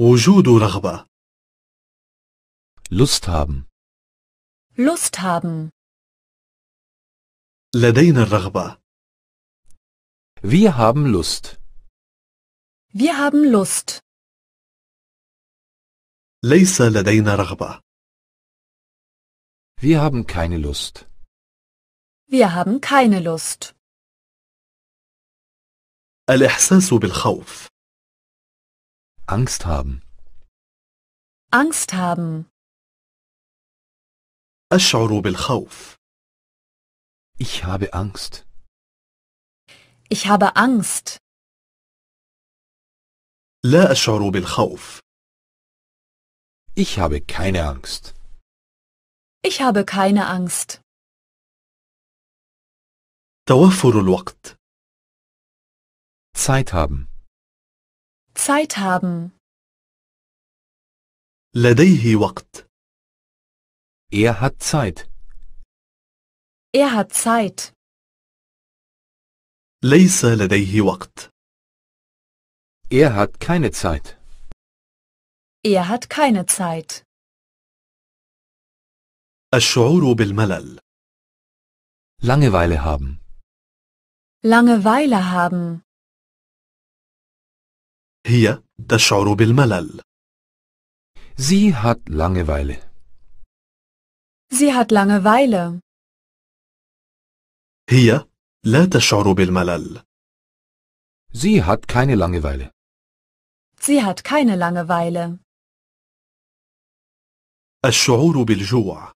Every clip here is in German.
وجود رغبة Lust haben Lust haben لدينا الرغبة Wir haben Lust Wir haben Lust ليس لدينا رغبة Wir haben keine Lust Wir haben keine Lust الإحساس بالخوف Angst haben. Angst haben. أشعر بالخوف. Ich habe Angst. Ich habe Angst. لا أشعر بالخوف. Ich habe keine Angst. Ich habe keine Angst. توفر الوقت. Zeit haben. Zeit haben. لديه وقت. Er hat Zeit. Er hat Zeit. ليس لديه وقت. Er hat keine Zeit. Er hat keine Zeit. الشعور بالملل. Langeweile haben. Langeweile haben. هي تشعر بالملل. Sie hat Langeweile. Sie hat Langeweile. هي لا تشعر بالملل. Sie hat keine Langeweile. Sie hat keine Langeweile. الشعور بالجوع.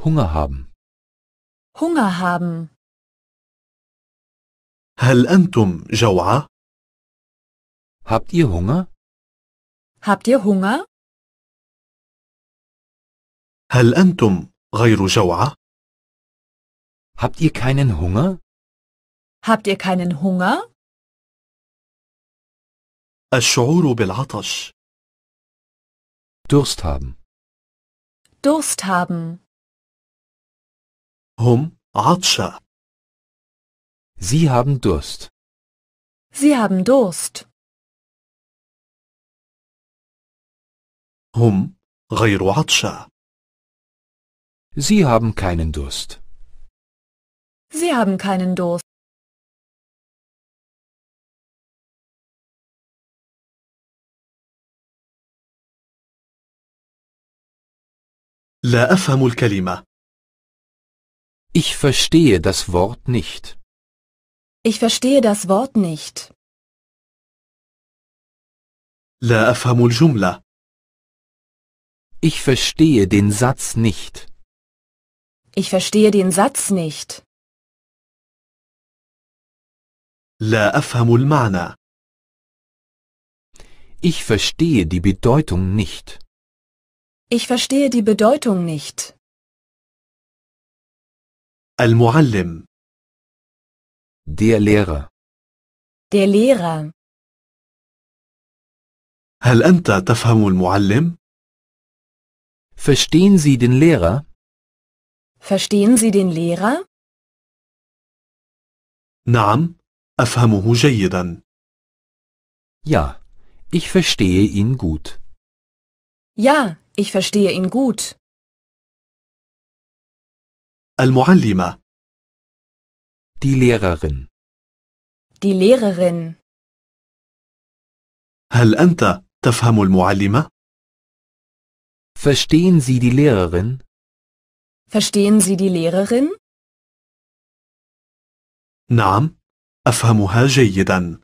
Hunger haben. Hunger haben. هل أنتم جوعى؟ Habt ihr Hunger? Habt ihr Hunger? هل أنتم غير جوعى؟ Habt ihr keinen Hunger? Habt ihr keinen Hunger? الشعور بالعطش Durst haben. Durst haben. هم عطشة Sie haben Durst. Sie haben Durst. هم غير عطشى. Sie haben keinen Durst. Sie haben keinen Durst. لا أفهم الكلمة. Ich verstehe das Wort nicht. Ich verstehe das Wort nicht. لا أفهم الجملة. Ich verstehe den Satz nicht. Ich verstehe den Satz nicht. لا أفهم المعنى. Ich verstehe die Bedeutung nicht. Ich verstehe die Bedeutung nicht. المعلم. Der Lehrer. Der Lehrer. هل أنت تفهم المعلم؟ Verstehen Sie den Lehrer? Verstehen Sie den Lehrer? نعم أفهمه جيدا. Ja, ich verstehe ihn gut. Ja, ich verstehe ihn gut. المعلمة Die Lehrerin. Die Lehrerin. هل أنت تفهم المعلمة؟ Verstehen Sie die Lehrerin? Verstehen Sie die Lehrerin? نعم أفهمها جيدا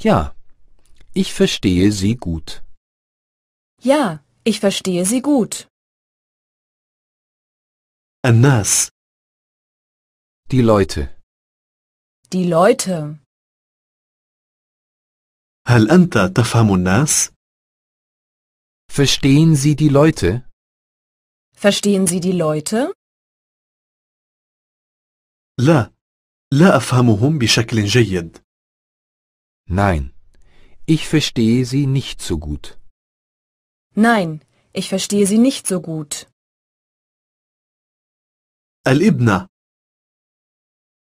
Ja, ich verstehe sie gut. Ja, ich verstehe sie gut. الناس Die Leute. Die Leute. هل أنت تفهم nas? Verstehen Sie die Leute? Verstehen Sie die Leute? لا لا أفهمهم بشكل جيد Nein, ich verstehe sie nicht so gut. Nein, ich verstehe sie nicht so gut. الابنة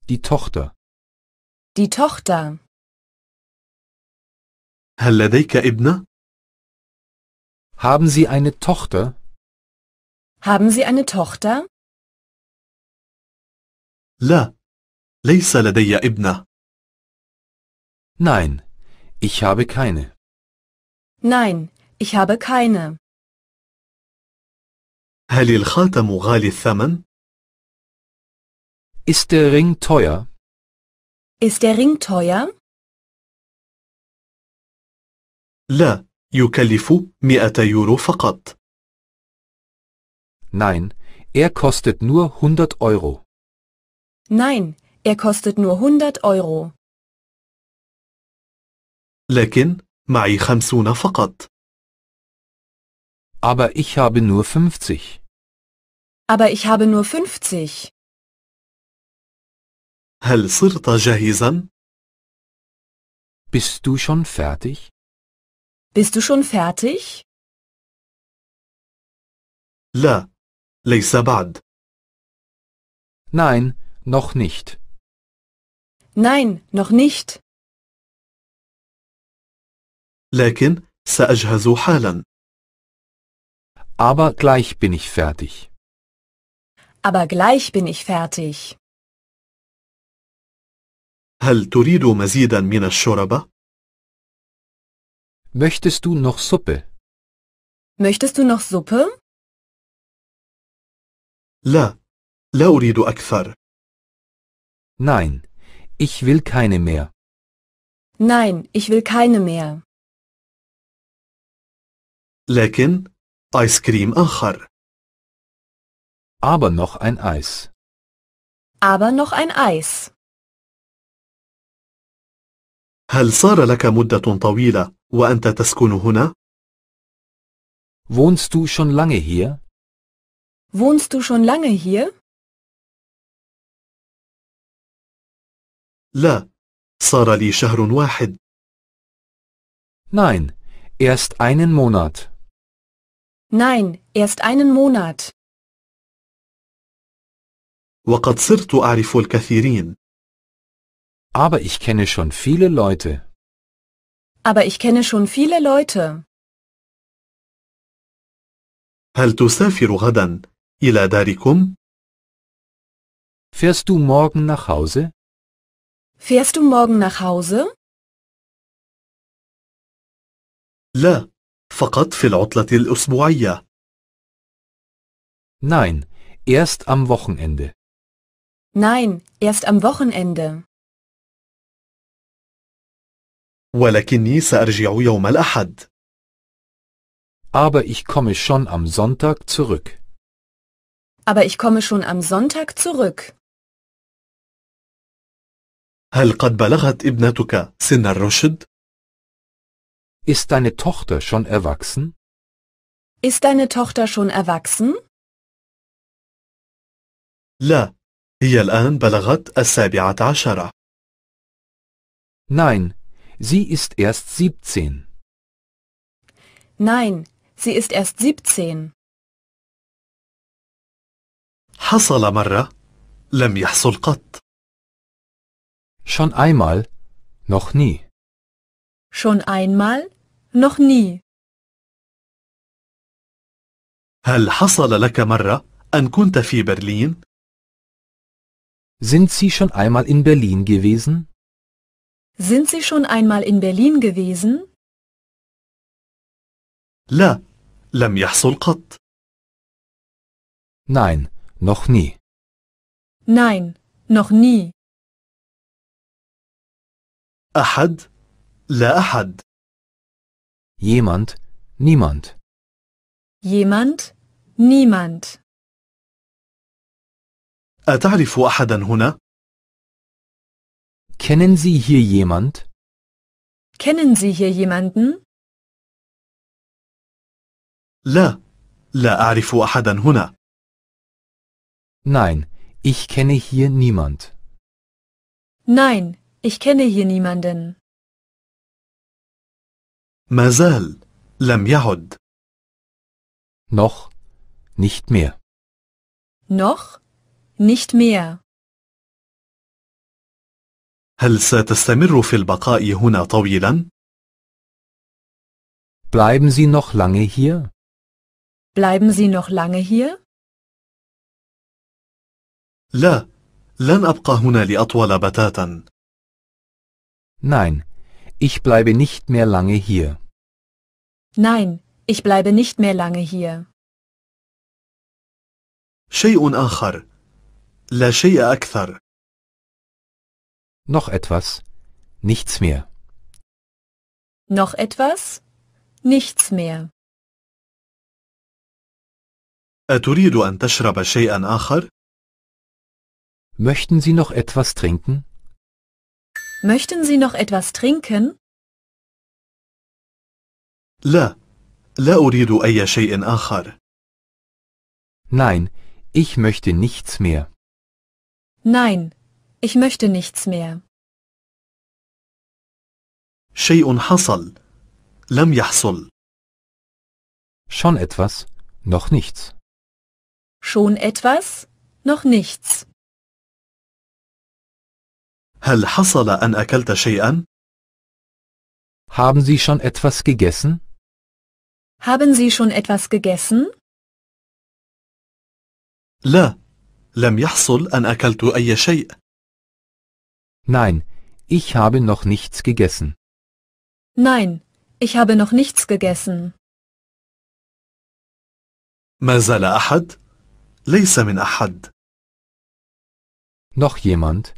Die Tochter. Die Tochter. هل لديك ابنة؟ haben Sie eine Tochter? haben Sie eine Tochter? لا ليس لدي ابنة Nein, ich habe keine. Nein, ich habe keine. هل الخاتم غالي الثمن؟ Ist der Ring teuer? Ist der Ring teuer? لا يكلف 100 يورو فقط. Nein, er kostet nur 100 Euro. Nein, er kostet nur 100 Euro. لكن معي 50 فقط. Aber ich habe nur 50. Aber ich habe nur 50. هل صرت جاهزا؟ Bist du schon fertig? Bist du schon fertig? لا ليس بعد Nein, noch nicht. Nein, noch nicht. لكن سأجهز حالا Aber gleich bin ich fertig. Aber gleich bin ich fertig. هل تريد مزيدا من الشوربة؟ Möchtest du noch Suppe? Möchtest du noch Suppe? لا لا أريد أكثر Nein, ich will keine mehr. Nein, ich will keine mehr. لكن آيس كريم آخر Aber noch ein Eis. Aber noch ein Eis. هل صار لك مدة طويلة وأنت تسكن هنا؟ Wohnst du schon lange hier? Wohnst du schon lange hier? لا، صار لي شهر واحد. Nein, erst einen Monat. Nein, erst einen Monat. وقد صرت أعرف الكثيرين. Aber ich kenne schon viele Leute. Aber ich kenne schon viele Leute. هل تسافر غدا إلى داركم؟ Fährst du morgen nach Hause? Fährst du morgen nach Hause? لا، فقط في العطلة الأسبوعية. Nein, erst am Wochenende. Nein, erst am Wochenende. ولكني سأرجع يوم الأحد. Aber ich komme schon am Sonntag zurück. Aber ich komme schon am Sonntag zurück. هل قد بلغت ابنتك سن الرشد؟ Ist deine Tochter schon erwachsen? Ist deine Tochter schon erwachsen? لا، هي الآن بلغت السابعة عشرة. Nein, Sie ist erst 17. Nein, sie ist erst 17. حصل مرة لم يحصل قط. Schon einmal, noch nie. Schon einmal, noch nie. هل حصل لك مرة أن كنت في برلين؟ Sind Sie schon einmal in Berlin gewesen? Sind Sie schon einmal in Berlin gewesen? لا لم يحصل قط Nein, noch nie. Nein, noch nie. أحد لا أحد Jemand, niemand. Jemand, niemand. أتعرف أحدا هنا؟ Kennen Sie hier jemand? Kennen Sie hier jemanden? لا لا أعرف أحدا هنا Nein, ich kenne hier niemand. Nein, ich kenne hier niemanden. ما لم يعد Noch nicht mehr. Noch? Nicht mehr. هل ستستمر في البقاء هنا طويلا؟ Bleiben Sie noch lange hier? Bleiben Sie noch lange hier? لا، لن أبقى هنا لأطول بتاتا. Nein, ich bleibe nicht mehr lange hier. Nein, ich bleibe nicht mehr lange hier. شيء آخر. لا شيء أكثر. Noch etwas, nichts mehr. Noch etwas, nichts mehr. أتريد أن تشرب شيئا آخر؟ Möchten Sie noch etwas trinken? Möchten Sie noch etwas trinken? لا لا أريد أي شيء آخر. Nein, ich möchte nichts mehr. Nein, ich möchte nichts mehr. شيء حصل لم يحصل Schon etwas, noch nichts. Schon etwas, noch nichts. هل حصل أن أكلت شيئا؟ Haben Sie schon etwas gegessen? Haben Sie schon etwas gegessen? لا لم يحصل أن أكلت أي شيء Nein, ich habe noch nichts gegessen. Nein, ich habe noch nichts gegessen. ما زال أحد؟ ليس من Noch jemand?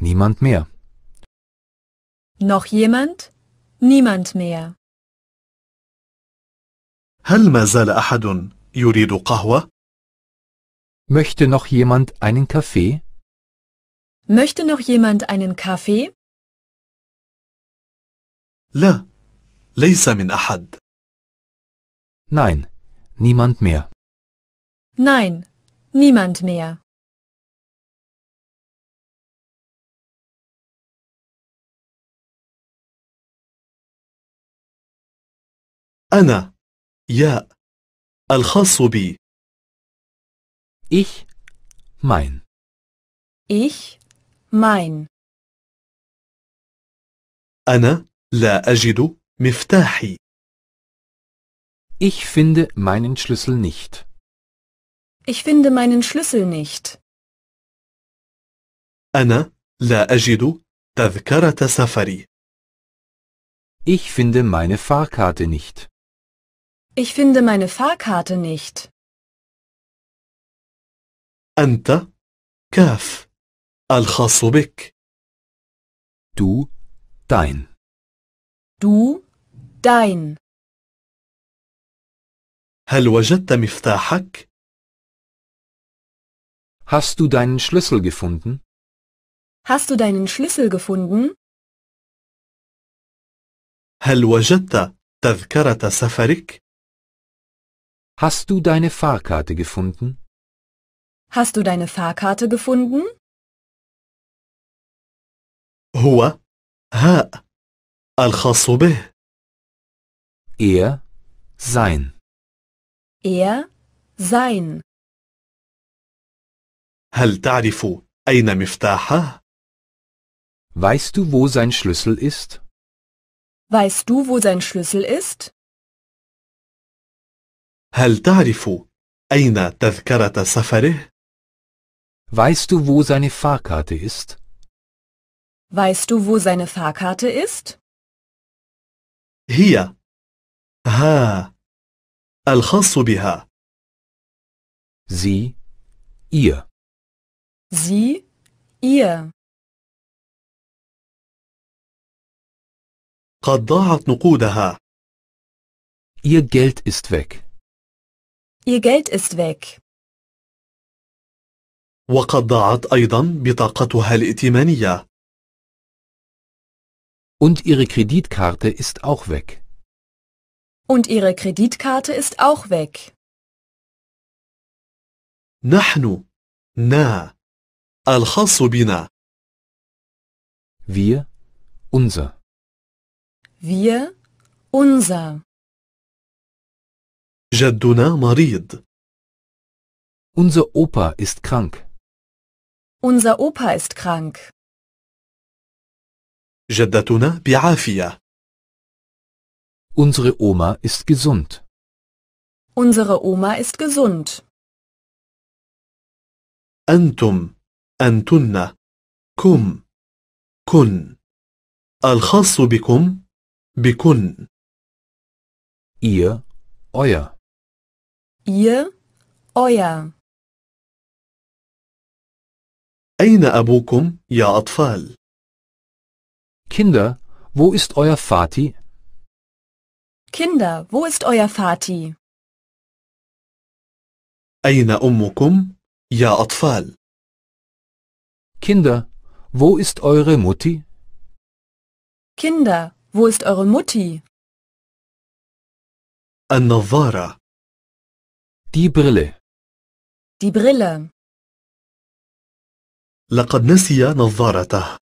Niemand mehr. Noch jemand? Niemand mehr. هل ما زال أحد يريد قهوة؟ Möchte noch jemand einen Kaffee? Möchte noch jemand einen Kaffee? لا ليس من أحد Nein, niemand mehr. Nein, niemand mehr. أنا يا الخاص بي Ich, mein. Ich, mein mein أنا لا أجد مفتاحي. Ich finde meinen Schlüssel nicht. Ich finde meinen Schlüssel nicht. أنا لا أجد تذكرة سفري. Ich finde meine Fahrkarte nicht. Ich finde meine Fahrkarte nicht. أنت كاف الخاص بك du dein du dein هل وجدت مفتاحك؟ Hast du deinen Schlüssel gefunden? Hast du deinen Schlüssel gefunden? هل وجدت تذكرة سفرك؟ Hast du deine Fahrkarte gefunden? Hast du deine Fahrkarte gefunden? هو هاء الخاص به er sein er sein هل تعرف أين مفتاحه؟ Weißt du, wo sein Schlüssel ist? Weißt du, wo sein Schlüssel ist? هل تعرف أين تذكرة سفره؟ Weißt du, wo seine Fahrkarte ist? Weißt du, wo seine Fahrkarte ist? هي ها الخاص بها Sie, ihr. Sie, ihr. قد ضاعت نقودها. Ihr Geld ist weg. Ihr Geld ist weg. وقد ضاعت أيضا بطاقتها الائتمانية. Und Ihre Kreditkarte ist auch weg. Und Ihre Kreditkarte ist auch weg. نحن نا الخاص بنا Wir, unser. Wir, unser. جدنا مريض Unser Opa ist krank. Unser Opa ist krank. جدتنا بعافية. Unsere Oma ist gesund. Unsere Oma ist gesund. أنتم أنتن كم كن الخاص بكم بكن ihr euer ihr euer أين أبوكم يا أطفال؟ Kinder, wo ist euer Vati? Kinder, wo ist euer Vati? أين أمكم يا أطفال؟ Kinder, wo ist eure Mutti? Kinder, wo ist eure Mutti? النظارة Die Brille. Die Brille. لقد نسي نظارته.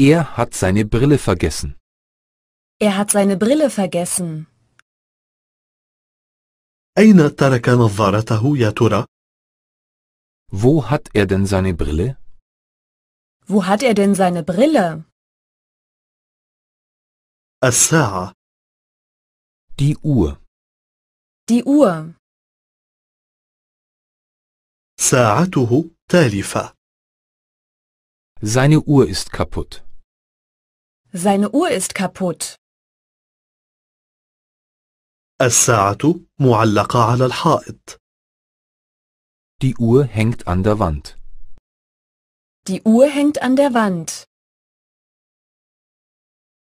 Er hat seine Brille vergessen. Er hat seine Brille vergessen. أين ترك نظارته يا ترى؟ Wo hat er denn seine Brille? Wo hat er denn seine Brille? الساعة Die Uhr. Die Uhr. ساعته تالفة. Seine Uhr ist kaputt. Seine Uhr ist kaputt. الساعة معلقة على الحائط. Die Uhr hängt an der Wand. Die Uhr hängt an der Wand.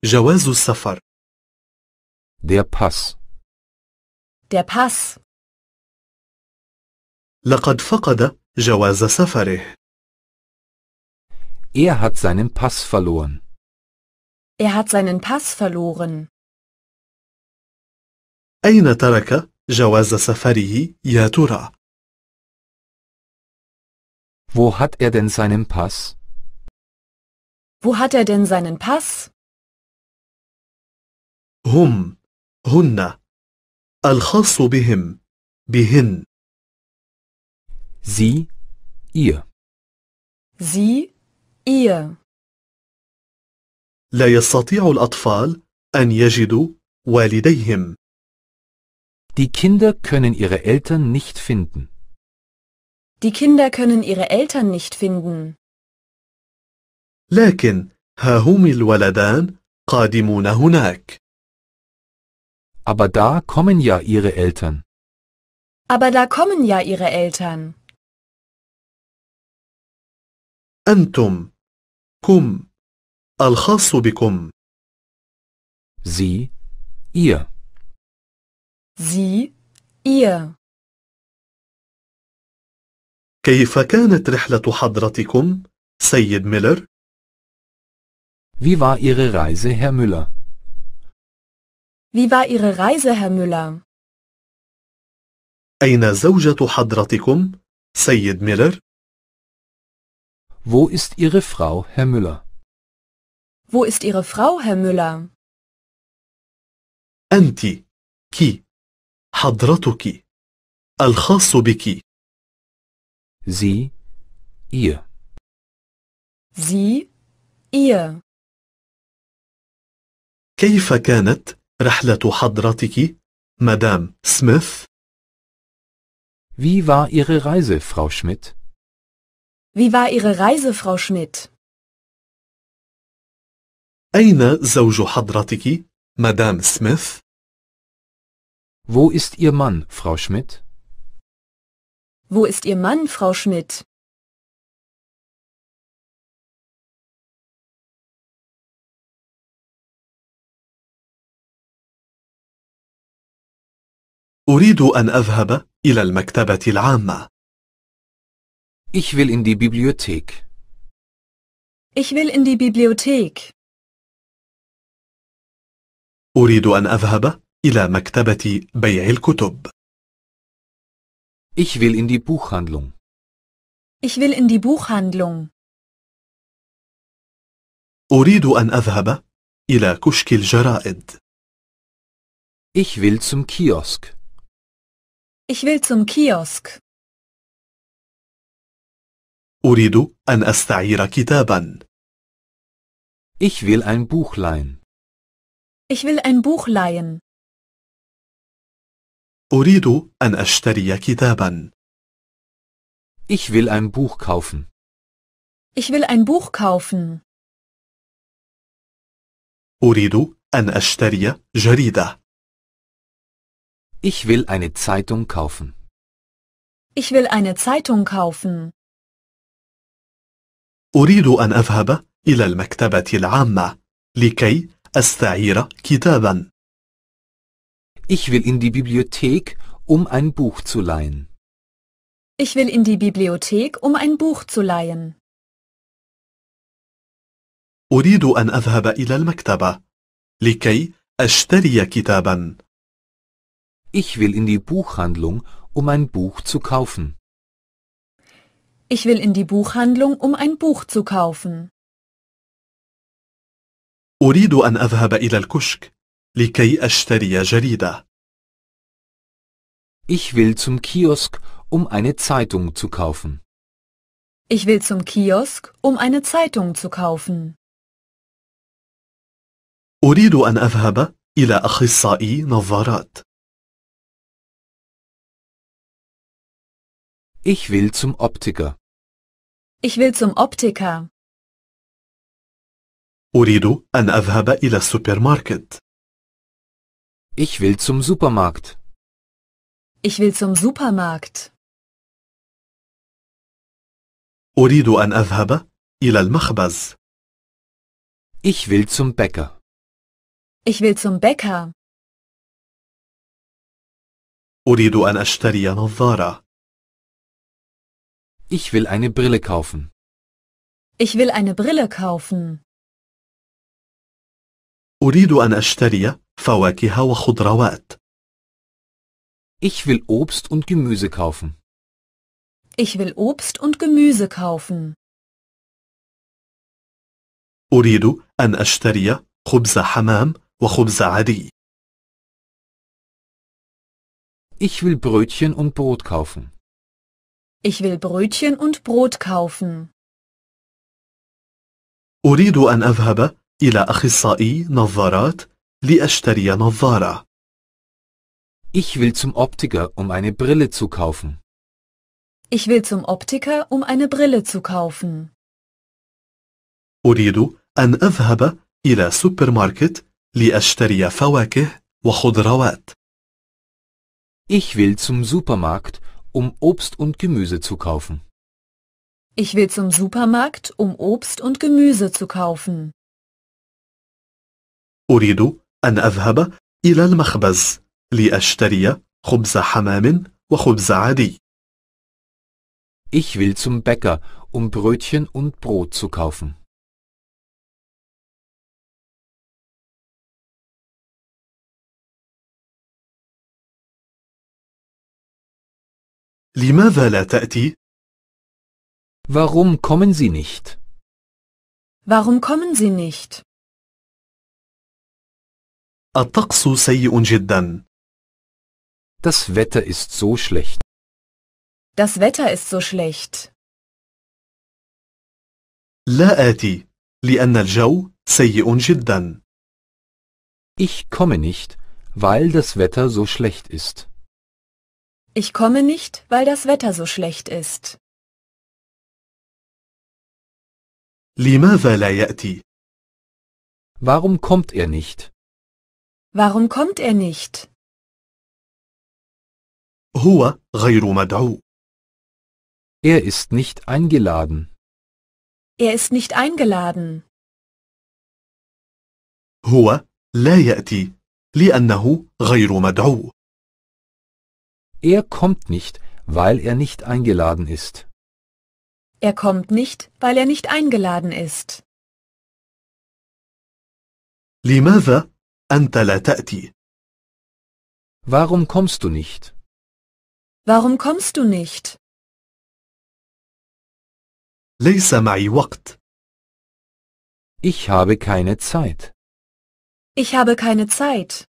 جواز السفر. Der Pass. Der Pass. لقد فقد جواز سفره. Er hat seinen Pass verloren. Er hat seinen Pass verloren. أين ترك جواز سفره يا ترى؟ Wo hat er denn seinen Pass? Wo hat er denn seinen Pass? هم هن الخاص بهم بهن Sie, ihr. Sie, ihr. لا يستطيع الأطفال أن يجدوا والديهم. Die Kinder können ihre Eltern nicht finden. Die Kinder können ihre Eltern nicht finden. لكن ها هم الولدان قادمون هناك. Aber da kommen ja ihre Eltern. Aber da kommen ja ihre Eltern. أنتم كم الخاص بكم زي إيا زي إيا كيف كانت رحلة حضرتكم سيد ميلر؟ Wie war Ihre Reise, Herr Müller? Wie war Ihre Reise, Herr Müller? أين زوجة حضرتكم سيد ميلر؟ Wo ist Ihre Frau, Herr Müller? Wo ist Ihre Frau, Herr Müller? أنت كي حضرتك الخاص بك Sie, ihr. Sie, ihr. كيف كانت رحلة حضرتك, مدام سميث؟ Wie war Ihre Reise, Frau Schmidt? Wie war Ihre Reise, Frau Schmidt? أين زوج حضرتك, مدام سميث؟ Wo ist Ihr Mann, Frau Schmidt? Wo ist Ihr Mann, Frau Schmidt? أريد أن أذهب إلى المكتبة العامة. Ich will in die Bibliothek. Ich will in die Bibliothek. أريد أن أذهب إلى مكتبة بيع الكتب. Ich will in die Buchhandlung. Ich will in die Buchhandlung. أريد أن أذهب إلى كشك الجرائد. Ich will zum Kiosk. Ich will zum Kiosk. أريد أن أستعير كتابا. Ich will ein Buch leihen. Ich will ein Buch leihen. أريد أن أشتري كتابا. Ich will ein Buch kaufen. Ich will ein Buch kaufen. أريد أن أشتري جريدة. Ich will eine Zeitung kaufen. Ich will eine Zeitung kaufen. أريد أن أذهب إلى المكتبة العامة لكي أستعير كتابا. Ich will in die Bibliothek, um ein Buch zu leihen. Ich will in die Bibliothek, um ein Buch zu leihen. أريد أن أذهب إلى المكتبة لكي أشتري كتابا. Ich will in die Buchhandlung, um ein Buch zu kaufen. Ich will in die Buchhandlung, um ein Buch zu kaufen. أريد أن أذهب إلى الكشك لكي أشتري جريدة. Ich will zum Kiosk, um eine Zeitung zu kaufen. Ich will zum Kiosk, um eine Zeitung zu kaufen. أريد أن أذهب إلى أخصائي نظارات. Ich will zum Optiker. Ich will zum Optiker. أريد أن أذهب إلى السوبرماركت. Ich will zum Supermarkt. Ich will zum Supermarkt. أريد أن أذهب إلى المخبز. Ich will zum Bäcker. Ich will zum Bäcker. أريد أن أشتري نظارة. Ich will eine Brille kaufen. Ich will eine Brille kaufen. أريد أن أشتري فواكه وخضروات. Ich will Obst und Gemüse kaufen. Ich will Obst und Gemüse kaufen. أريد أن أشتري خبز حمام وخبز عادي. Ich will Brötchen und Brot kaufen. Ich will Brötchen und Brot kaufen. أريد أن أذهب إلى أخصائي نظارات لأشتري نظارة. Ich will zum Optiker, um eine Brille zu kaufen. Ich will zum Optiker, um eine Brille zu kaufen. أريد أن أذهب إلى سوبر لأشتري فواكه وخضروات. Ich will zum Supermarkt, um Obst und Gemüse zu kaufen. Ich will zum Supermarkt, um Obst und Gemüse zu kaufen. أريد أن أذهب إلى المخبز لأشتري خبز حمام وخبز عادي. Ich will zum Bäcker, um Brötchen und Brot zu kaufen. لماذا لا تأتي؟ Warum kommen Sie nicht? Warum kommen Sie nicht? الطقس سيء جدا. Das Wetter ist so schlecht. Das Wetter ist so schlecht. لا آتي لأن الجو سيء جدا. Ich komme nicht, weil das Wetter so schlecht ist. Ich komme nicht, weil das Wetter so schlecht ist. لماذا لا يأتي؟ Warum kommt er nicht? Warum kommt er nicht? هو غير Er ist nicht eingeladen. Er ist nicht eingeladen. هو لا يأتي لأنه غير مدعو. Er kommt nicht, weil er nicht eingeladen ist. Er kommt nicht, weil er nicht eingeladen ist. لماذا أنت لا تأتي؟ Warum kommst du nicht? Warum kommst du nicht? ليس معي وقت. Ich habe keine Zeit. Ich habe keine Zeit.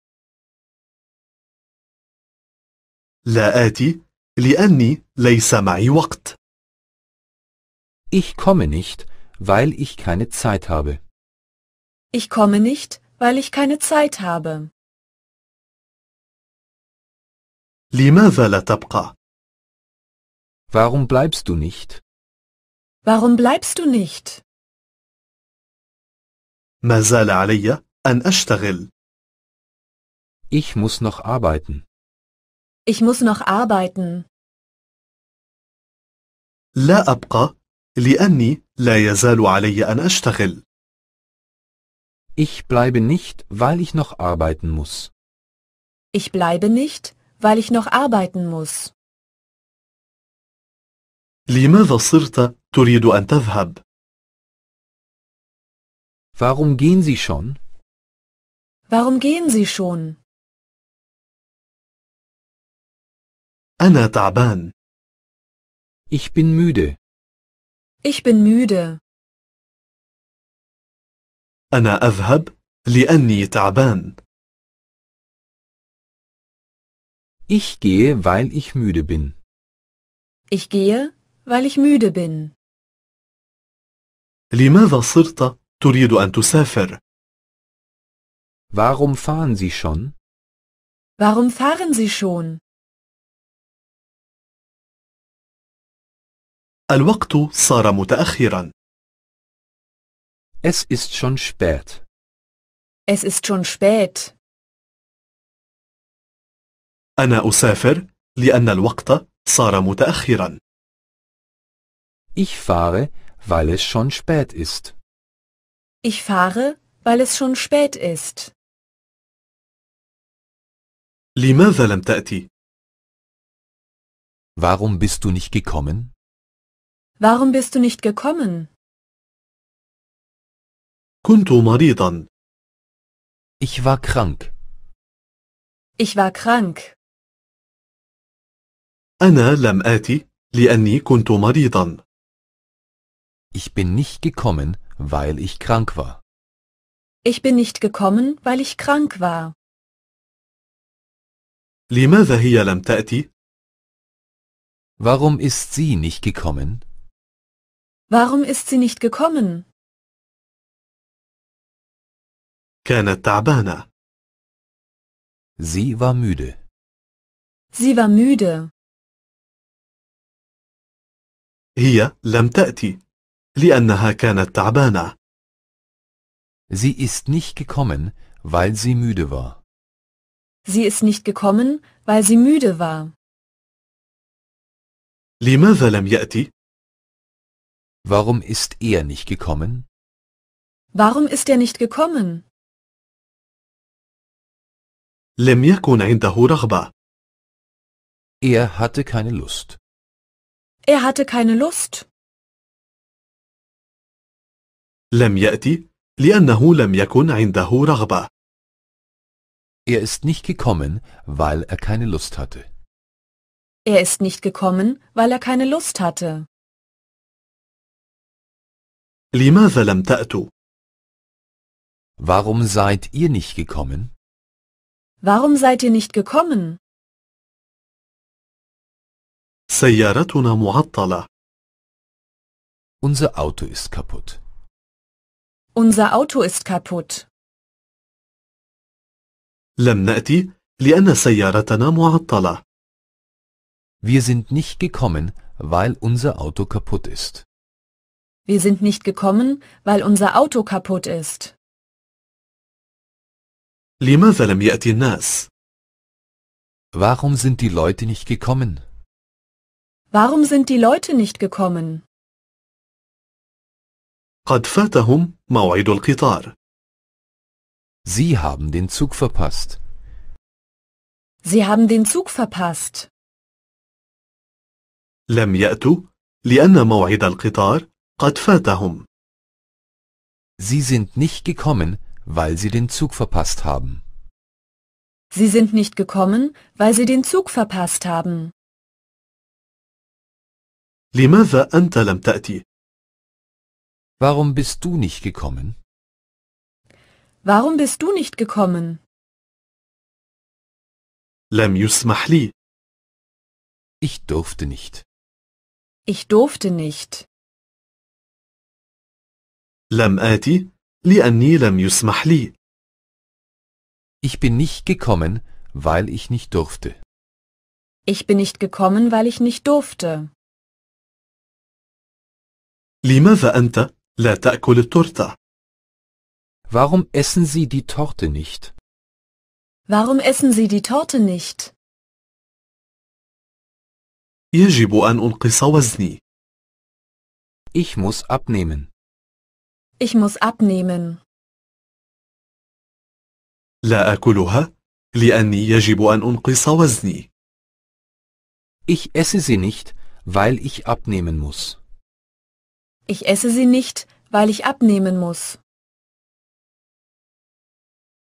لا آتي لأني ليس معي وقت. Ich komme nicht, weil ich keine Zeit habe. Ich komme nicht, weil ich keine Zeit habe. لماذا لا تبقى؟ Warum bleibst du nicht? Warum bleibst du nicht? ما زال علي أن أشتغل. Ich muss noch arbeiten. Ich muss noch arbeiten. لا أبقى لأني لا يزال علي أن أشتغل. Ich bleibe nicht, weil ich noch arbeiten muss. Ich bleibe nicht, weil ich noch arbeiten muss. لماذا صرت تريد أن تذهب؟ Warum gehen Sie schon? Warum gehen Sie schon? أنا تعبان. Ich bin müde. Ich bin müde. أنا أذهب لأني تعبان. Ich gehe, weil ich müde bin. Ich gehe, weil ich müde bin. لماذا صرت تريد أن تسافر؟ Warum fahren Sie schon? Warum fahren Sie schon? الوقت صار متأخرا. Es ist schon spät. Es ist schon spät. أنا أسافر لأن الوقت صار متأخرا. Ich fahre, weil es schon spät ist. Ich fahre, weil es schon spät ist. لماذا لم تأتي؟ Warum bist du nicht gekommen? Warum bist du nicht gekommen? كنت مريضا. Ich war krank. Ich war krank. أنا لم آتي لأني كنت مريضا. Ich bin nicht gekommen, weil ich krank war. Ich bin nicht gekommen, weil ich krank war. لماذا هي لم تأتي؟ Warum ist sie nicht gekommen? Warum ist sie nicht gekommen? كانت تعبانة. Sie war müde. Sie war müde. هي لم تأتي لأنها كانت تعبانة. Sie ist nicht gekommen, weil sie müde war. Sie ist nicht gekommen, weil sie müde war. لماذا لم يأتي؟ Warum ist er nicht gekommen? Warum ist er nicht gekommen? لم يكن عنده رغبة. Er hatte keine Lust. Er hatte keine Lust. لم يأتي لأنه لم يكن عنده رغبة. Er ist nicht gekommen, weil er keine Lust hatte. Er ist nicht gekommen, weil er keine Lust hatte. لماذا لم تأتوا؟ Warum seid ihr nicht gekommen? Warum seid ihr nicht gekommen? سيارتنا معطلة. Unser Auto ist kaputt. Unser Auto ist kaputt. لم نأتي لأن سيارتنا معطلة. Wir sind nicht gekommen, weil unser Auto kaputt ist. Wir sind nicht gekommen, weil unser Auto kaputt ist. لماذا لم يأتي الناس؟ Warum sind die Leute nicht gekommen? Warum sind die Leute nicht gekommen? قد فاتهم موعد القطار. Sie haben den Zug verpasst. Sie haben den Zug verpasst. لم يأتوا لأن موعد القطار قد فاتهم. Sie sind nicht gekommen, weil sie den Zug verpasst haben. Sie sind nicht gekommen, weil sie den Zug verpasst haben. لماذا أنت لم تأتي؟ Warum bist du nicht gekommen? Warum bist du nicht gekommen? لم يسمح لي. Ich durfte nicht. Ich durfte nicht. لم آتي لأني لم يسمح لي. Ich bin nicht gekommen, weil ich nicht durfte. Ich bin nicht gekommen, weil ich nicht durfte. لماذا أنت لا تأكل التورتة؟ Warum essen Sie die Torte nicht? Warum essen Sie die Torte nicht? يجب أن أنقص وزني. Ich muss abnehmen. Ich muss abnehmen. لا آكلها لأني يجب أن أنقص وزني. Ich esse sie nicht, weil ich abnehmen muss. Ich esse sie nicht, weil ich abnehmen muss.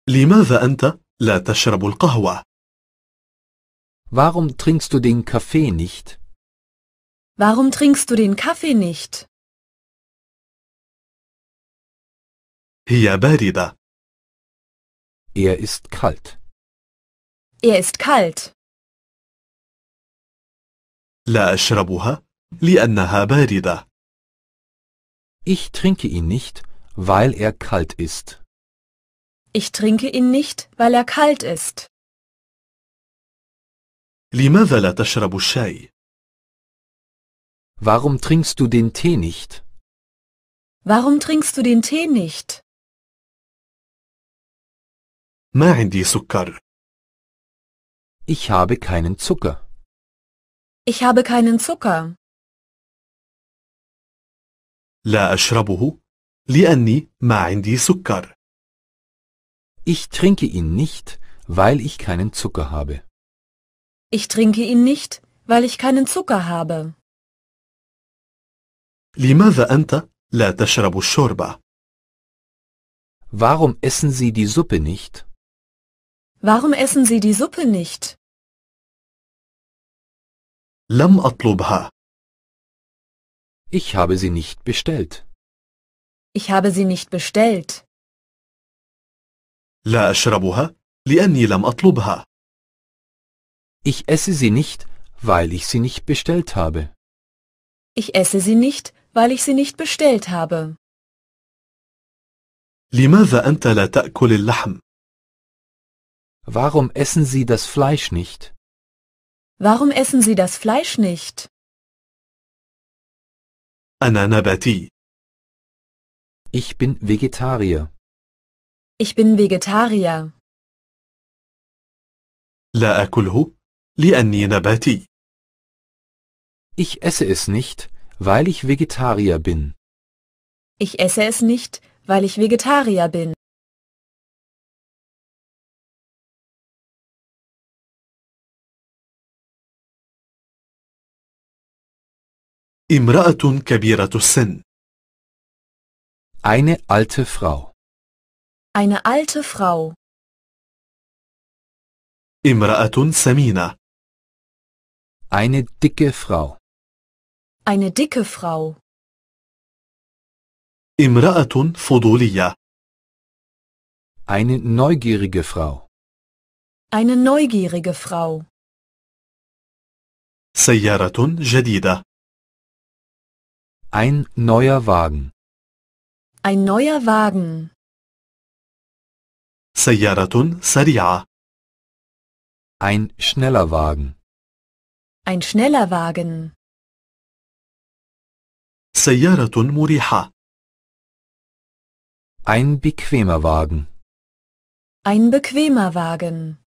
لماذا أنت لا تشرب القهوة؟ Warum trinkst du den Kaffee nicht? Warum trinkst du den Kaffee nicht? هي باردة. Er ist kalt. Er ist kalt. لا أشربها لأنها باردة. Ich trinke ihn nicht, weil er kalt ist. Ich trinke ihn nicht, weil er kalt ist. لماذا لا تشرب الشاي؟ Warum trinkst du den Tee nicht? Warum trinkst du den Tee nicht? ما عندي سكر. Ich habe keinen Zucker. Ich habe keinen Zucker. لا أشربه لأني ما عندي سكر. Ich trinke ihn nicht, weil ich keinen Zucker habe. Ich trinke ihn nicht, weil ich keinen Zucker habe. لماذا أنت لا تشرب الشوربة؟ Warum essen Sie die Suppe nicht? Warum essen Sie die Suppe nicht? لم أطلبها. Ich habe sie nicht bestellt. Ich habe sie nicht bestellt. لا أشربها لأني لم أطلبها. Ich esse sie nicht, weil ich sie nicht bestellt habe. Ich esse sie nicht, weil ich sie nicht bestellt habe. لماذا أنت لا تأكل اللحم؟ Warum essen Sie das Fleisch nicht? Warum essen Sie das Fleisch nicht? أنا نباتي. Ich bin Vegetarier. Ich bin Vegetarier. لا أكله لأني نباتي. Ich esse es nicht, weil ich Vegetarier bin. Ich esse es nicht, weil ich Vegetarier bin. امرأة كبيرة السن. Eine alte Frau. Eine alte Frau. امرأة سمينة. Eine dicke Frau. Eine dicke Frau. امرأة فضولية. Eine neugierige Frau. Eine neugierige Frau. سيارة جديدة. Ein neuer Wagen. Ein neuer Wagen. سيارة سريعة. Ein schneller Wagen. Ein schneller Wagen. سيارة مريحة. Ein bequemer Wagen. Ein bequemer Wagen.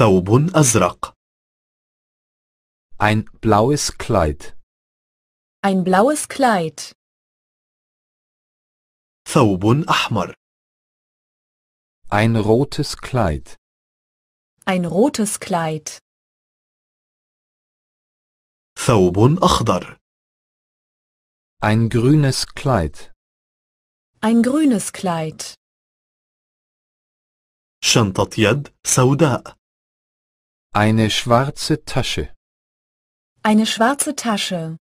ثوب أزرق. Ein blaues Kleid. Ein blaues Kleid. ثوب أحمر. Ein rotes Kleid. Ein rotes Kleid. ثوب أخضر. Ein grünes Kleid. Ein grünes Kleid. شنطة يد سوداء. Eine schwarze Tasche. Eine schwarze Tasche.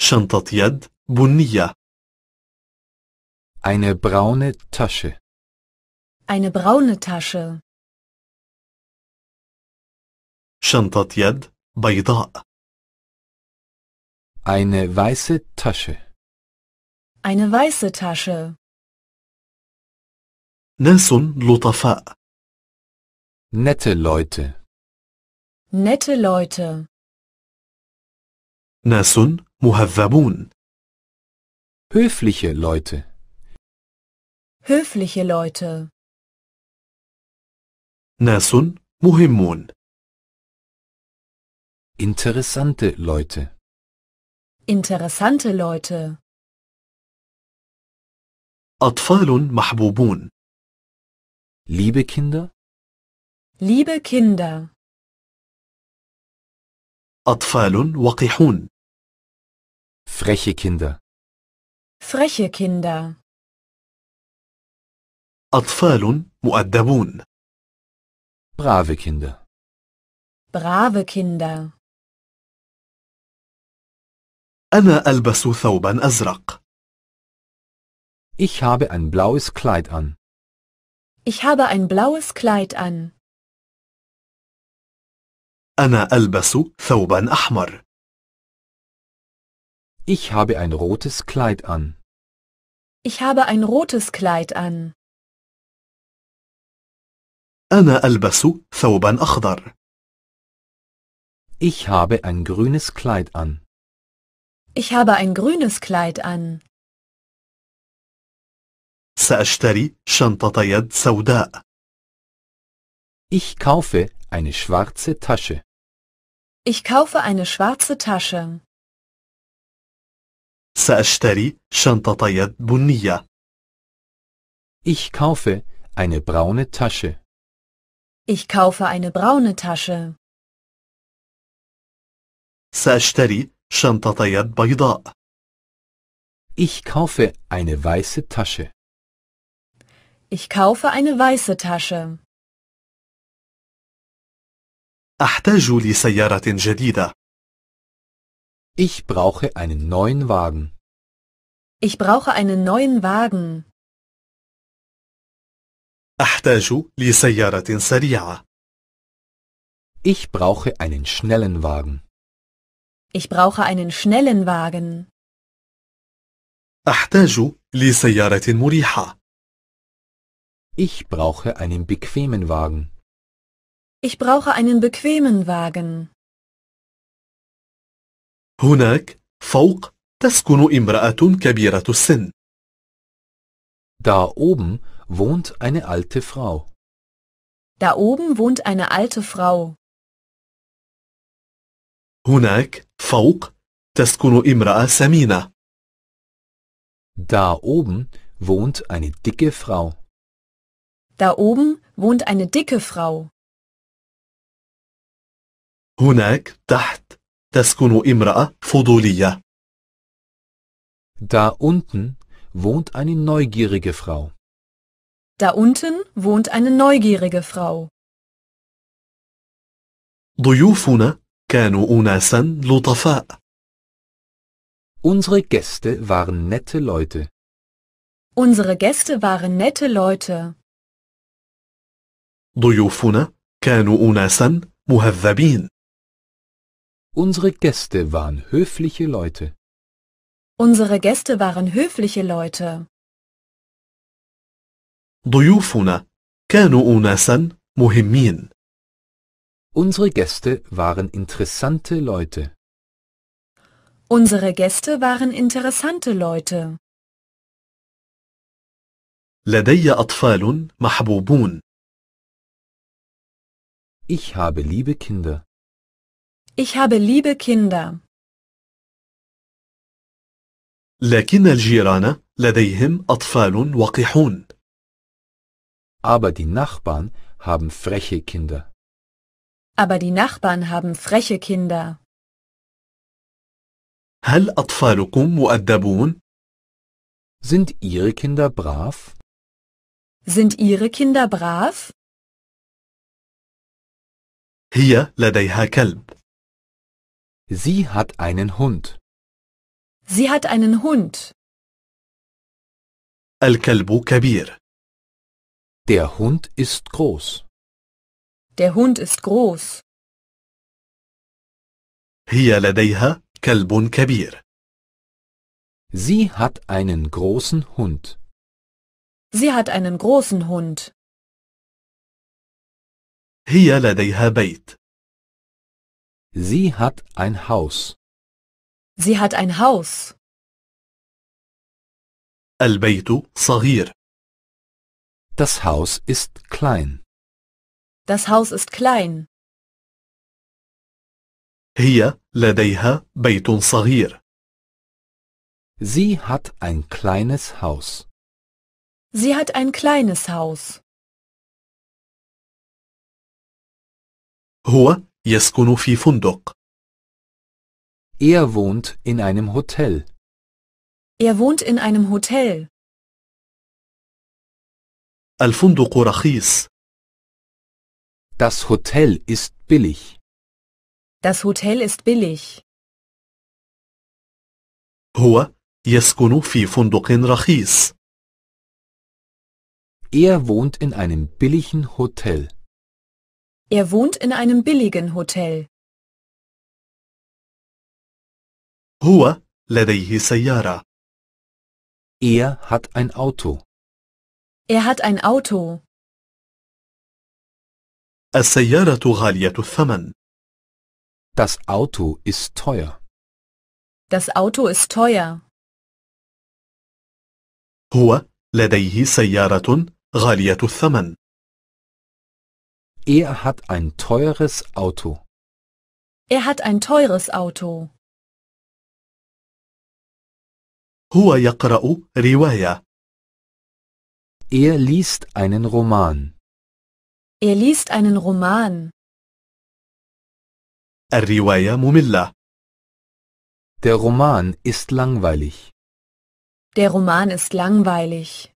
شنطة يد بنية. Eine braune Tasche. Eine braune Tasche. شنطة يد بيضاء. Eine weiße Tasche. Eine weiße Tasche. ناس لطفاء. Nette Leute. Nette Leute. ناس مهذبون. Höfliche Leute. Höfliche Leute. ناس مهمون. Interessante Leute. Interessante Leute. أطفال محبوبون. Liebe Kinder, Liebe Kinder. أطفال وقحون. Freche Kinder. Freche Kinder. أطفال مؤدبون. Brave Kinder. Brave Kinder. أنا ألبس ثوبا أزرق. Ich habe ein blaues Kleid an. Ich habe ein blaues Kleid an. أنا ألبس ثوبا أحمر. Ich habe ein rotes Kleid an. Ich habe ein rotes Kleid an. أنا ألبس ثوبا أخضر. Ich habe ein grünes Kleid an. Ich habe ein grünes Kleid an. سأشتري شنطة يد سوداء. Ich kaufe eine schwarze Tasche. Ich kaufe eine schwarze Tasche. سأشتري شنطة يد بنية. Ich kaufe eine braune Tasche. Ich kaufe eine braune Tasche. سأشتري شنطة يد بيضاء. Ich kaufe eine weiße Tasche. Ich kaufe eine weiße Tasche. أحتاج لسيارة جديدة. Ich brauche einen neuen Wagen. Ich brauche einen neuen Wagen. أحتاج لسيارة سريعة. Ich brauche einen schnellen Wagen. Ich brauche einen schnellen Wagen. أحتاج لسيارة مريحة. Ich brauche einen bequemen Wagen. Ich brauche einen bequemen Wagen. هناك فوق تسكن امرأة كبيرة السن. Da oben wohnt eine alte Frau. Da oben wohnt eine alte Frau. هناك فوق تسكن امرأة سمينة. Da oben wohnt eine dicke Frau. Da oben wohnt eine dicke Frau. هناك تحت تسكن امرأة فضولية. Da unten wohnt eine neugierige Frau. Da unten wohnt eine neugierige Frau. ضيوفنا كانوا أناسا لطفاء. Unsere Gäste waren nette Leute. Unsere Gäste waren nette Leute. ضيوفنا كانوا أناسا مهذبين. Unsere Gäste waren höfliche Leute. Unsere Gäste waren höfliche Leute. ضيوفنا كانوا أناسا مهمين. Unsere Gäste waren interessante Leute. Unsere Gäste waren interessante Leute. لدي أطفال محبوبون. Ich habe liebe Kinder. Ich habe liebe Kinder. لكن الجيران لديهم أطفال وقحون. Aber die Nachbarn haben freche Kinder. Aber die Nachbarn haben freche Kinder. هل أطفالكم مؤدبون؟ Sind Ihre Kinder brav? Sind Ihre Kinder brav? هي لديها كلب. Sie hat einen Hund. Sie hat einen Hund. الكلب كبير. Der Hund ist groß. Der Hund ist groß. هي لديها كلب كبير. Sie hat einen großen Hund. Sie hat einen großen Hund. هي لديها بيت. Sie hat ein Haus. Sie hat ein Haus. البيت صغير. Das Haus ist klein. Das Haus ist klein. هي لديها بيت صغير. Sie hat ein kleines Haus. Sie hat ein kleines Haus. هو يسكن في فندق. Er wohnt in einem Hotel. Er wohnt in einem Hotel. الفندق رخيص. Das Hotel ist billig. Das Hotel ist billig. هو يسكن في فندق رخيص. Er wohnt in einem billigen Hotel. Er wohnt in einem billigen Hotel. Hua لديه سيارة. Er hat ein Auto. Er hat ein Auto. السيارة غالية الثمن. Das Auto ist teuer. Das Auto ist teuer. هو لديه سيارة غالية الثمن. Er hat ein teures Auto. Er hat ein teures Auto. هو يقرأ رواية. Er liest einen Roman. Er liest einen Roman. الرواية مملة. Der Roman ist langweilig. Der Roman ist langweilig.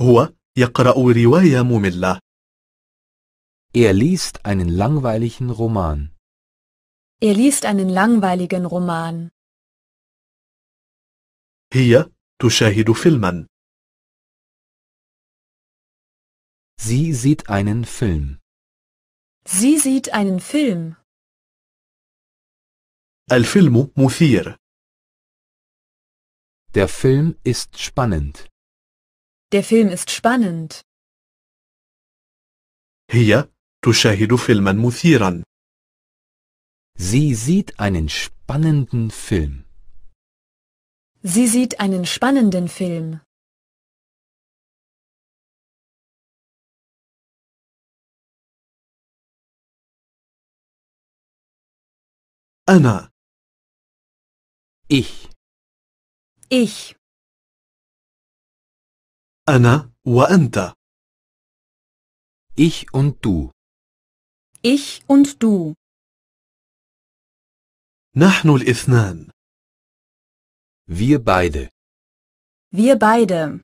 هو يقرأ رواية مملة. Er liest einen langweiligen Roman. Er liest einen langweiligen Roman. هي تشاهد فيلما. Sie sieht einen Film. Sie sieht einen Film. الفيلم مثير. Der Film ist spannend. Der Film ist spannend. هي تشاهد فيلما مثيرا. Sie sieht einen spannenden Film. Sie sieht einen spannenden Film. Anna. Ich Ich أنا وأنت Ich und du ich und du. نحن الاثنان. Wir beide. Wir beide.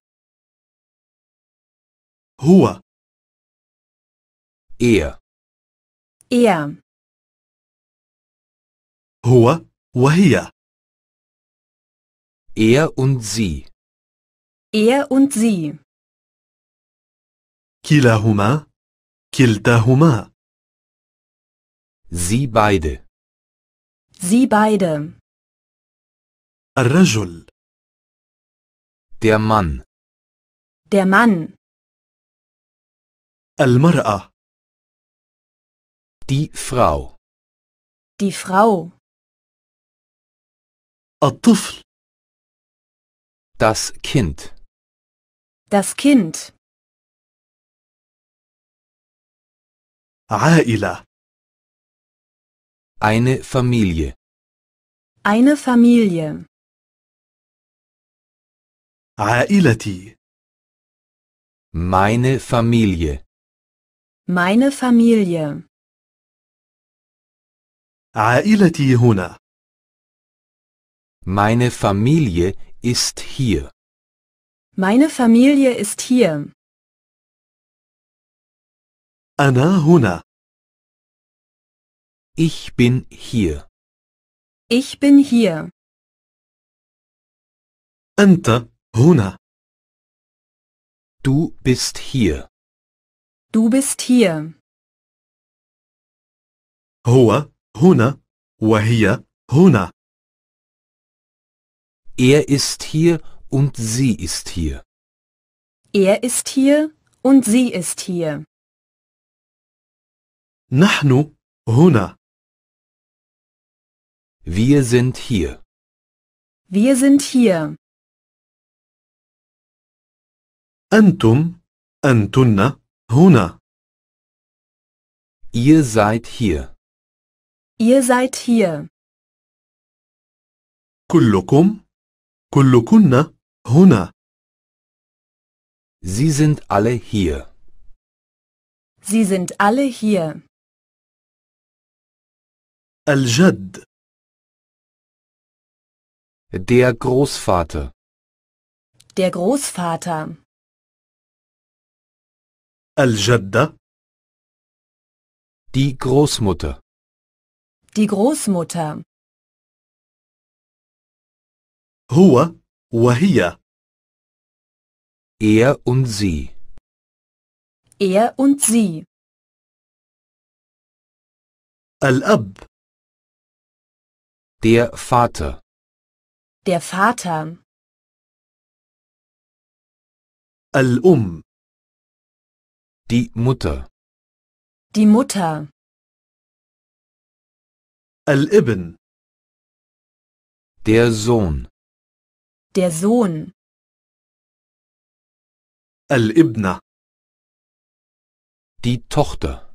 هو. Er. Er. هو وهي. Er und sie. Er und sie. كلاهما كلتاهما Sie beide. Sie beide. الرجل. Der Mann. Der Mann. المرأة. Die Frau. Die Frau. الطفل. Das Kind. Das Kind. عائلة. Eine Familie. Eine Familie. عائلتي. Meine Familie. Meine Familie. عائلتي هنا. Meine Familie ist hier. Meine Familie ist hier. أنا هنا. Ich bin hier. Ich bin hier. أنت هنا. Du bist hier. Du bist hier. هو هنا وهي هنا. Er ist hier und sie ist hier. Er ist hier und sie ist hier. نحن هنا. Wir sind hier. Wir sind hier. Antum, Antunna, هنا. Ihr seid hier. Ihr seid hier. كلكم كلكن هنا. Sie sind alle hier. Sie sind alle hier. Al-Jad, der Großvater. Der Großvater. Al-Jadda. Die Großmutter. Die Großmutter. هو وهي. Er und sie. Er und sie. Al-Ab. Der Vater. Der Vater. Al-Um. Die Mutter. Die Mutter. al الابن. Der Sohn. Der Sohn. Al-Ibna. Die Tochter.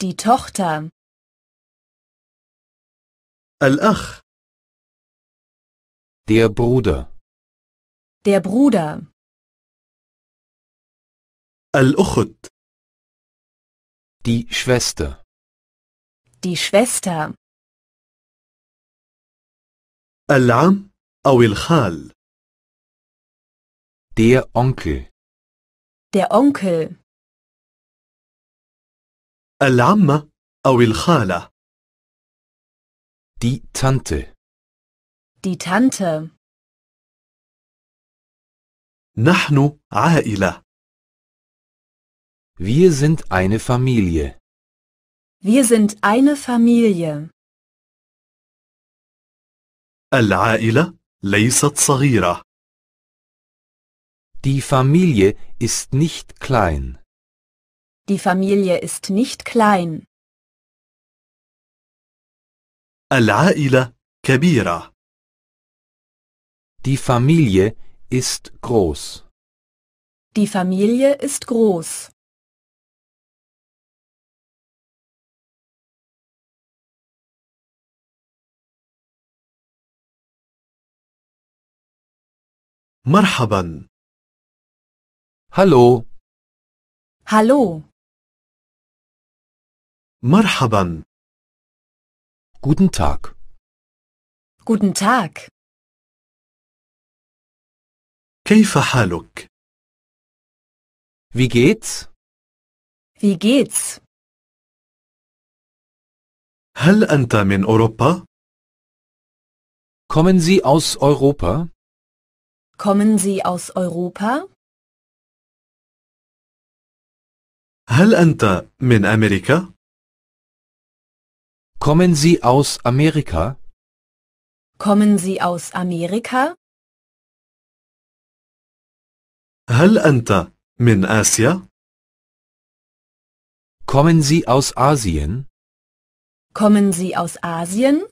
Die Tochter. الأخ. Der Bruder. Der Bruder. الأخت. Die Schwester. Die Schwester. العم أو الخال. Der Onkel. Der Onkel. العمة أو الخالة. Die Tante. Die Tante. نحن عائلة. Wir sind eine Familie. Wir sind eine Familie. العائلة ليست صغيرة. Die Familie ist nicht klein. Die Familie ist nicht klein. العائلة كبيرة. Die Familie ist groß. Die Familie ist groß. مرحبا. Hallo. Hallo. Marhaban. Guten Tag. Guten Tag. كيف حالك؟ Wie geht's? Wie geht's? هل أنت من أوروبا؟ Kommen Sie aus Europa? Kommen Sie aus Europa? هل أنت من أمريكا؟ Kommen Sie aus Amerika? Kommen Sie aus Amerika? هل أنت من آسيا؟ Kommen Sie aus Asien? Kommen Sie aus Asien?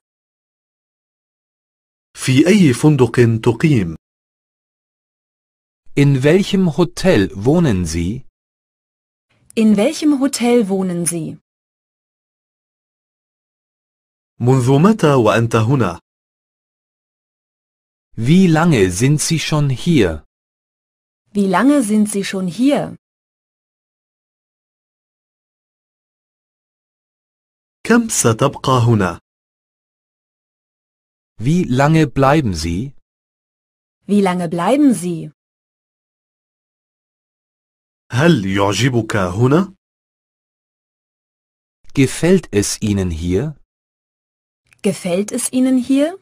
في أي فندق تقيم؟ In welchem Hotel wohnen Sie? In welchem Hotel wohnen Sie? منذ متى وأنت هنا؟ Wie lange sind Sie schon hier? Wie lange sind Sie schon hier? كم ستبقى هنا؟ Wie lange bleiben Sie? Wie lange bleiben Sie? هل يعجبك هنا؟ Gefällt es Ihnen hier? Gefällt es Ihnen hier?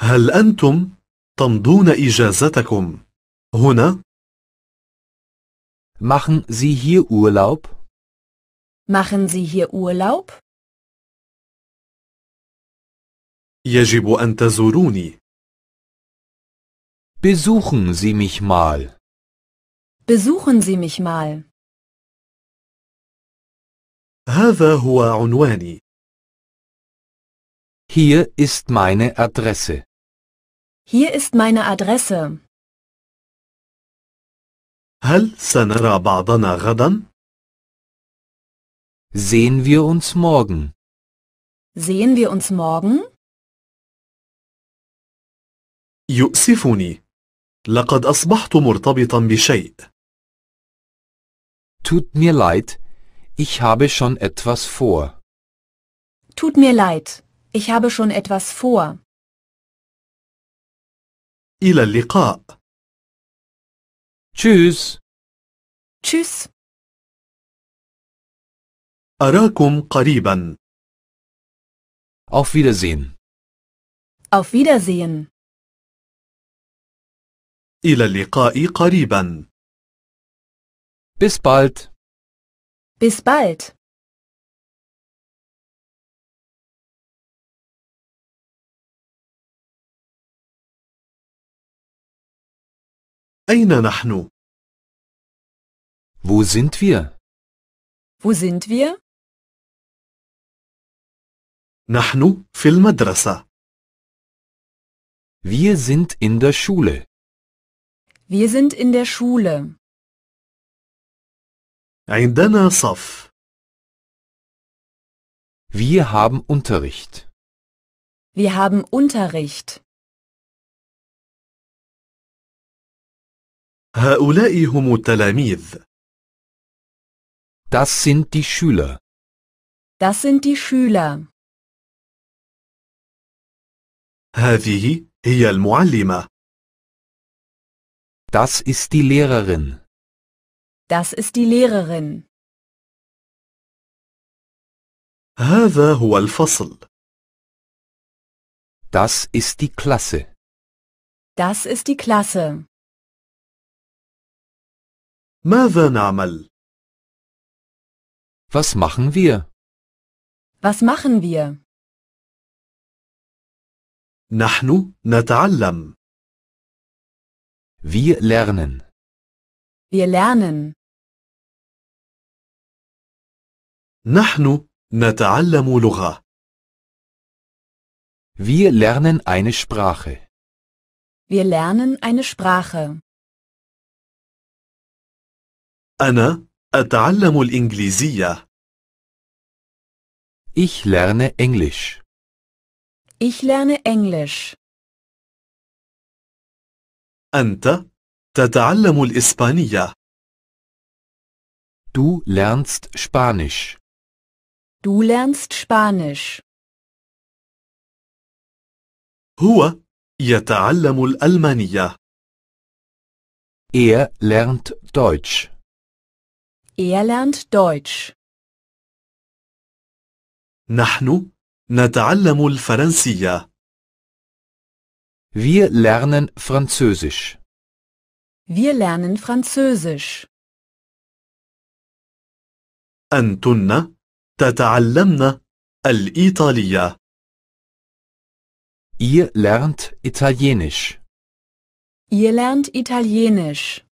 هل أنتم تمضون إجازتكم هنا؟ Machen Sie hier Urlaub? Machen Sie hier Urlaub? يجب أن تزوروني. Besuchen Sie mich mal. Besuchen Sie mich mal. هذا هو عنواني. Hier ist meine Adresse. Hier ist meine Adresse. هل سنرى بعضنا غدا؟ Sehen wir uns morgen. Sehen wir uns morgen? يؤسفني. لقد أصبحت مرتبطا بشيء. Tut mir leid, ich habe schon etwas vor. Tut mir leid, ich habe schon etwas vor. إلى اللقاء. Tschüss. Tschüss. أراكم قريبا. Auf Wiedersehen. Auf Wiedersehen. إلى اللقاء قريبا. Bis bald. Bis bald. أين نحن؟ Wo sind wir? Wo sind wir? نحن في المدرسة. Wir sind in der Schule. Wir sind in der Schule. عندنا صف. Wir haben Unterricht. Wir haben Unterricht. هؤلاء هم التلاميذ. Das sind die Schüler. Das sind die Schüler. هذه هي المعلمة. Das ist die Lehrerin. Das ist die Lehrerin. هذا هو الفصل. Das ist die Klasse. Das ist die Klasse. ماذا نعمل؟ Was machen wir? Was machen wir? نحن نتعلم. Wir lernen. Wir lernen. نحن نتعلم لغة. Wir lernen eine Sprache. Wir lernen eine Sprache. أنا أتعلم الإنجليزية. Ich lerne Englisch. Ich lerne Englisch. أنت تتعلم الإسبانية. Du lernst Spanisch. Du lernst Spanisch. هو يتعلم الألمانية. Er lernt Deutsch. Er lernt Deutsch. نحن نتعلم الفرنسية. Wir lernen Französisch. Wir lernen Französisch. أنتن تتعلمن الإيطالية. Ihr lernt Italienisch. Ihr lernt Italienisch.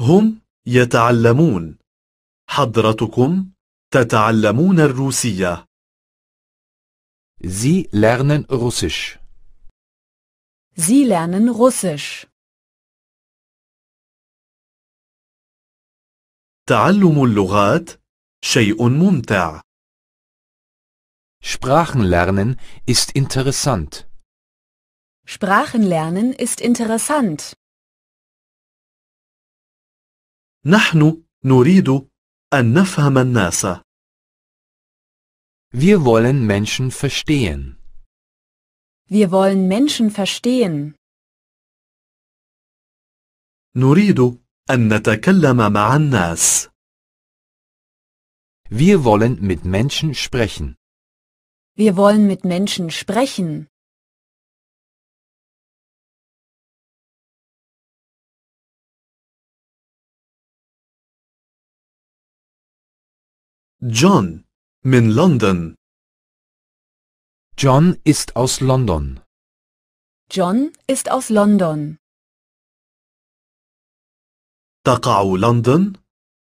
هم يتعلمون حضرتكم تتعلمون الروسية Sie lernen Russisch. Sie lernen Russisch. تعلم اللغات شيء ممتع. Sprachen lernen ist interessant. Sprachen ist interessant. نحن نريد أن نفهم الناس. Wir wollen Menschen verstehen. Wir wollen Menschen verstehen. نريد أن نتكلم مع الناس. Wir wollen mit Menschen sprechen. Wir wollen mit Menschen sprechen. John من لندن John ist aus London. John ist aus London. تقع لندن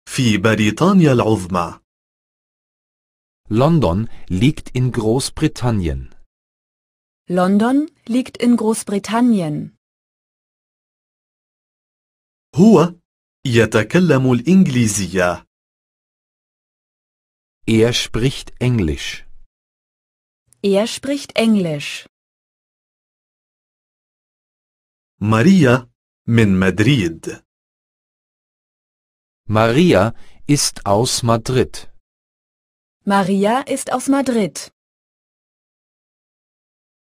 في بريطانيا العظمى. London liegt in Großbritannien. London liegt in Großbritannien. هو يتكلم الإنجليزية. Er spricht Englisch. Er spricht Englisch. Maria من مدريد. Maria ist aus Madrid. Maria ist aus Madrid.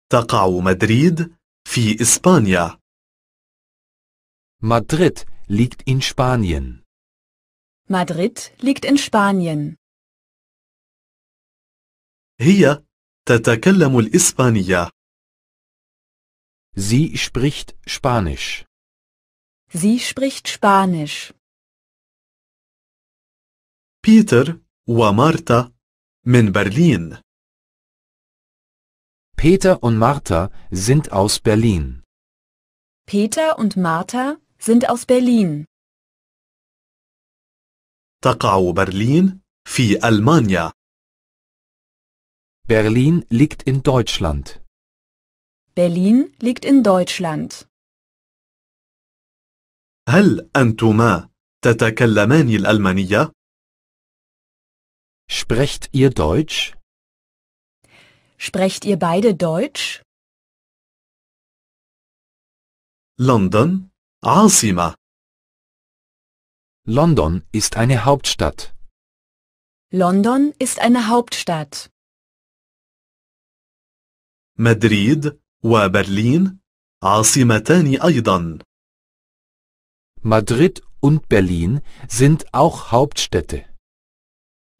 تقع مدريد في إسبانيا. Madrid liegt in Spanien. Madrid liegt in Spanien. هي تتكلم الإسبانية. Sie spricht Spanisch. Sie spricht Spanisch. بيتر ومارتا من برلين. Peter und Martha sind aus Berlin. Peter und Martha sind aus Berlin. تقع برلين في ألمانيا. Berlin liegt in Deutschland. Berlin liegt in Deutschland. هل أنتما تتكلمان الألمانية؟ Sprecht ihr Deutsch? Sprecht ihr beide Deutsch? لندن عاصمة. London ist eine Hauptstadt. London ist eine Hauptstadt. مدريد وبرلين عاصمتان أيضا. Madrid und Berlin sind auch Hauptstädte.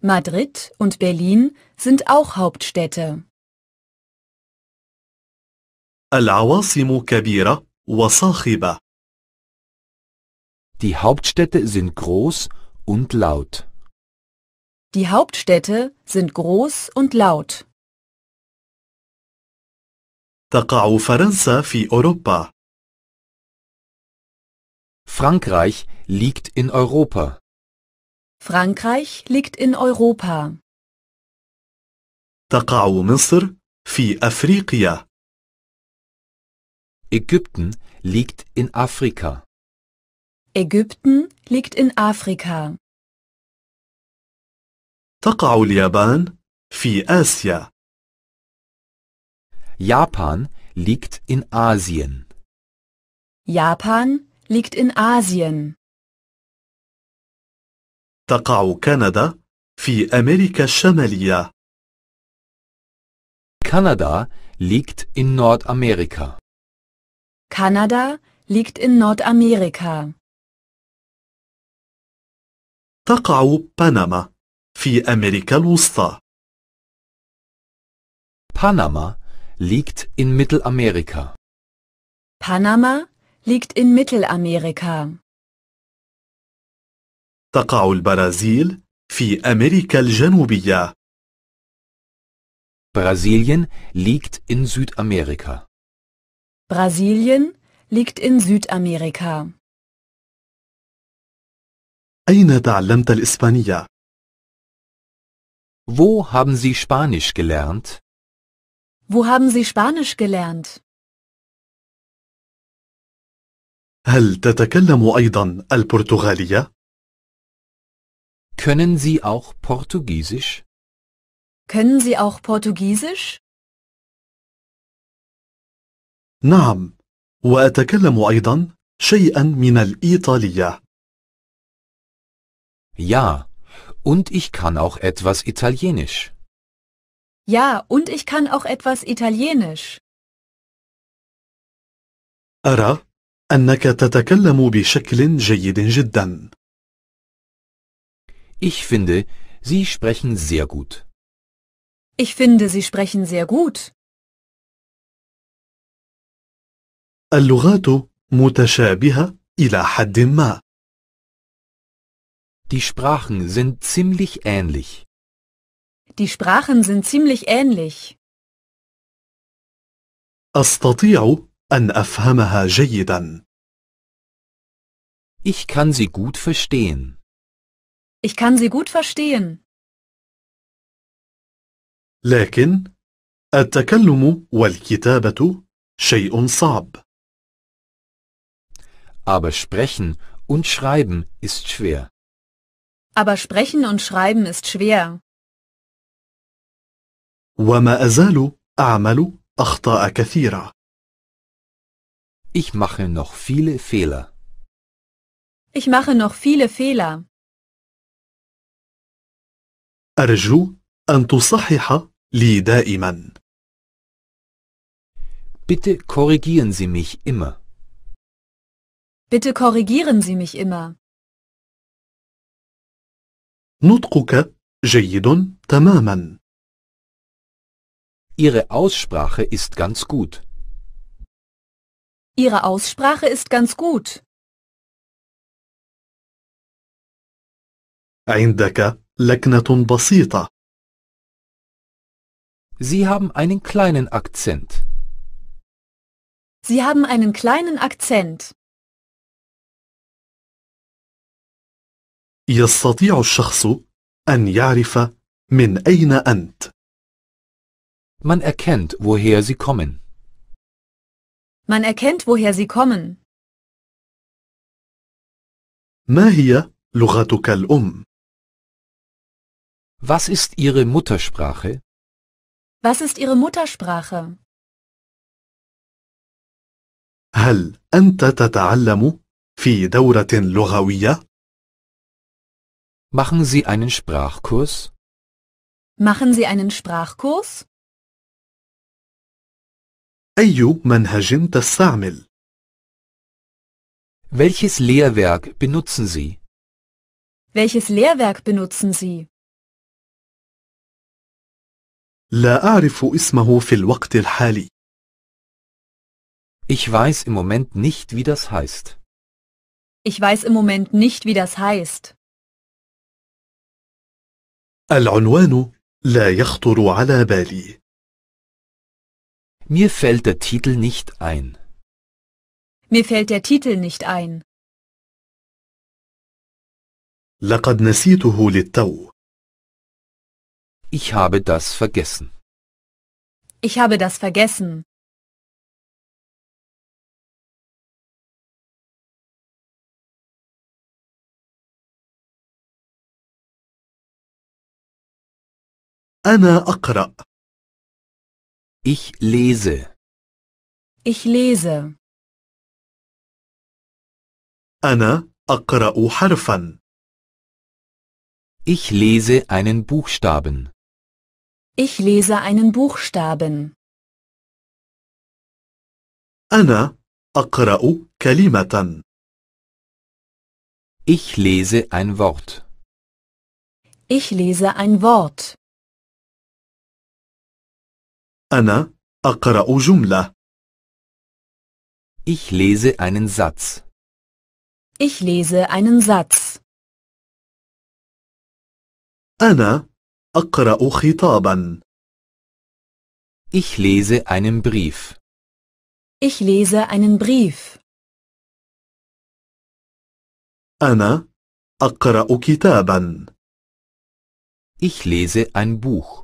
Madrid und Berlin sind auch Hauptstädte. العواصم كبيرة وصاخبة. Die Hauptstädte sind groß und laut. Die Hauptstädte sind groß und laut. تقع فرنسا في أوروبا. Frankreich liegt in Europa. Frankreich liegt in Europa. تقع مصر في أفريقيا. Ägypten liegt in Afrika. Ägypten liegt in Afrika. تقع اليابان في آسيا. Japan liegt in Asien. Japan liegt in Asien. تقع كندا في أمريكا الشمالية. Kanada liegt in Nordamerika. Kanada liegt in Nordamerika. تقع بنما في أمريكا الوسطى. Panama liegt in Mittelamerika. Panama liegt in Mittelamerika. تقع البرازيل في أمريكا الجنوبية. Brasilien liegt in Südamerika. Brasilien liegt in Südamerika. أين تعلمت الإسبانية؟ Wo haben Sie Spanisch gelernt? Wo haben Sie Spanisch gelernt? هل تتكلم أيضا البرتغالية؟ Können Sie auch Portugiesisch? Können Sie auch Portugiesisch? نعم، وأتكلم أيضا شيئا من الإيطالية. Ja, und ich kann auch etwas Italienisch. Ja, und ich kann auch etwas Italienisch. أرى أنك تتكلم بشكل جيد جدا. Ich finde, Sie sprechen sehr gut. Ich finde, Sie sprechen sehr gut. اللغات متشابهة إلى حد ما. Die Sprachen sind ziemlich ähnlich. Die Sprachen sind ziemlich ähnlich. أستطيع أن أفهمها جيدا. Ich kann sie gut verstehen. Ich kann sie gut verstehen. لكن التكلم والكتابة شيء صعب. Aber sprechen und schreiben ist schwer. Aber sprechen und schreiben ist schwer. وما أزال أعمل أخطاء كثيرة. Ich mache noch viele Fehler. Ich mache noch viele Fehler. أرجو أن تصحح لي دائما. Bitte korrigieren Sie mich immer. Bitte korrigieren Sie mich immer. نطقك جيد تماما. Ihre Aussprache ist ganz gut. Ihre Aussprache ist ganz gut. عندك لكنة بسيطة. Sie haben einen kleinen Akzent. Sie haben einen kleinen Akzent. يستطيع الشخص أن يعرف من أين أنت. Man erkennt, woher sie kommen. Man erkennt, woher sie kommen. ما هي لغتك Was ist Ihre Muttersprache? Was ist Ihre Muttersprache? هل أنت تتعلم في دورة لغوية؟ Machen Sie einen Sprachkurs? Machen Sie einen Sprachkurs? أي منهج تستعمل؟ Welches Lehrwerk benutzen Sie? Welches Lehrwerk benutzen Sie? لا أعرف اسمه في الوقت الحالي. Ich weiß im Moment nicht, wie das heißt. Ich weiß im Moment nicht, wie das heißt. العنوان لا يخطر على بالي. Mir fällt der Titel nicht ein. Mir fällt der Titel nicht ein. لقد نسيته للتو. Ich habe das vergessen. Ich habe das vergessen. أنا أقرأ. Ich lese. Ich lese. Anna أقرأ harfan. Ich lese einen Buchstaben. Ich lese einen Buchstaben. Anna أقرأ kalimatan. Ich lese ein Wort. Ich lese ein Wort. Anna أقرأ Jumla. Ich lese einen Satz. Ich lese einen Satz. Anna أقرأ خطابا. Ich lese einen Brief. Ich lese einen Brief. Anna أقرأ كتابا. Ich lese ein Buch.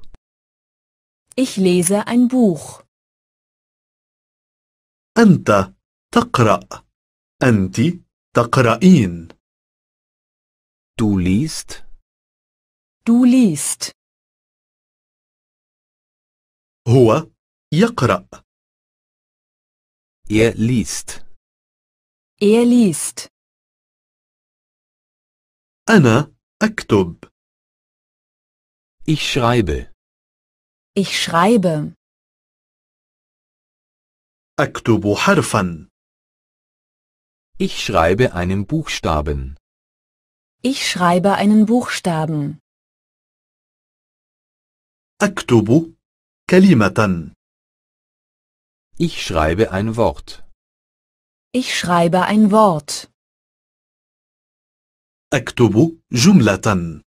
Ich lese ein Buch. أنت تقرأ. أنت تقرأين. Du liest. Du liest. هو يقرأ. Er liest. Er liest. أنا أكتب. Ich schreibe. Ich schreibe. Aktubu harfan. Ich schreibe einen Buchstaben. Ich schreibe einen Buchstaben. أكتب كلمة. Ich schreibe ein Wort. Ich schreibe ein Wort. أكتب جملة.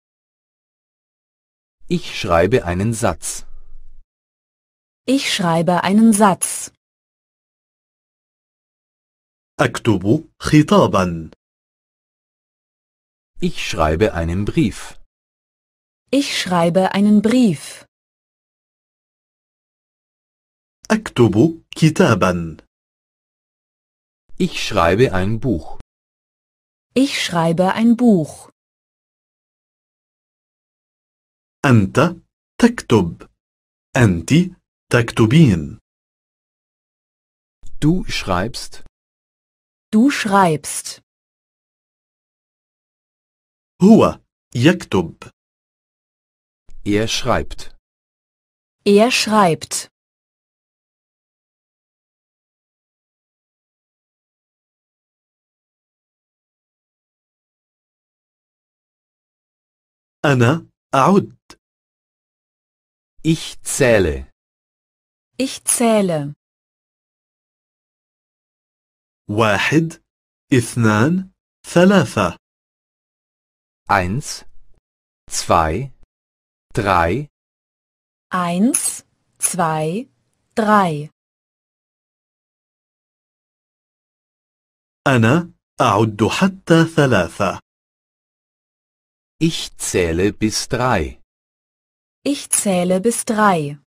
Ich schreibe einen Satz. Ich schreibe einen Satz. أكتب خطابا. Ich schreibe einen Brief. Ich schreibe einen Brief. أكتب كتابا. Ich schreibe ein Buch. Ich schreibe ein Buch. أنت تكتب. أنت تكتبين Du schreibst Du schreibst هو يكتب Er schreibt Er schreibt أنا أعد Ich zähle ich zähle. واحد اثنان ثلاثة Eins, zwei, drei. Eins, zwei, drei. أنا أعد حتى ثلاثة. Ich zähle bis drei. Ich zähle bis drei.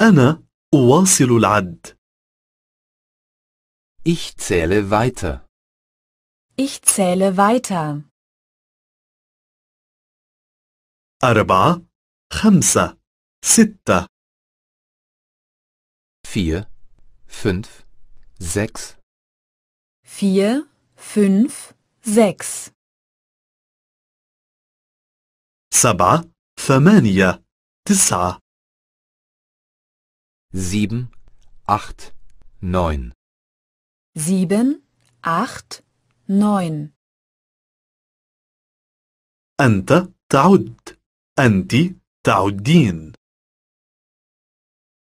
أنا أواصل العد. Ich zähle weiter. Ich zähle weiter. أربعة خمسة ستة vier, fünf, sechs. Vier, fünf, sechs. سبعة ثمانية تسعة sieben, acht, neun. Sieben, acht, neun. Anta taud. Anti taudin.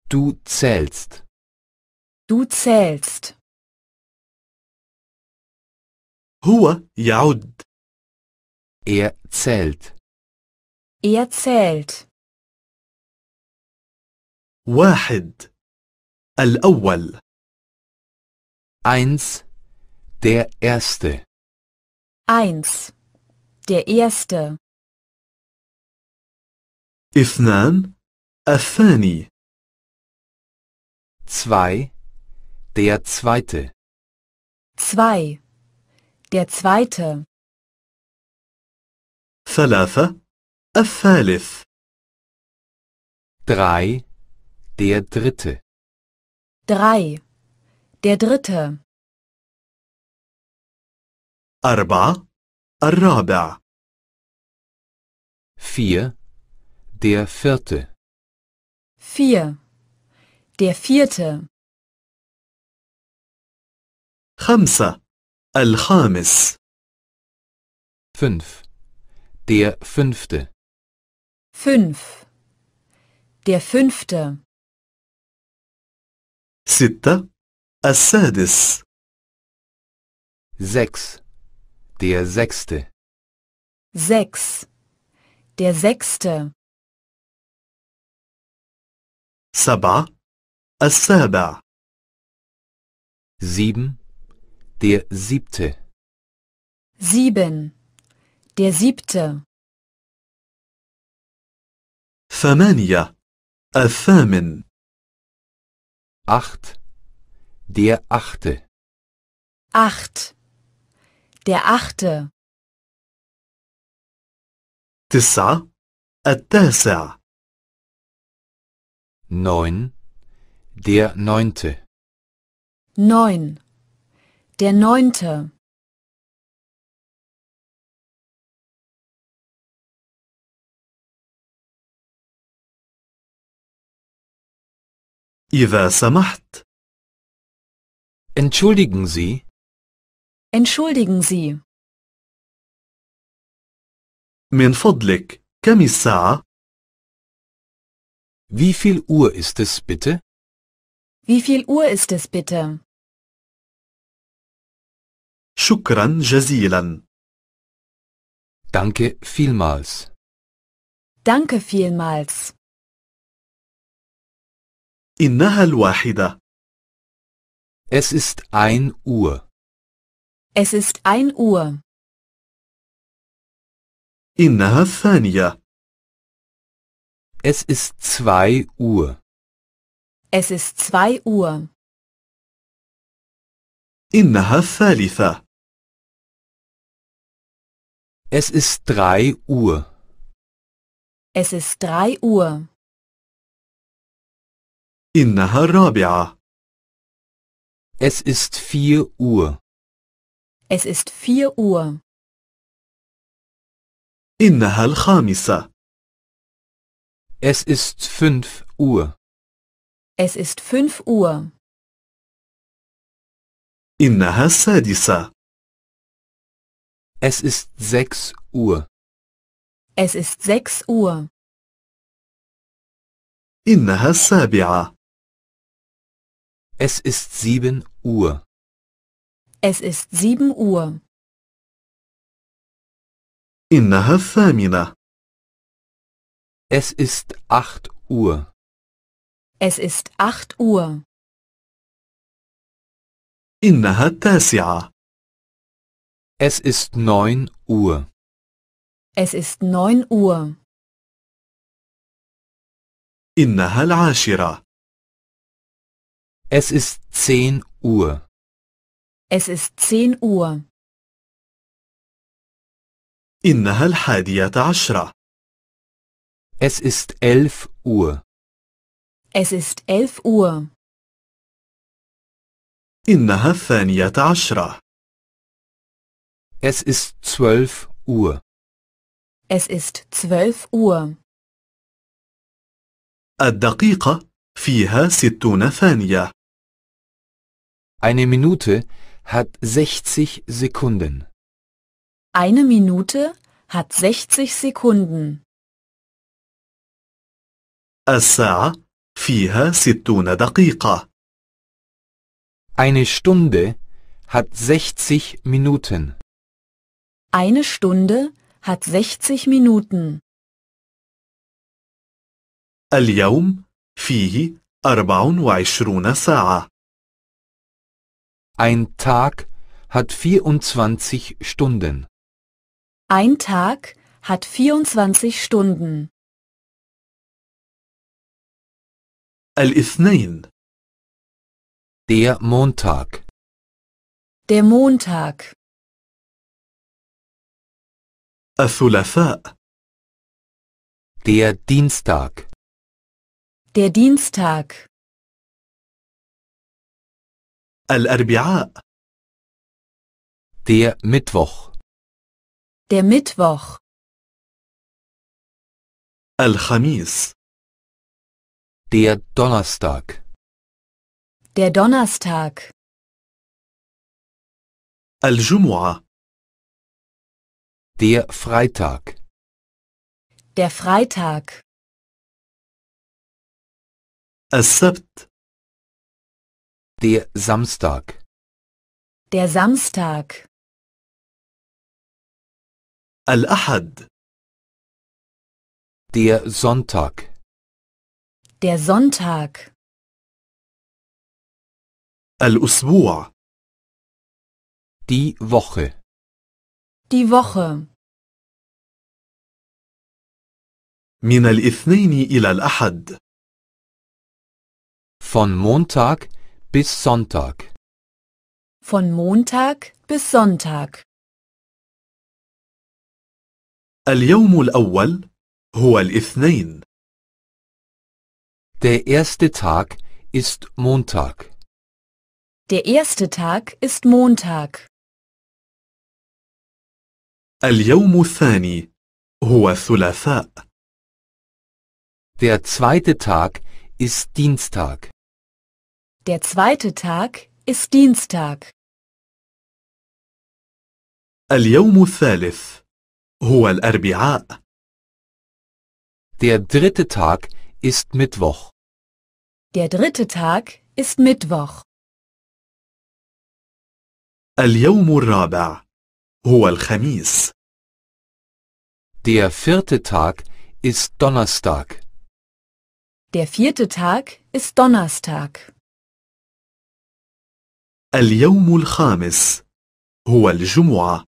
Du zählst. Du zählst. هو يعد. Er zählt. Er zählt. واحد الأول Eins, der Erste. Eins. Der Erste. اثنان الثاني Zwei, der Zweite. Zwei. Der Zweite. ثلاثة الثالث Drei, der dritte. Drei. Der dritte. أربعة الرابع Vier. Der vierte. Vier. Der vierte. خمسة الخامس Fünf. Der fünfte. Fünf. Der fünfte. ستة السادس sechs der sechste sechs der sechste سبعة السابع sieben der siebte sieben der siebte ثمانية الثامن 8. Der Achte. Acht. Der Achte. تسعة التاسع äh, Neun. Der Neunte. Neun. Der Neunte. إذا سمحت. Entschuldigen Sie. Entschuldigen Sie. من فضلك كم الساعة؟ Wie viel Uhr ist es bitte? Wie viel Uhr ist es bitte? شكرا جزيلا. Danke vielmals. Danke vielmals. إنها الواحدة. Es ist ein Uhr. Es ist ein Uhr. إنها الثانية. Es ist zwei Uhr. Es ist zwei Uhr. إنها الثالثة. Es ist drei Uhr. Es ist drei Uhr. إنها الرابعة. Es ist vier Uhr. Es ist vier Uhr. إنها الخامسة. Es ist fünf Uhr. Es ist fünf Uhr. إنها السادسة. Es ist sechs Uhr. Es ist sechs Uhr. إنها السابعة. Es ist sieben Uhr. Es ist sieben Uhr. إنها الثامنة. Es ist acht Uhr. Es ist acht Uhr. إنها التاسعة. Es ist neun Uhr. Es ist neun Uhr. إنها العاشرة. Es ist zehn Uhr. Es ist zehn Uhr. إنها الحادية عشرة. Es ist elf Uhr. Es ist elf Uhr. إنها الثانية عشرة. Es ist zwölf Uhr. Es ist zwölf Uhr. الدقيقة فيها ستون ثانية. Eine Minute hat 60 Sekunden. Eine Minute hat 60 Sekunden. الساعة فيها ستون دقيقة. Eine Stunde hat 60 Minuten. Eine Stunde hat 60 Minuten. اليوم فيه 24 ساعة. Ein Tag hat 24 Stunden. Ein Tag hat 24 Stunden. الاثنين Der Montag. Der Montag. الثلاثاء Der Dienstag. Der Dienstag. Der Mittwoch. Der Mittwoch. الخميس Der Donnerstag. Der Donnerstag. الجمعة Der Freitag. Der Freitag. السبت der Samstag. Der Samstag. الأحد. Der Sonntag. Der Sonntag. الأسبوع. Die Woche. Die Woche. من الاثنين إلى الأحد. Von Montag bis Sonntag. Von Montag bis Sonntag. اليوم الأول هو الاثنين. Der erste Tag ist Montag. Der erste Tag ist Montag. اليوم الثاني هو الثلاثاء. Der zweite Tag ist Dienstag. Der zweite Tag ist Dienstag. اليوم الثالث هو الأربعاء. Der dritte Tag ist Mittwoch. Der dritte Tag ist Mittwoch. اليوم الرابع هو الخميس. Der vierte Tag ist Donnerstag. Der vierte Tag ist Donnerstag. اليوم الخامس هو الجمعة.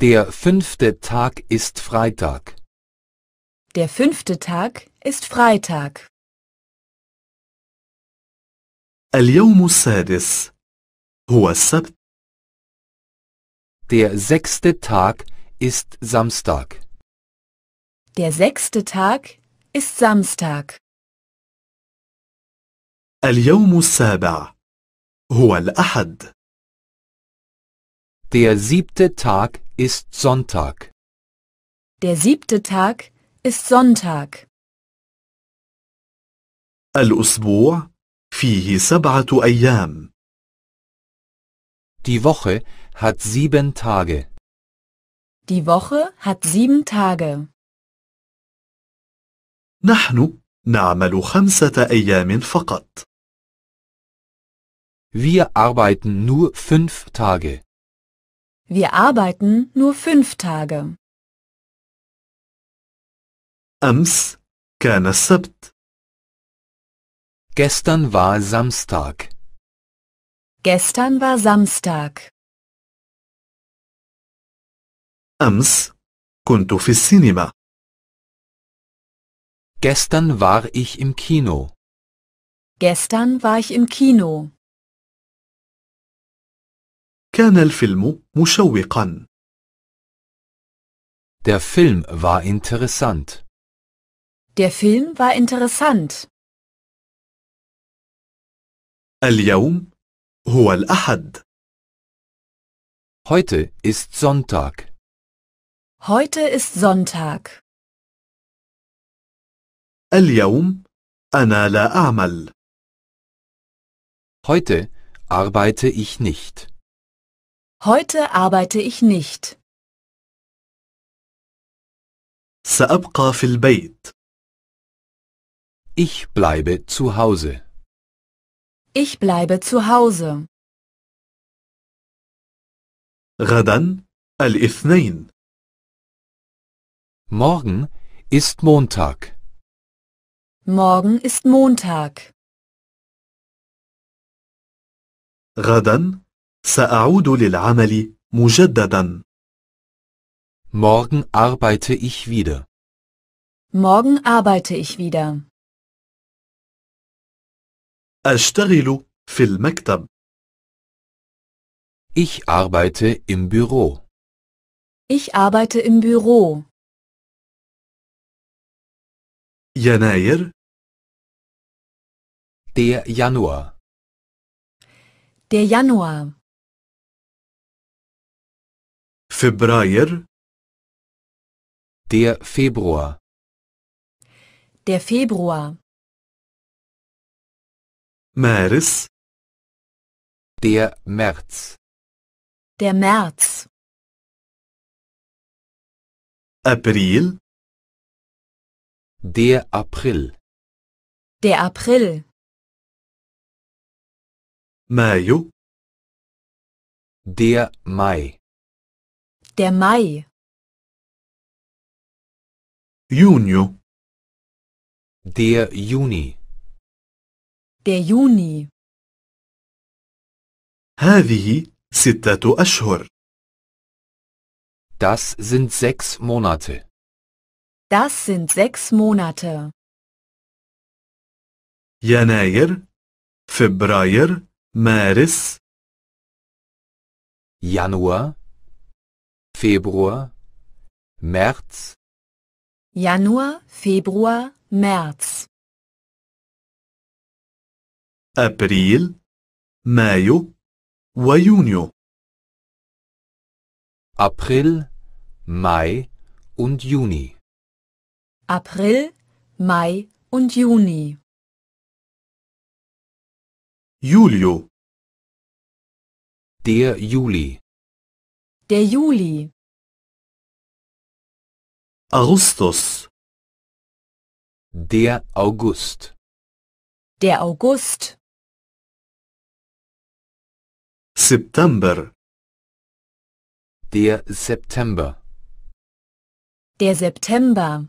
Der fünfte Tag ist Freitag. Der fünfte Tag ist Freitag. اليوم السادس هو السبت. Der sechste Tag ist Samstag. Der sechste Tag ist Samstag. اليوم السابع der siebte Tag ist Sonntag. Der siebte Tag ist Sonntag. Die Woche hat sieben Tage. Die Woche hat sieben Tage. نحن نعمل خمسة أيام فقط. Wir arbeiten nur fünf Tage. Wir arbeiten nur fünf Tage. أمس كان السبت. Gestern war Samstag. Gestern war Samstag. أمس كنت في السينما. Gestern war ich im Kino. Gestern war ich im Kino. كان الفيلم مشوقا. Der Film war interessant. Der Film war interessant. اليوم هو الأحد. Heute ist Sonntag. Heute ist Sonntag. اليوم أنا لا أعمل. Heute arbeite ich nicht. Heute arbeite ich nicht. سأبقى في البيت. Ich bleibe zu Hause. Ich bleibe zu Hause. غدا الاثنين. Morgen ist Montag. Morgen ist Montag. غدا سأعود للعمل مجددا. Morgen arbeite ich wieder. Morgen arbeite ich wieder. أشتغل في المكتب. Ich arbeite im Büro. Ich arbeite im Büro. يناير Der Januar. Der Januar. Februar Der Februar Der Februar März Der März Der März April Der April Der April Mayo Der Mai der Mai. Junio. Der Juni. Der Juni. هذه ستة أشهر. Das sind sechs Monate. Das sind sechs Monate. Jänner, Februar, März. Januar, Februar, März, Januar, Februar, März, April, مايو ويونيو April, Mai und Juni, April, Mai und Juni, Julio. der Juli, der Juli. Augustus. Der August. Der August. September. Der September. Der September.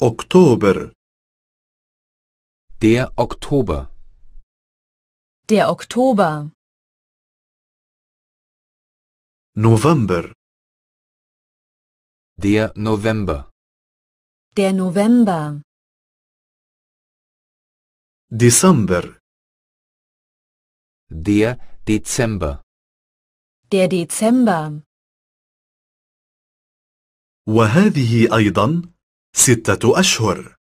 Oktober. Der Oktober. Der Oktober. November. Der November. Der November. Dezember. Der Dezember. Der Dezember. وهذه أيضا ستة أشهر.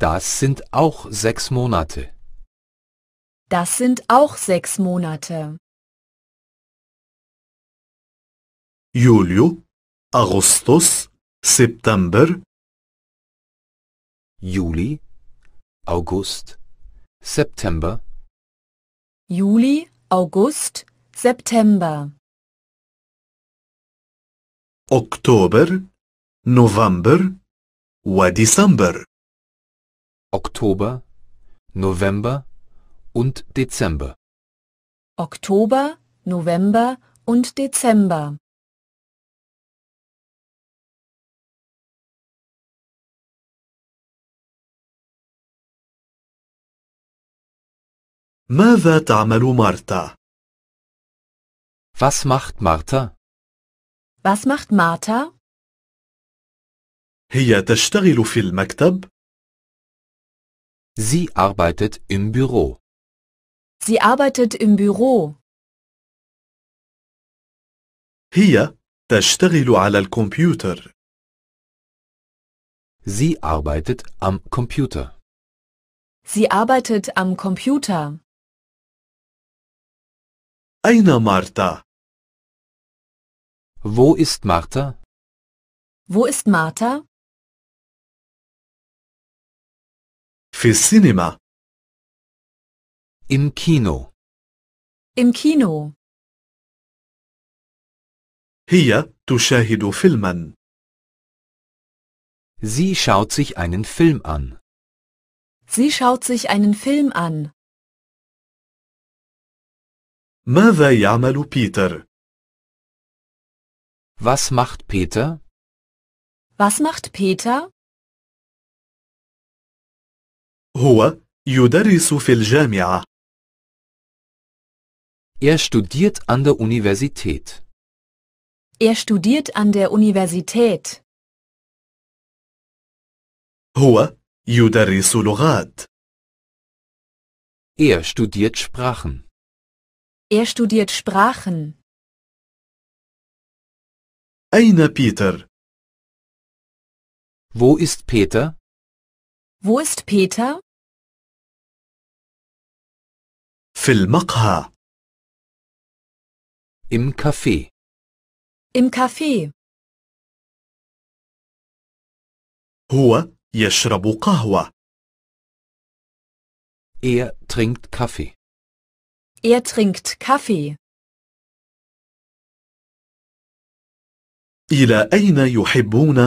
Das sind auch sechs Monate. Das sind auch sechs Monate. Juli, Augustus, September. Juli, August, September. Juli, August, September. Oktober, November und Dezember. Oktober, November und Dezember. Oktober, November und Dezember. ماذا تعمل مارتا؟ Was macht Martha? Was macht Martha? هي تشتغل في المكتب. Sie arbeitet im Büro. Sie arbeitet im Büro. هي تشتغل على الكمبيوتر. Sie arbeitet am Computer. Sie arbeitet am Computer. أين مارتا؟ Wo ist Martha? Wo ist Martha? في Cinema. Im Kino. Im Kino. هي تشاهد فيلما. Sie schaut sich einen Film an. Sie schaut sich einen Film an. ماذا يعمل بيتر؟ Was macht Peter? Was macht Peter? هو يدرس في الجامعة. Er studiert an der Universität. Er studiert an der Universität. هو يدرس لغات. Er studiert Sprachen. Er studiert Sprachen. أين Peter? Wo ist Peter? Wo ist Peter? في المقهى. Im Café. Im Café. هو يشرب قهوة. Er trinkt Kaffee. Er trinkt Kaffee. إلى أين يحبون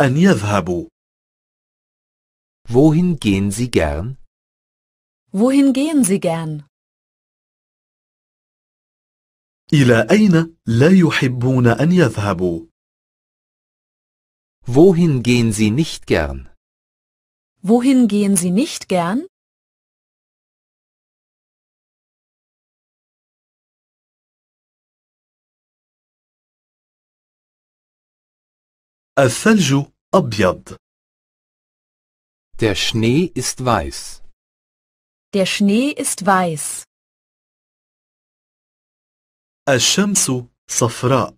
أن يذهبوا؟ Wohin gehen Sie gern? Wohin gehen Sie gern? إلى أين لا يحبون أن يذهبوا؟ Wohin gehen Sie nicht gern? Wohin gehen Sie nicht gern? الثلج أبيض. Der Schnee ist weiß. Der Schnee ist weiß. الشمس صفراء.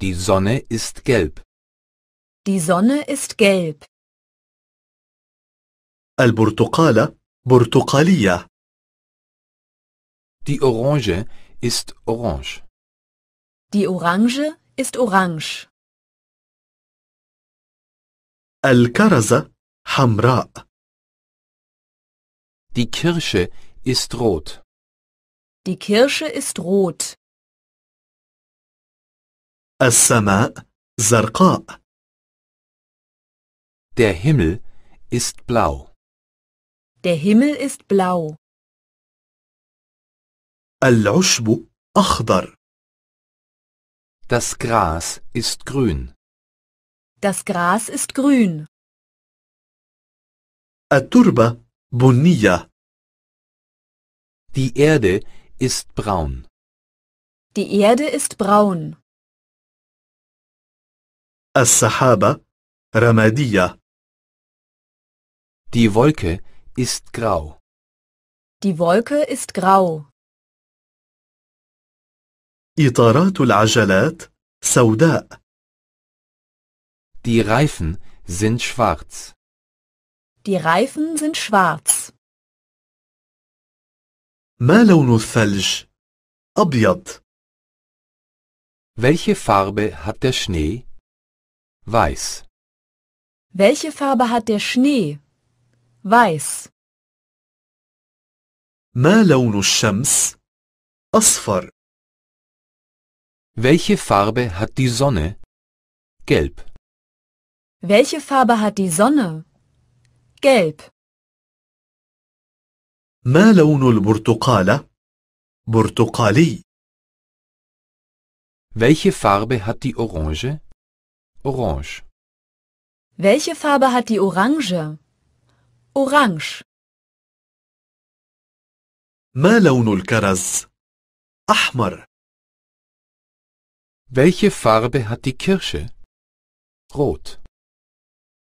Die Sonne ist gelb. Die Sonne ist gelb. البرتقالة برتقالية. Die Orange ist orange. Die Orange ist orange. الكرزة حمراء. Die Kirsche ist rot. Die Kirsche ist rot. السماء زرقاء. Der Himmel ist blau. Der Himmel ist blau. العشب أخضر. Das Gras ist grün. Das Gras ist grün. التربة بنية. Die Erde ist braun. Die Erde ist braun. السحابة رمادية. Die Wolke ist grau. Die Wolke ist grau. إطارات العجلات سوداء. Die Reifen sind schwarz. Die Reifen sind schwarz. ما لون الثلج؟ أبيض. Welche Farbe hat der Schnee? Weiß. Welche Farbe hat der Schnee? Weiß. ما لون الشمس؟ أصفر. Welche Farbe hat die Sonne? Gelb. Welche Farbe hat die Sonne? Gelb. ما لون البرتقالة؟ برتقالي. Welche Farbe hat die Orange? Orange. Welche Farbe hat die Orange? Orange. ما لون الكرز؟ أحمر. Welche Farbe hat die Kirsche? Rot.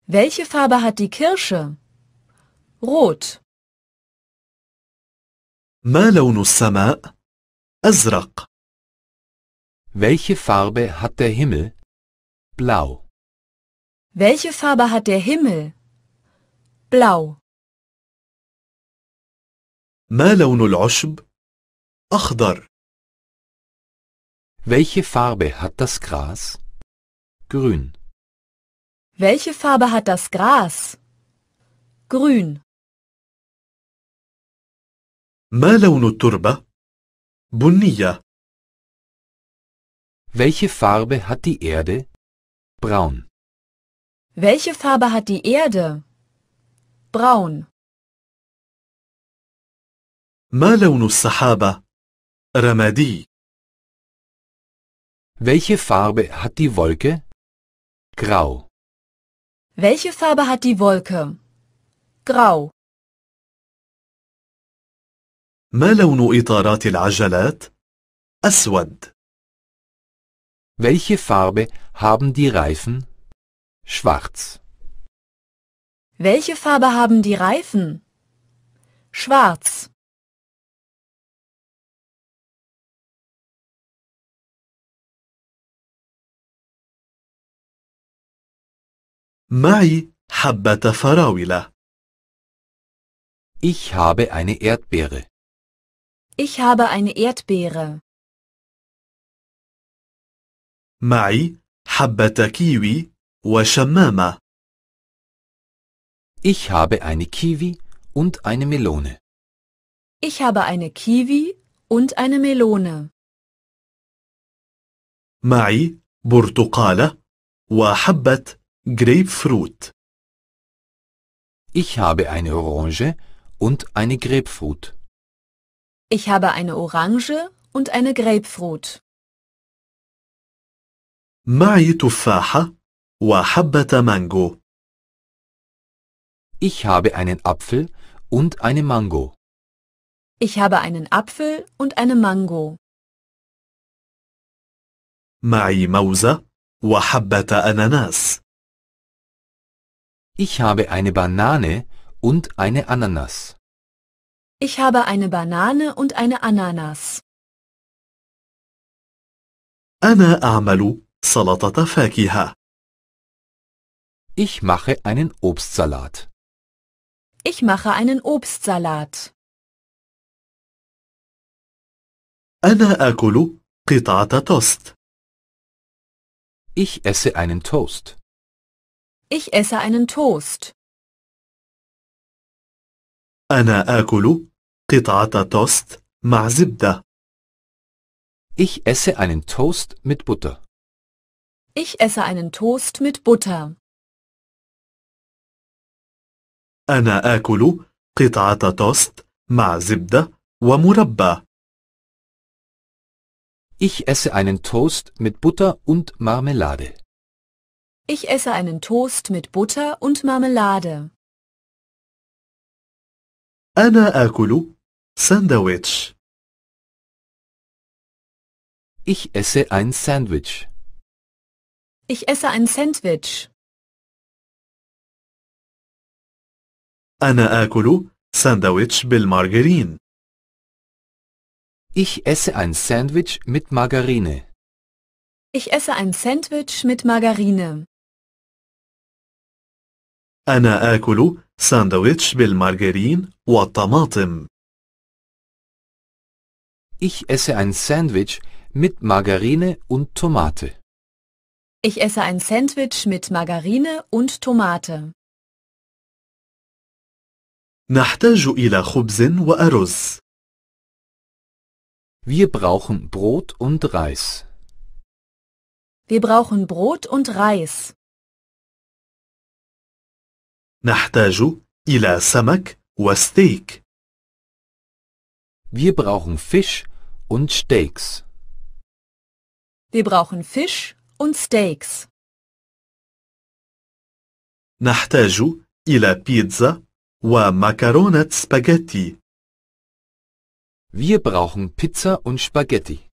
Welche Farbe hat die Kirsche? Rot. ما لون السماء؟ أزرق. Welche Farbe hat der Himmel? Blau. Welche Farbe hat der Himmel? Blau. ما لون العشب؟ أخضر. Welche Farbe hat das Gras? Grün. Welche Farbe hat das Gras? grün ما لون التربة؟ بنية Welche Farbe hat die Erde? Braun. Welche Farbe hat die Erde? Braun. ما لون السحابة؟ رمادي Welche Farbe hat die Wolke? Grau. Welche Farbe hat die Wolke? Grau. ما لون إطارات العجلات؟ أسود. Welche Farbe haben die Reifen? Schwarz. Welche Farbe haben die Reifen? Schwarz. معي حبة فراولة. Ich habe eine Erdbeere. Ich habe eine Erdbeere. معي حبة كيوي وشمامة. Ich habe eine Kiwi und eine Melone. Ich habe eine Kiwi und eine Melone. معي برتقالة وحبة Grapefruit. Ich habe eine Orange und eine Grapefruit. Ich habe eine Orange und eine Grapefruit. معي تفاحة وحبة مانجو. Ich habe einen Apfel und eine Mango. Ich habe einen Apfel und eine Mango. معي موزة وحبة أناناس. Ich habe eine Banane und eine Ananas. Ich habe eine Banane und eine Ananas. أنا أعمل سلطة فاكهة. Ich mache einen Obstsalat. Ich mache einen Obstsalat. أنا آكل قطعة توست. Ich esse einen Toast. Ich esse einen Toast. أنا آكل قطعة توست مع زبدة. Ich esse einen Toast mit Butter. Ich esse einen Toast mit Butter. أنا آكل قطعة توست مع زبدة ومربى. Ich esse einen Toast mit Butter und Marmelade. Ich esse einen Toast mit Butter und Marmelade. أنا آكل ساندويتش. Ich esse ein Sandwich. Ich esse ein Sandwich. أنا آكل ساندويتش بالمارجرين. Ich esse ein Sandwich mit Margarine. Ich esse ein Sandwich mit Margarine. أنا آكل ساندويتش بالمارجرين والطماطم. Ich esse ein Sandwich mit Margarine und Tomate. Ich esse ein Sandwich mit Margarine und Tomate. نحتاج إلى خبز وأرز. Wir brauchen Brot und Reis. Wir brauchen Brot und Reis. نحتاج إلى سمك وستيك. Wir brauchen Fisch und Steaks. Wir brauchen Fisch und Steaks. نحتاج إلى بيتزا ومكرونة سباجيتي. Wir brauchen Pizza und Spaghetti.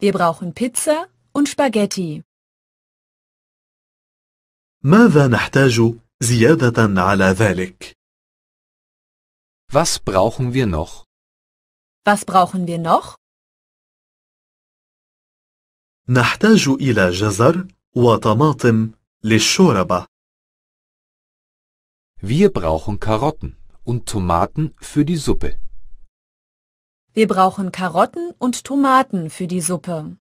Wir brauchen Pizza und Spaghetti. ماذا نحتاج زيادة على ذلك. Was brauchen wir noch? Was brauchen wir noch? نحتاج إلى جزر وطماطم للشوربة. Wir brauchen Karotten und Tomaten für die Suppe. Wir brauchen Karotten und Tomaten für die Suppe.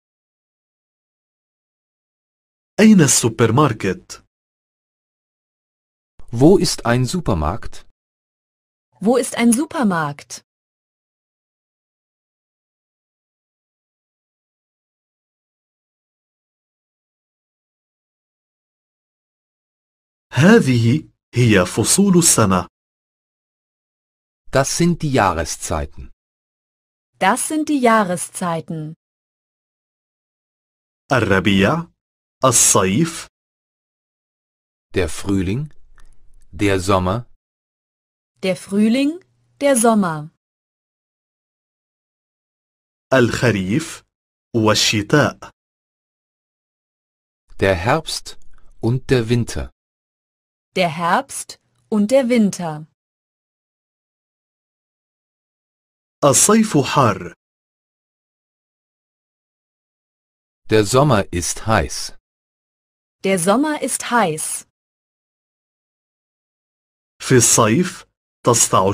أين السوبرماركت؟ wo ist ein Supermarkt? Wo ist ein Supermarkt? هذه هي فصول السنة. Das sind die Jahreszeiten. Das sind die Jahreszeiten. الربيع الصيف Der Frühling, der Sommer, der Frühling, der Sommer. الخريف والشتاء Der Herbst und der Winter. Der Herbst und der Winter. الصيف حار Der Sommer ist heiß. Der Sommer ist heiß für Saif das Tau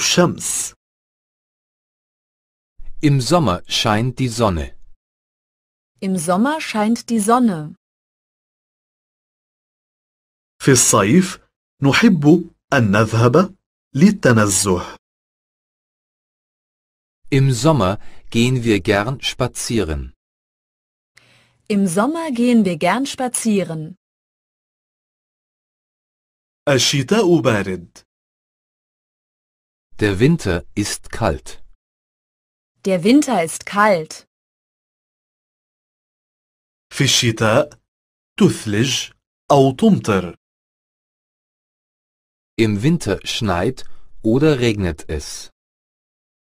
Im Sommer scheint die Sonne. Im Sommer scheint die Sonne. في الصيف نحب أن نذهب للتنزه. Im Sommer gehen wir gern spazieren. Im Sommer gehen wir gern spazieren. الشتاء بارد. Der Winter ist kalt. Der Winter ist kalt. في الشتاء تثلج أو تمطر. Im Winter schneit oder regnet es.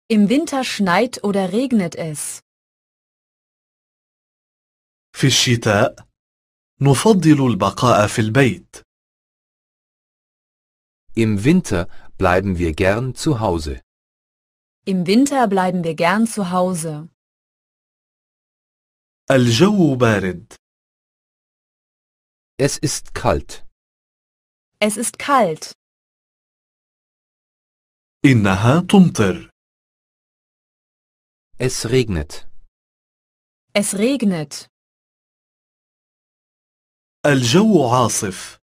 Im Winter schneit oder regnet es. في الشتاء نفضل البقاء في البيت. Im Winter bleiben wir gern zu Hause. Im Winter bleiben wir gern zu Hause. الجو بارد. Es ist kalt. Es ist kalt. إنها تمطر. Es regnet. Es regnet. الجو عاصف.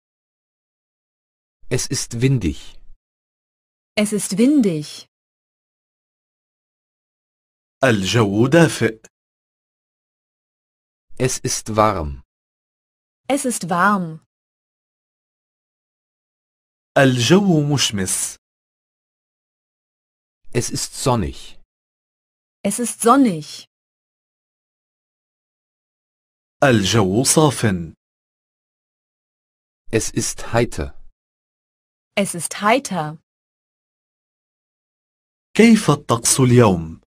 Es ist windig. Es ist windig. الجو دافئ. Es ist warm. Es ist warm. الجو مشمس. Es ist sonnig. Es ist sonnig. الجو صاف. Es ist heiter. Es ist heiter. كيف الطقس اليوم؟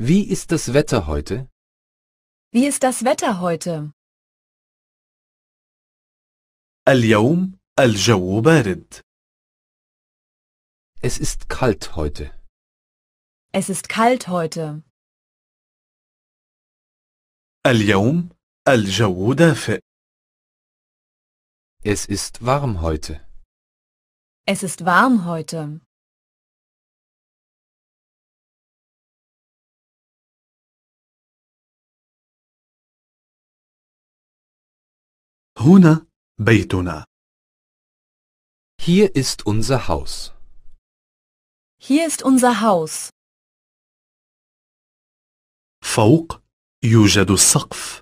Wie ist das Wetter heute? Wie ist das Wetter heute? اليوم الجو بارد. Es ist kalt heute. Es ist kalt heute. اليوم الجو دافئ. Es ist warm heute. Es ist warm heute. هنا بيتنا. Hier ist unser Haus. Hier ist unser Haus. فوق يوجد السقف.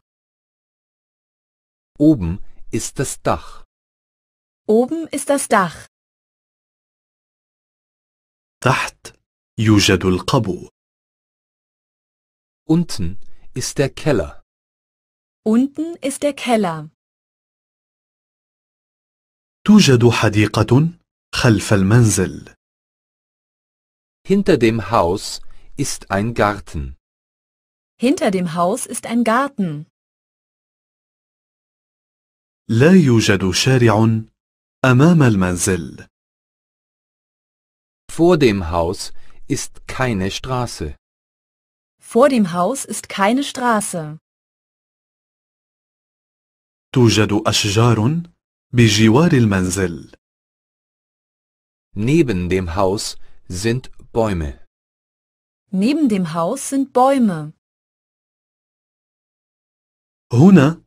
Oben ist das Dach. Oben ist das Dach. تحت يوجد القبو. Unten ist der Keller. Unten ist der Keller. توجد حديقة خلف المنزل. Hinter dem Haus ist ein Garten. Hinter dem Haus ist ein Garten. لا يوجد شارع أمام المنزل. Vor dem Haus ist keine Straße. Vor dem Haus ist keine Straße. توجد أشجار بجوار المنزل. Neben dem Haus sind Bäume. Neben dem Haus sind Bäume. هنا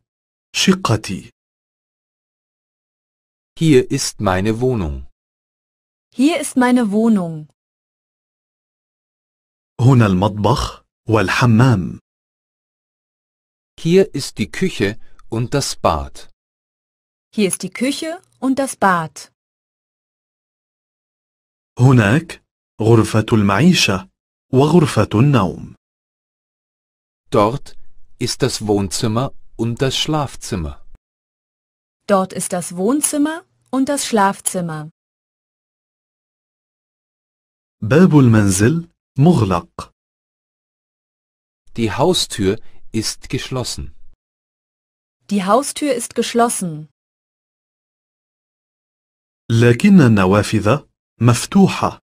شقتي. Hier ist meine Wohnung. Hier ist meine Wohnung. هنا المطبخ والحمام. Hier ist die Küche und das Bad. Hier ist die Küche und das Bad. هناك غرفة المعيشة وغرفة النوم. Dort ist das Wohnzimmer und das Schlafzimmer. Dort ist das Wohnzimmer und das Schlafzimmer. باب المنزل مغلق. Die Haustür ist geschlossen. Die Haustür ist geschlossen. لكن النوافذ مفتوحة.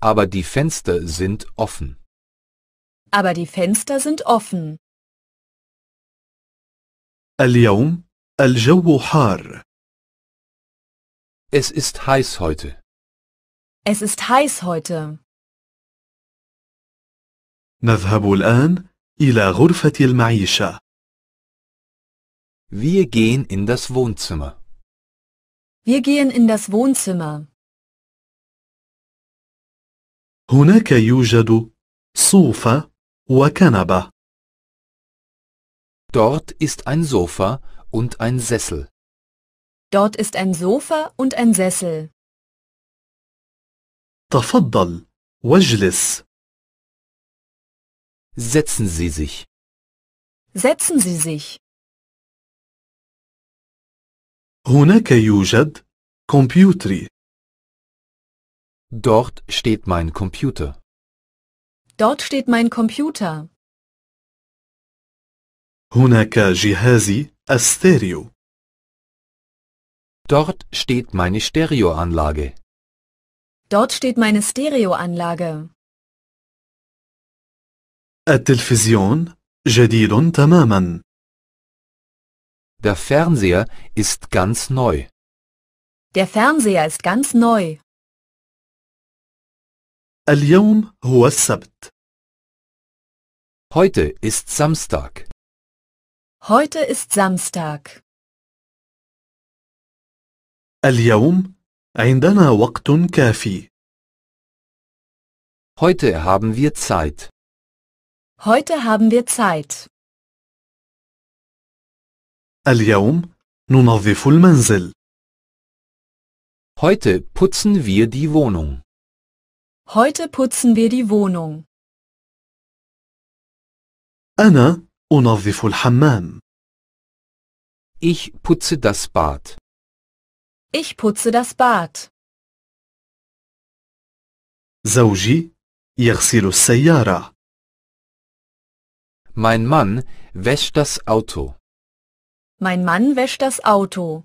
Aber die Fenster sind offen. Aber die Fenster sind offen. اليوم الجو حار. Es ist heiß heute. Es ist heiß heute. نذهب الآن إلى غرفة المعيشة. Wir gehen in das Wohnzimmer. Wir gehen in das Wohnzimmer. هناك يوجد صوفة وكنبة. Dort ist ein Sofa und ein Sessel. Dort ist ein Sofa und ein Sessel. تفضل واجلس. Setzen Sie sich. Setzen Sie sich. هناك يوجد كمبيوتري. Dort steht mein Computer. Dort steht mein Computer. هناك جهازي الستيريو. Dort steht meine Stereoanlage. Dort steht meine Stereoanlage. التلفزيون جديد تماما. Der Fernseher ist ganz neu. Der Fernseher ist ganz neu. اليوم هو السبت. Heute ist Samstag. Heute ist Samstag. اليوم عندنا وقت كافي. Heute haben wir Zeit. Heute haben wir Zeit. اليوم ننظف المنزل. Heute putzen wir die Wohnung. Heute putzen wir die Wohnung. أنا أنظف الحمام. Ich putze das Bad. Ich putze das Bad. زوجي يغسل السيارة. Mein Mann wäscht das Auto. Mein Mann wäscht das Auto.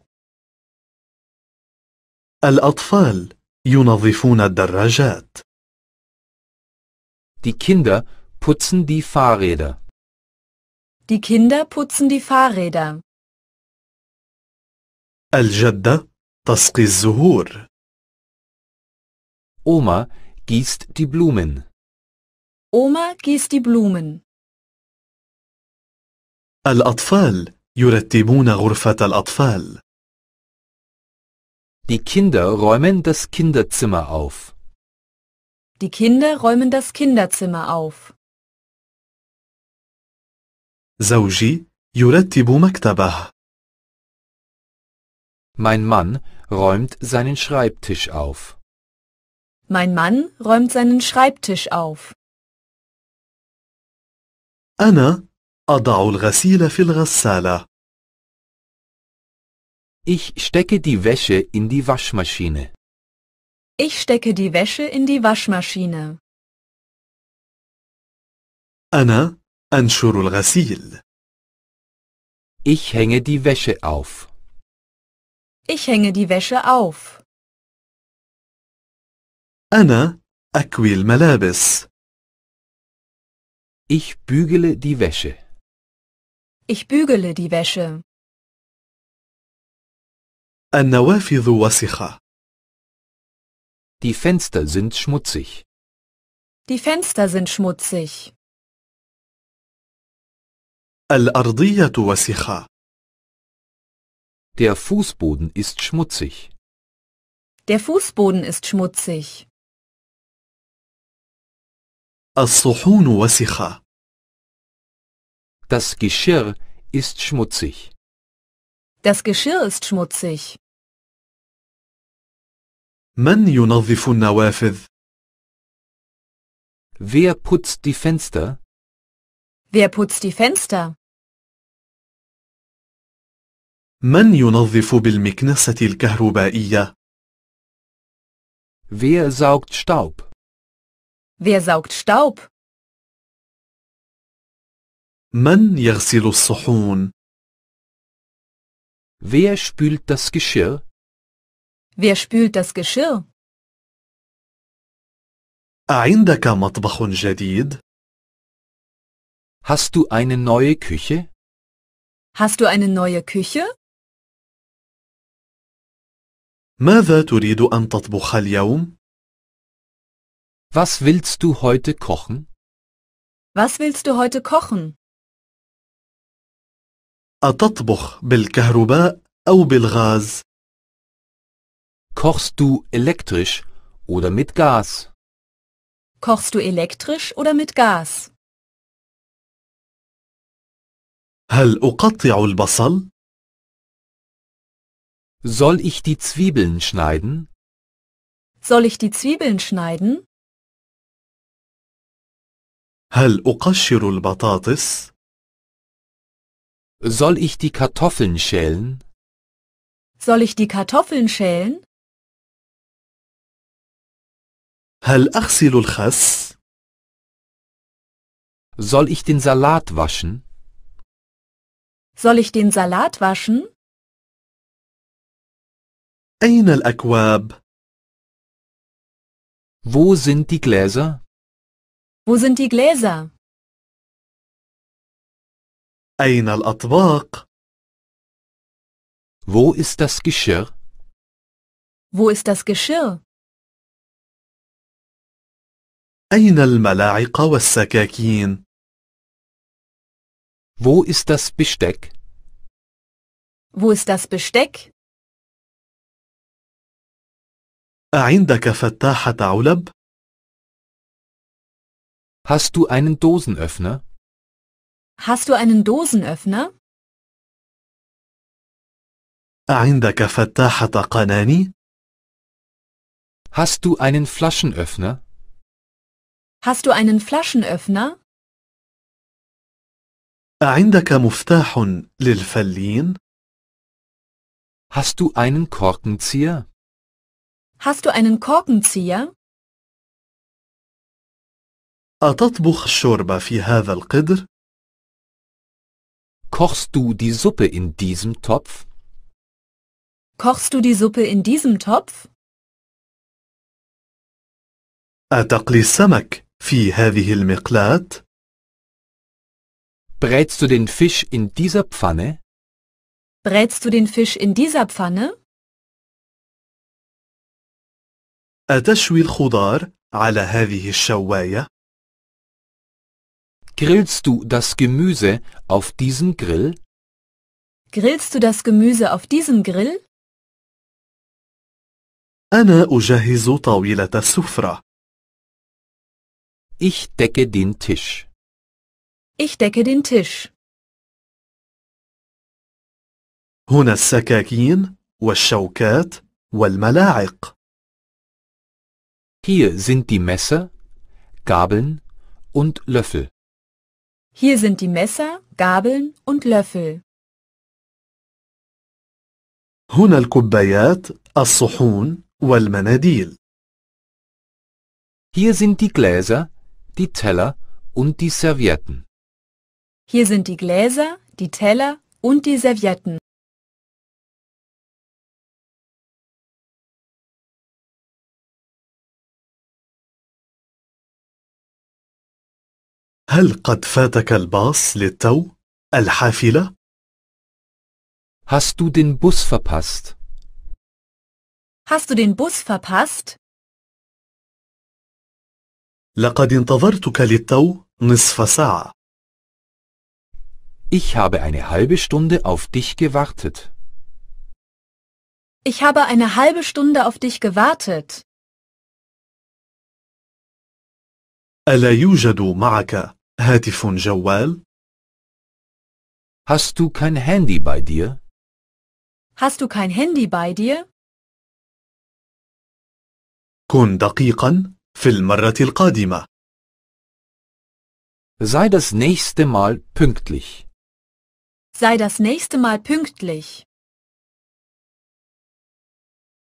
الأطفال ينظفون الدراجات. Die Kinder putzen die Fahrräder. Die Kinder putzen die Fahrräder. الجدة تسقي الزهور. Oma gießt die Blumen. Oma gießt die Blumen. الأطفال يرتبون غرفة الأطفال. Die Kinder räumen das Kinderzimmer auf. Die Kinder räumen das Kinderzimmer auf. زوجي يرتب مكتبه. Mein Mann räumt seinen Schreibtisch auf. Mein Mann räumt seinen Schreibtisch auf. أنا أضع الغسيل في الغسالة. Ich stecke die Wäsche in die Waschmaschine. Ich stecke die Wäsche in die Waschmaschine. أنا أنشر الغسيل. Ich hänge die Wäsche auf. Ich hänge die Wäsche auf. أنا أكوي الملابس. Ich bügele die Wäsche. Ich bügele die Wäsche. النوافذ وسخة. Die Fenster sind schmutzig. Die Fenster sind schmutzig. الأرضية وسخة. Der Fußboden ist schmutzig. Der Fußboden ist schmutzig. الصحون وسخة. Das Geschirr ist schmutzig. Das Geschirr ist schmutzig. من ينظف النوافذ؟ Wer putzt die Fenster? Wer putzt die Fenster? من ينظف بالمكنسة الكهربائية؟ Wer saugt Staub? Wer saugt Staub? من يغسل الصحون؟ Wer spült das Geschirr? Wer spült das Geschirr? أعندك مطبخ جديد؟ Hast du eine neue Küche? Hast du eine neue Küche? ماذا تريد أن تطبخ اليوم؟ Was willst du heute kochen? Was willst du heute kochen? أتطبخ بالكهرباء أو بالغاز؟ Kochst du elektrisch oder mit Gas? Kochst du elektrisch oder mit Gas? هل أقطع البصل؟ Soll ich die Zwiebeln schneiden? Soll ich die Zwiebeln schneiden؟ هل أقشر البطاطس؟ soll ich die Kartoffeln schälen? Soll ich die Kartoffeln schälen? هل أغسل الخس؟ Soll ich den Salat waschen? Soll ich den Salat waschen? أين الأكواب؟ Wo sind die Gläser? Wo sind die Gläser? أين الأطباق؟ Wo ist das Geschirr? Wo ist das Geschirr? أين الملاعق والسكاكين؟ Wo ist das Besteck? Wo ist das Besteck? أعندك فتاحة علب؟ Hast du einen Dosenöffner? Hast du einen Dosenöffner? عندك فتاحة قناني؟ Hast du einen Flaschenöffner? Hast du einen Flaschenöffner? عندك مفتاح للفلين؟ Hast du einen Korkenzieher? Hast du einen Korkenzieher? أتطبخ الشوربة في هذا القدر؟ Kochst du die Suppe in diesem Topf? Kochst du die Suppe in diesem Topf? أتقلي السمك في هذه المقلاة؟ Brätst du den Fisch in dieser Pfanne? Brätst du den Fisch in dieser Pfanne? أتشوي الخضار على هذه الشواية؟ Grillst du das Gemüse auf diesem Grill? Grillst du das Gemüse auf diesem Grill? أنا أجهز طاولة السفرة. Ich decke den Tisch. Ich decke den Tisch. هنا السكاكين والشوكات والملاعق. Hier sind die Messer, Gabeln und Löffel. Hier sind die Messer, Gabeln und Löffel. هنا الكوبايات, الصحون والمناديل. Hier sind die Gläser, die Teller und die Servietten. Hier sind die Gläser, die Teller und die Servietten. هل قد فاتك الباص للتو؟ الحافلة؟ Hast du den Bus verpasst? Hast du den Bus verpasst? لقد انتظرتك للتو نصف ساعة. Ich habe eine halbe Stunde auf dich gewartet. Ich habe eine halbe Stunde auf dich gewartet. ألا يوجد معك هاتف جوال؟ Hast du kein Handy bei dir? Hast du kein Handy bei dir? كن دقيقا في المرة القادمة. Sei das nächste Mal pünktlich. Sei das nächste Mal pünktlich.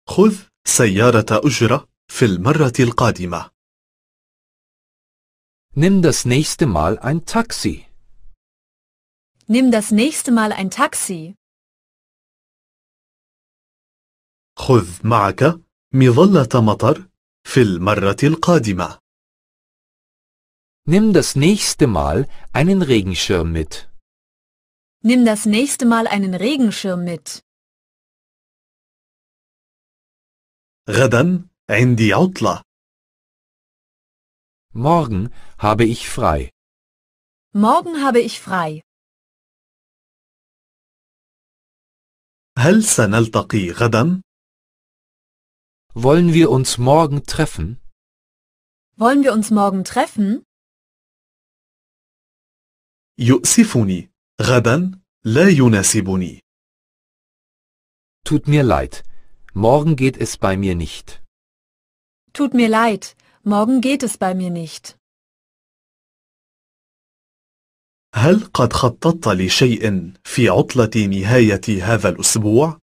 خذ سيارة أجرة في المرة القادمة. Nimm das nächste Mal ein Taxi. Nimm das nächste Mal ein Taxi. خذ معك مظلة مطر في المرة القادمة. Nimm das nächste Mal einen Regenschirm mit. Nimm das nächste Mal einen Regenschirm mit. غدا عندي عطلة. Morgen habe ich frei. Morgen habe ich frei. هل سنلتقي غدا؟ Wollen wir uns morgen treffen? Wollen wir uns morgen treffen? يؤسفني غدا لا يناسبني Tut mir leid. Morgen geht es bei mir nicht. Tut mir leid morgen geht es bei mir nicht. هل قد خططت لشيء في عطلة نهاية هذا الأسبوع؟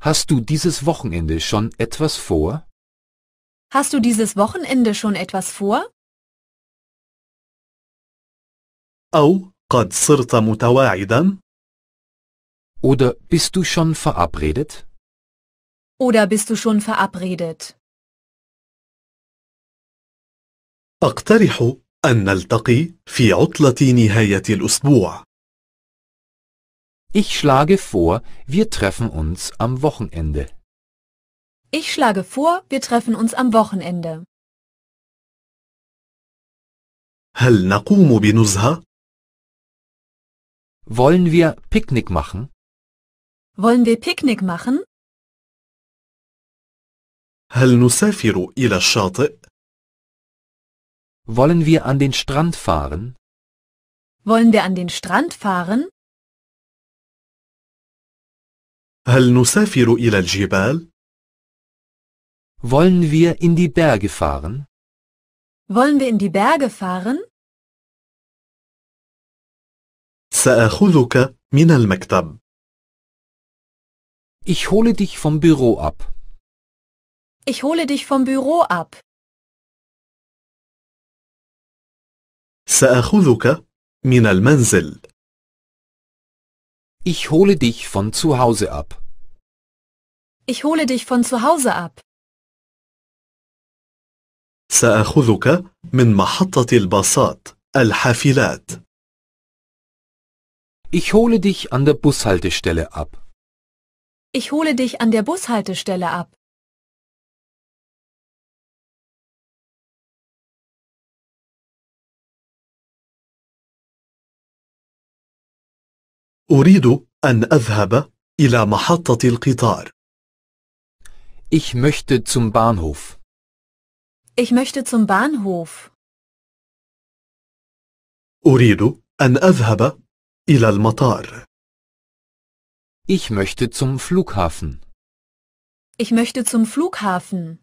Hast du dieses Wochenende schon etwas vor? Hast du dieses Wochenende schon etwas vor? أو قد صرت متواعدا؟ Oder bist du schon verabredet? Oder bist du schon verabredet? أقترح أن نلتقي في عطلة نهاية الأسبوع. Ich schlage vor, wir treffen uns am Wochenende. Ich schlage vor, wir treffen uns am Wochenende. هل نقوم بنزهة؟ Wollen wir Picknick machen? Wollen wir Picknick machen؟ هل نسافر إلى الشاطئ؟ wollen wir an den Strand fahren? Wollen wir an den Strand fahren? هل نسافر إلى الجبال؟ Wollen wir in die Berge fahren? Wollen wir in die Berge fahren? سأخذك من المكتب. Ich hole dich vom Büro ab. Ich hole dich vom Büro ab. سأخذك من المنزل. Ich hole dich von zu Hause ab. Ich hole dich von zu Hause ab. سأخذك من محطة الباصات الحافلات. Ich hole dich an der Bushaltestelle ab. Ich hole dich an der Bushaltestelle ab. أريد أن أذهب إلى محطة القطار. Ich möchte zum Bahnhof. Ich möchte zum Bahnhof. أريد أن أذهب إلى المطار. Ich möchte zum Flughafen. Ich möchte zum Flughafen.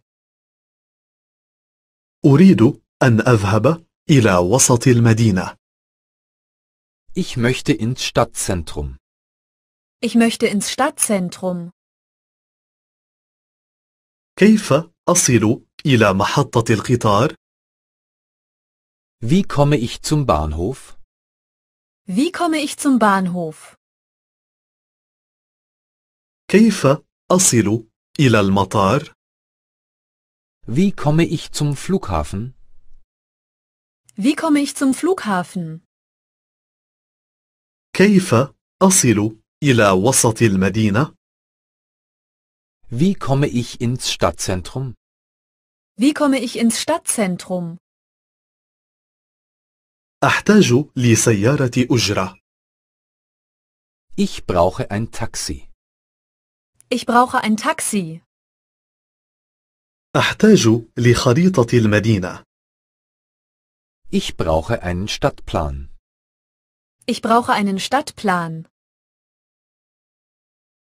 أريد أن أذهب إلى وسط المدينة. Ich möchte ins Stadtzentrum. Ich möchte ins Stadtzentrum. كيف أصل إلى محطة القطار؟ Wie komme ich zum Bahnhof? Wie komme ich zum Bahnhof? كيف أصل إلى المطار؟ Wie komme ich zum Flughafen? Wie komme ich zum Flughafen? كيف أصل إلى وسط المدينة؟ Wie komme ich ins Stadtzentrum? Wie komme ich ins Stadtzentrum? أحتاج لسيارة أجرة. Ich brauche ein Taxi. Ich brauche ein Taxi. أحتاج لخريطة المدينة. Ich brauche einen Stadtplan. Ich brauche einen Stadtplan.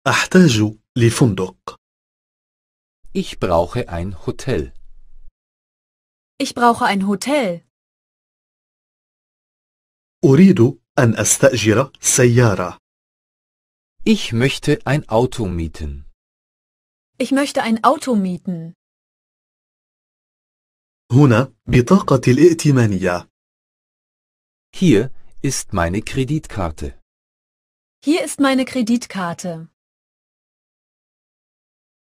أحتاج لفندق. Ich brauche ein Hotel. Ich brauche ein Hotel. أريد أن أستأجر سيارة. Ich möchte ein Auto mieten. Ich möchte ein Auto mieten. هنا بطاقة الائتمانية. Hier ist meine Kreditkarte. Hier ist meine Kreditkarte.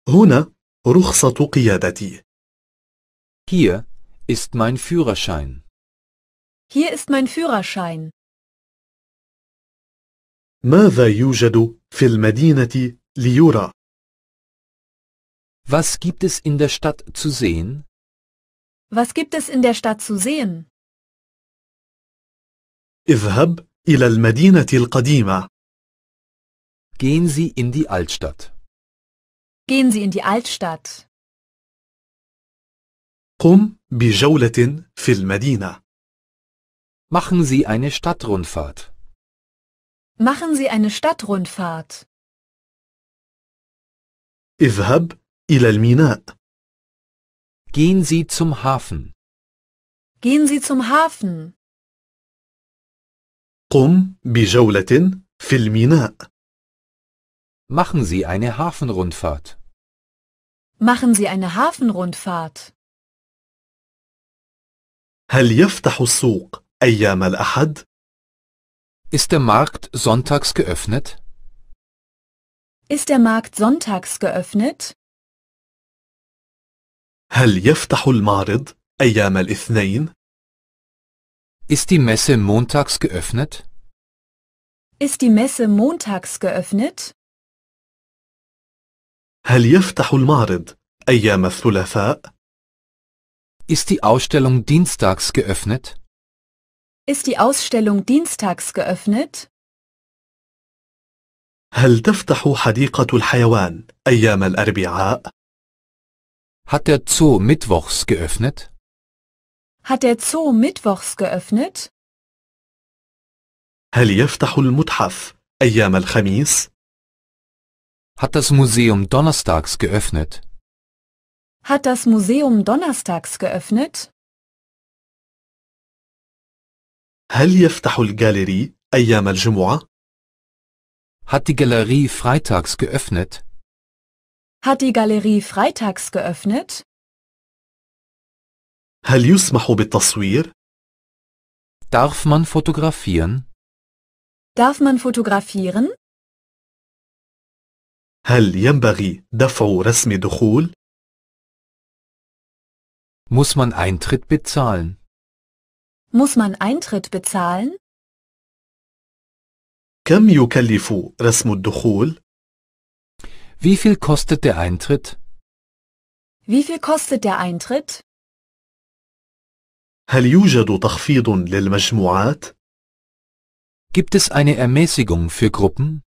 هنا رخصة قيادتي. Hier ist mein Führerschein. Hier ist mein Führerschein. ماذا يوجد في المدينة ليرى؟ Was gibt es in der Stadt zu sehen? Was gibt es in der Stadt zu sehen? اذهب إلى المدينة القديمة. Gehen Sie in die Altstadt. Gehen Sie in die Altstadt. قم بجولة في المدينة. Machen Sie eine Stadtrundfahrt. Machen Sie eine Stadtrundfahrt. اذهب إلى الميناء. Gehen Sie zum Hafen. Gehen Sie zum Hafen. قم بجولة في الميناء. Machen Sie eine Hafenrundfahrt. Machen Sie eine Hafenrundfahrt. هل يفتح السوق أيام الأحد؟ Ist der Markt sonntags geöffnet? Ist der Markt sonntags geöffnet? هل يفتح المعرض أيام الاثنين؟ Ist die Messe montags geöffnet? Ist die Messe montags geöffnet? هل يفتح المعرض أيام الثلاثاء؟ Ist die Ausstellung dienstags geöffnet? Ist die Ausstellung dienstags geöffnet? هل تفتح حديقة الحيوان أيام الأربعاء؟ Hat der Zoo mittwochs geöffnet? Hat der Zoo mittwochs geöffnet? هل يفتح المتحف أيام الخميس؟ Hat das Museum donnerstags geöffnet? Hat das Museum donnerstags geöffnet? هل يفتح الجاليري أيام الجمعة؟ Hat die Galerie freitags geöffnet? Hat die Galerie freitags geöffnet? هل يسمح بالتصوير؟ Darf man fotografieren? Darf man fotografieren? هل ينبغي دفع رسم دخول؟ Muss man Eintritt bezahlen? Muss man Eintritt bezahlen? كم يكلف رسم الدخول؟ Wie viel kostet der Eintritt? Wie viel kostet der Eintritt? هل يوجد تخفيض للمجموعات؟ Gibt es eine Ermäßigung für Gruppen?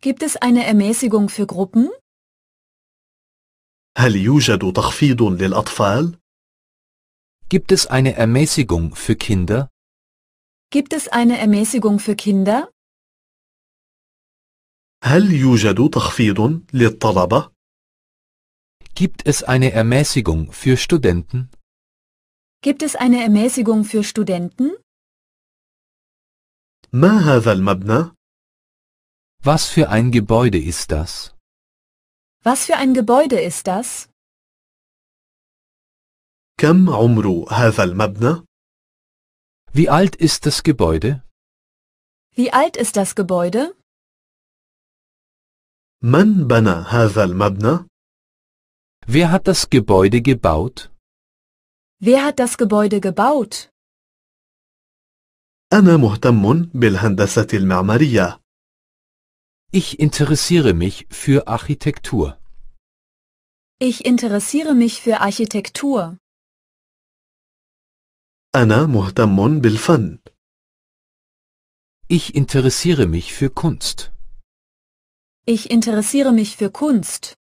Gibt es eine Ermäßigung für Gruppen? هل يوجد تخفيض للأطفال؟ Gibt es eine Ermäßigung für Kinder? Gibt es eine Ermäßigung für Kinder? هل يوجد تخفيض للطلبة؟ Gibt es eine Ermäßigung für Studenten? Gibt es eine Ermäßigung für Studenten? ما هذا المبنى؟ Was für ein Gebäude ist das? Was für ein Gebäude ist das? كم عمر هذا المبنى؟ Wie alt ist das Gebäude? Wie alt ist das Gebäude? من بنى هذا المبنى؟ Wer hat das Gebäude gebaut? Wer hat das Gebäude gebaut? أنا مهتم بالهندسة المعمارية. Ich interessiere mich für Architektur. Ich interessiere mich für Architektur. أنا مهتم بالفن. Ich interessiere mich für Kunst. Ich interessiere mich für Kunst.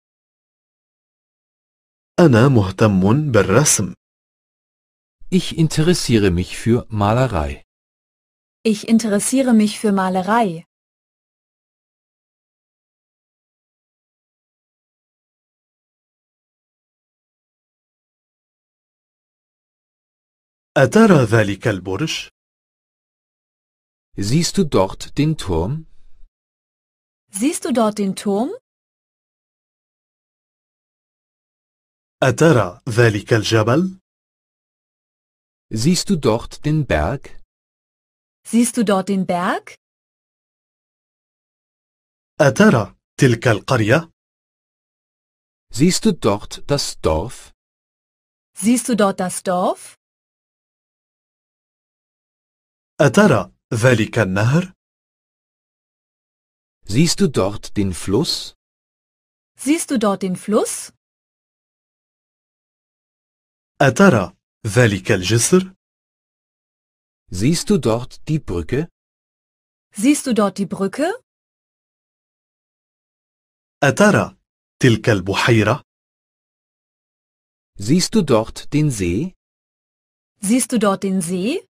أنا مهتم بالرسم. Ich interessiere mich für Malerei. Ich interessiere mich für Malerei. أترى ذلك البرج؟ Siehst du dort den Turm? Siehst du dort den Turm? أترى ذلك الجبل؟ Siehst du dort den Berg? Siehst du dort den Berg? أترى تلك القرية؟ Siehst du dort das Dorf? Siehst du dort das Dorf? أترى ذلك النهر؟ Siehst du dort den Fluss? Siehst du dort den Fluss? أترى ذلك الجسر؟ Siehst du dort die Brücke? Siehst du dort die Brücke? أترى تلك البحيرة؟ Siehst du dort den See? Siehst du dort den See?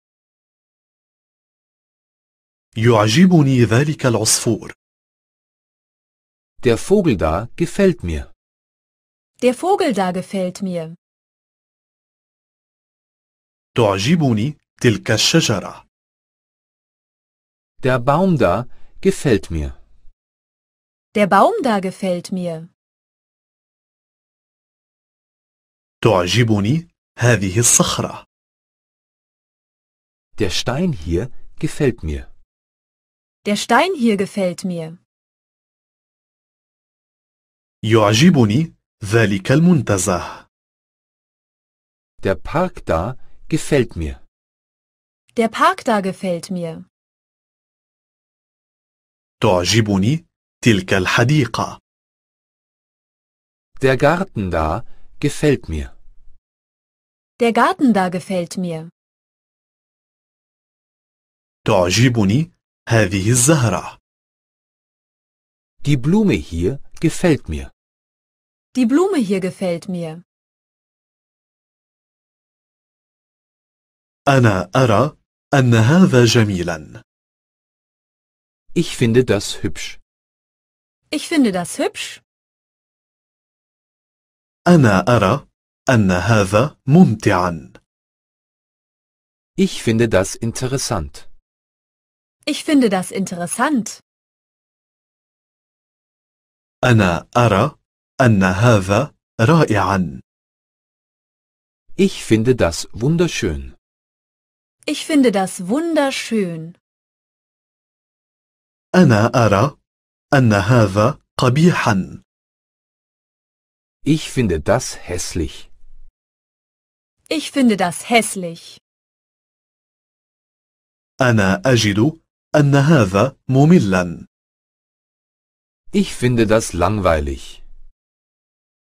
يعجبني ذلك العصفور. Der Vogel da gefällt mir. Der Vogel da gefällt mir. تعجبني تلك الشجرة. Der Baum da gefällt mir. Der Baum da gefällt mir. تعجبني هذه الصخرة. Der Stein hier gefällt mir. Der Stein hier gefällt mir. يعجبني ذلك المنتزه. Der Park da Gefällt mir. Der Park da gefällt mir. تعجبني تلك الحديقة. Der Garten da gefällt mir. Der Garten da gefällt mir. تعجبني هذه الزهرة. Die Blume hier gefällt mir. Die Blume hier gefällt mir. أنا أرى أن هذا جميلا. Ich finde das hübsch. Ich finde das hübsch. أنا أرى أن هذا ممتعا. Ich finde das interessant. Ich finde das interessant. أنا أرى أن هذا رائعا. Ich finde das wunderschön. Ich finde das wunderschön. أنا أرى أن هذا قبيحا. Ich finde das hässlich. Ich finde das hässlich. أنا أجد أن هذا مملا. Ich finde das langweilig.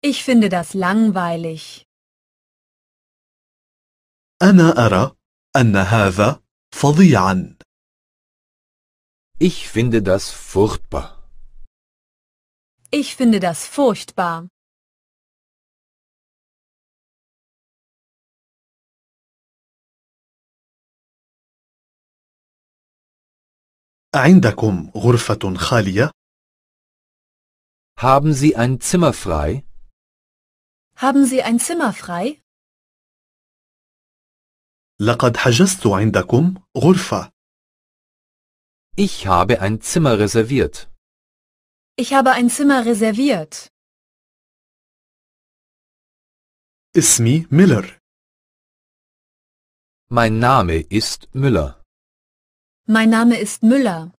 Ich finde das langweilig. أنا أرى أن هذا فظيعا. Ich finde das furchtbar. Ich finde das furchtbar. عندكم غرفة خالية؟ Haben Sie ein Zimmer frei? Haben Sie ein Zimmer frei? لقد حجزت عندكم غرفة. Ich habe ein Zimmer reserviert. Ich habe ein Zimmer reserviert. اسمي ميلر. Mein Name ist Müller. Mein Name ist Müller.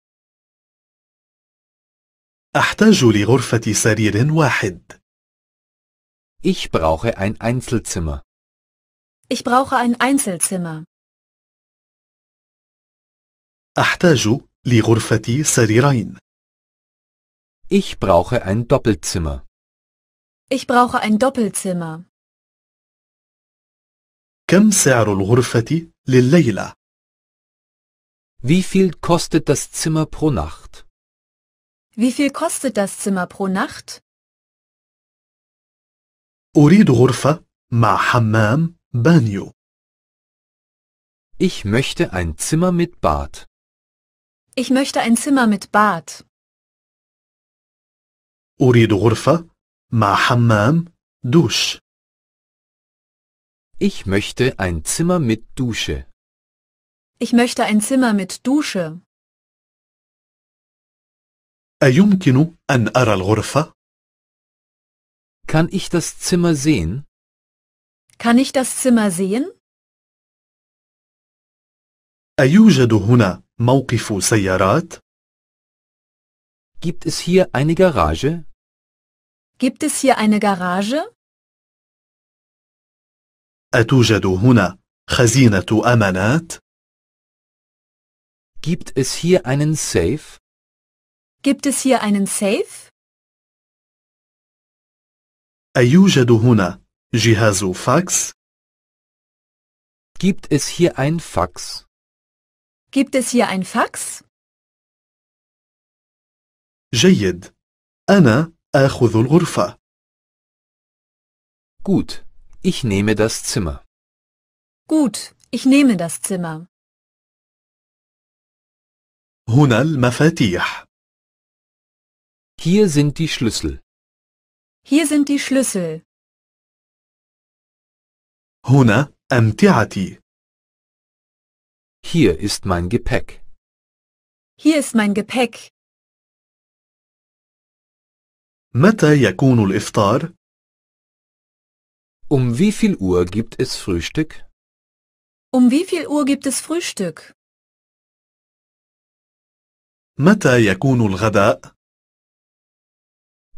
أحتاج لغرفة سرير واحد. Ich brauche ein Einzelzimmer. Ich brauche ein Einzelzimmer. Ich brauche ein Doppelzimmer. Ich brauche ein Doppelzimmer. Wie viel kostet das Zimmer pro Nacht? Wie viel kostet das Zimmer pro Nacht? أريد غرفة مع حمام Bagno. Ich möchte ein Zimmer mit Bad. Ich möchte ein Zimmer mit Bad. أريد غرفة مع حمام دوش. Ich möchte ein Zimmer mit Dusche. Ich möchte ein Zimmer mit Dusche. أيمكن أن أرى الغرفة؟ Kann ich das Zimmer sehen? Kann ich das Zimmer sehen? أيوجد هنا موقف سيارات؟ Gibt es hier eine Garage? Gibt es hier eine Garage? أتوجد هنا خزينة أمانات؟ Gibt es hier einen Safe? Gibt es hier einen Safe? أيوجد هنا جهاز فاكس Gibt es hier ein Fax? Gibt es hier ein Fax? جيد أنا آخذ الغرفة Gut, ich nehme das Zimmer. Gut, ich nehme das Zimmer. هنا المفاتيح Hier sind die Schlüssel. Hier sind die Schlüssel. هنا أمتعتي. Hier ist mein Gepäck. Hier ist mein Gepäck. متى يكون الإفطار؟ Um wie viel Uhr gibt es Frühstück? Um wie viel Uhr gibt es Frühstück? متى يكون الغداء؟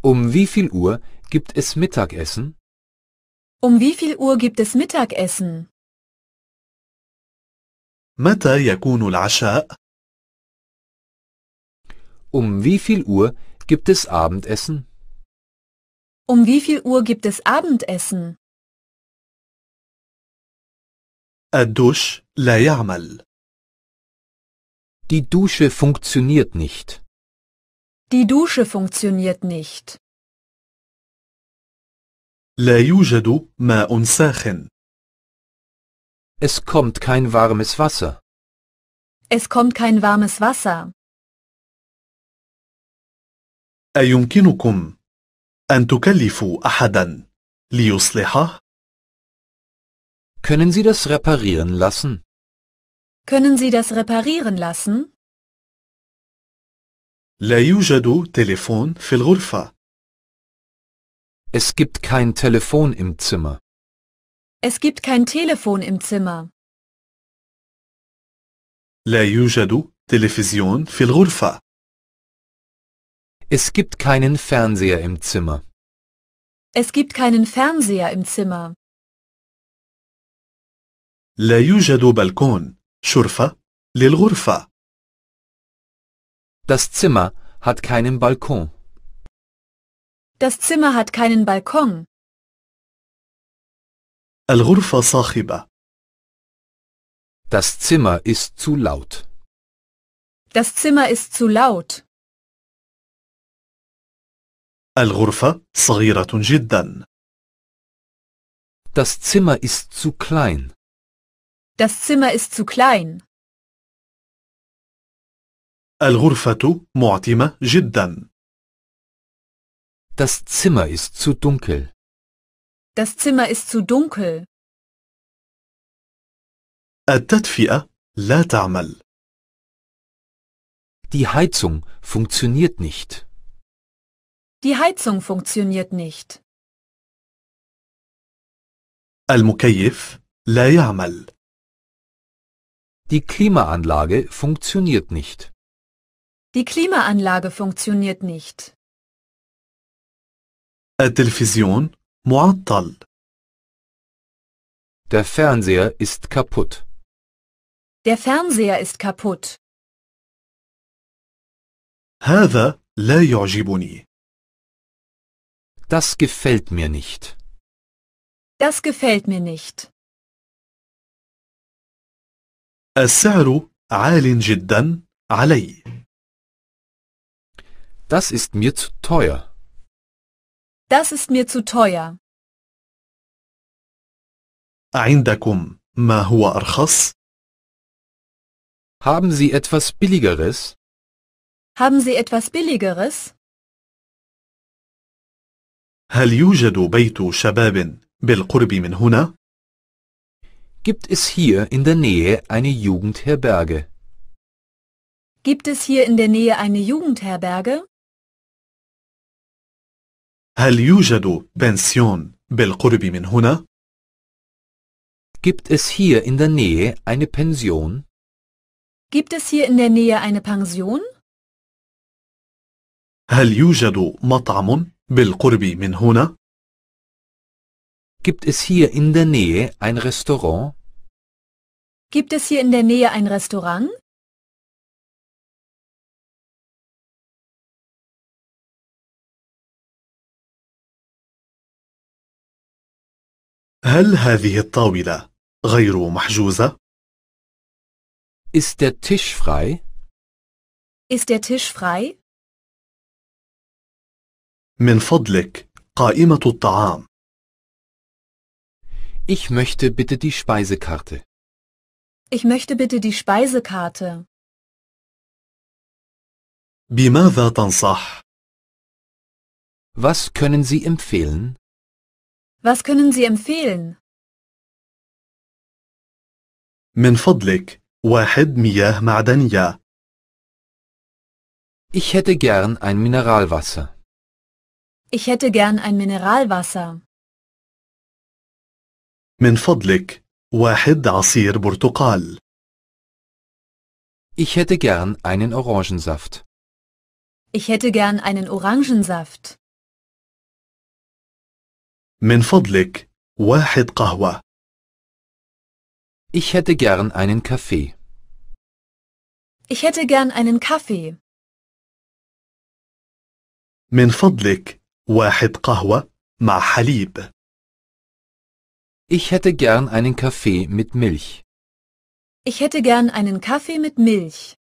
Um wie viel Uhr gibt es Mittagessen? Um wie viel Uhr gibt es Mittagessen? متى يكون العشاء؟ Um wie viel Uhr gibt es Abendessen? Um wie viel Uhr gibt es Abendessen? الدش لا يعمل. Die Dusche funktioniert nicht. Die Dusche funktioniert nicht. لا يوجد ماء ساخن. Es kommt kein warmes Wasser. Es kommt kein warmes Wasser. أيمكنكم أن تكلفوا أحدا ليصلحه؟ Können Sie das reparieren lassen? Können Sie das reparieren lassen? لا يوجد تليفون في الغرفة. Es gibt kein Telefon im Zimmer. Es gibt kein Telefon im Zimmer. لا يوجد تلفزيون في الغرفة. Es gibt keinen Fernseher im Zimmer. Es gibt keinen Fernseher im Zimmer. لا يوجد بلكون شرفة للغرفة. Das Zimmer hat keinen Balkon. Das Zimmer hat keinen Balkon. الغرفة صاخبة. Das Zimmer ist zu laut. Das Zimmer ist zu laut. الغرفة صغيرة جدا. Das Zimmer ist zu klein. Das Zimmer ist zu klein. الغرفة معتمة جدا. Das Zimmer ist zu dunkel. Das Zimmer ist zu dunkel. التدفئة لا تعمل. Die Heizung funktioniert nicht. Die Heizung funktioniert nicht. المكيف لا يعمل. Die Klimaanlage funktioniert nicht. Die Klimaanlage funktioniert nicht. التلفزيون معطل. Der Fernseher ist kaputt. Der Fernseher ist kaputt. هذا لا يعجبني. Das gefällt mir nicht. Das gefällt mir nicht. السعر عال جدا علي. Das ist mir zu teuer. Das ist mir zu teuer. عندكم ما هو أرخص؟ Haben Sie etwas Billigeres? Haben Sie etwas Billigeres? هل يوجد بيت شباب بالقرب من هنا؟ Gibt es hier in der Nähe eine Jugendherberge? Gibt es hier in der Nähe eine Jugendherberge? هل يوجد بنسيون بالقرب من هنا؟ Gibt es hier in der Nähe eine Pension? Gibt es hier in der Nähe eine Pension? هل يوجد مطعم بالقرب من هنا؟ Gibt es hier in der Nähe ein Restaurant? Gibt es hier in der Nähe ein Restaurant? هل هذه الطاولة غير محجوزة؟ Ist der Tisch frei? Ist der Tisch frei? من فضلك قائمة الطعام. Ich möchte bitte die Speisekarte. Ich möchte bitte die Speisekarte. بماذا تنصح؟ Was können Sie empfehlen? Was können Sie empfehlen? من فضلك واحد مياه معدنية. Ich hätte gern ein Mineralwasser. Ich hätte gern ein Mineralwasser. من فضلك واحد عصير برتقال. Ich hätte gern einen Orangensaft. Ich hätte gern einen Orangensaft. من فضلك واحد قهوة. Ich hätte gern einen Kaffee. Ich hätte gern einen Kaffee. من فضلك واحد قهوة مع حليب. Ich hätte gern einen Kaffee mit Milch. Ich hätte gern einen Kaffee mit Milch.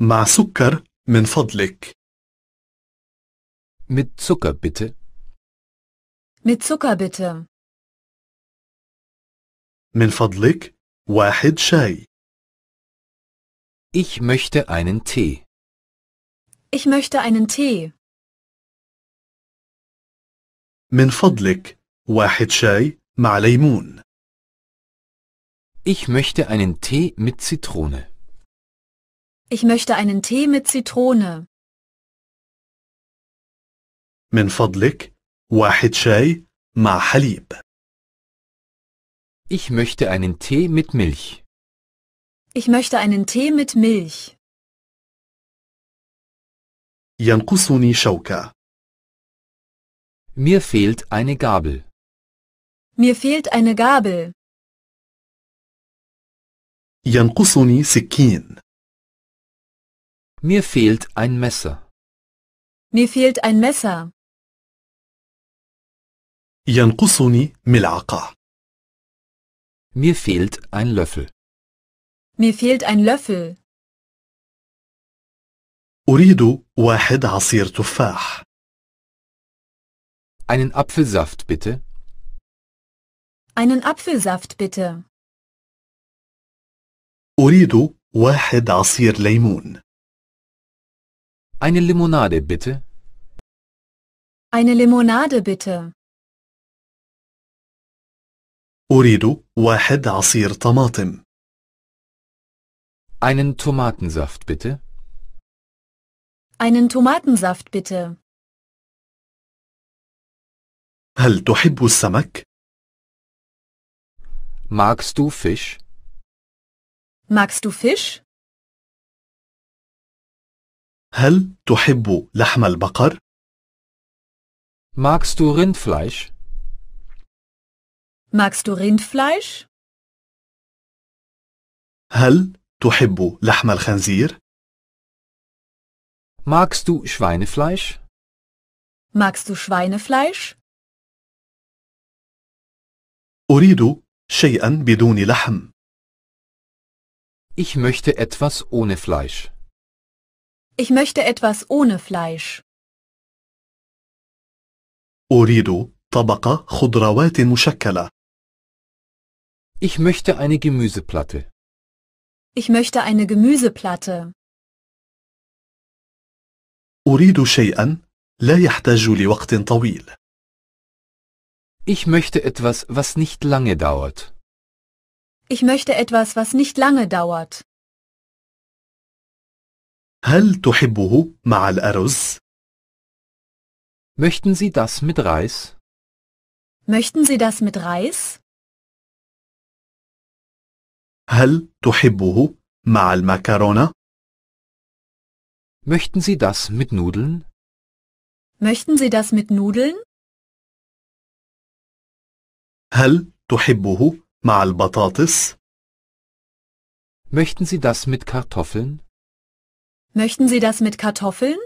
مع سكر من فضلك. Mit Zucker bitte. Mit Zucker bitte. من فضلك واحد شاي. Ich möchte einen Tee. Ich möchte einen Tee. من فضلك واحد شاي مع ليمون. Ich möchte einen Tee mit Zitrone. Ich möchte einen Tee mit Zitrone. من فضلك واحد شاي مع حليب. Ich möchte einen Tee mit Milch. Ich möchte einen Tee mit Milch. ينقصني شوكة. Mir fehlt eine Gabel. Mir fehlt eine Gabel. ينقصني سكين. Mir fehlt ein Messer. Mir fehlt ein Messer. ينقصني ملعقة. Mir fehlt ein Löffel. Mir fehlt ein Löffel. أريد واحد عصير تفاح. Einen Apfelsaft bitte. Einen Apfelsaft bitte. أريد واحد عصير ليمون. Eine Limonade bitte. Eine Limonade bitte. أريد واحد عصير طماطم. Einen Tomatensaft bitte. Einen Tomatensaft bitte. هل تحب السمك؟ Magst du Fisch? Magst du Fisch? هل تحب لحم البقر؟ Magst du Rindfleisch? Magst du Rindfleisch? هل تحب لحم الخنزير؟ Magst du Schweinefleisch? Magst du Schweinefleisch? أريد شيئا بدون لحم. Ich möchte etwas ohne Fleisch. Ich möchte etwas ohne Fleisch. أريد طبق خضروات مشكلة. Ich möchte eine Gemüseplatte. Ich möchte eine Gemüseplatte. أريد شيئا لا يحتاج لوقت طويل. Ich möchte etwas, was nicht lange dauert. Ich möchte etwas, was nicht lange dauert. هل تحبه مع الأرز؟ Möchten Sie das mit Reis? Möchten Sie das mit Reis? هل تحبه مع المكرونة؟ Möchten Sie das mit Nudeln? Möchten Sie das mit Nudeln? هل تحبه مع البطاطس؟ Möchten Sie das mit Kartoffeln? Möchten Sie das mit Kartoffeln?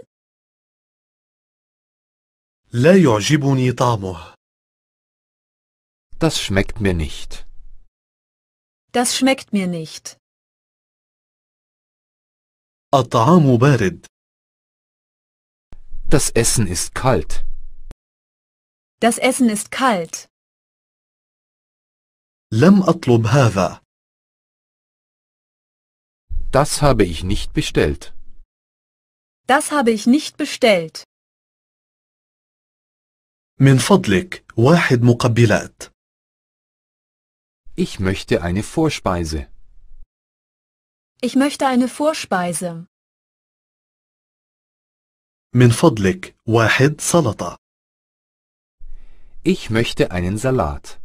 لا يعجبني طعمه. Das schmeckt mir nicht. Das schmeckt mir nicht. الطعام بارد. Das Essen ist kalt. Das Essen ist kalt. لم أطلب هذا. Das habe ich nicht bestellt. Das habe ich nicht bestellt. من فضلك واحد مقبلات. Ich möchte eine Vorspeise. Ich möchte eine Vorspeise. من فضلك واحد سلطة. Ich möchte einen Salat.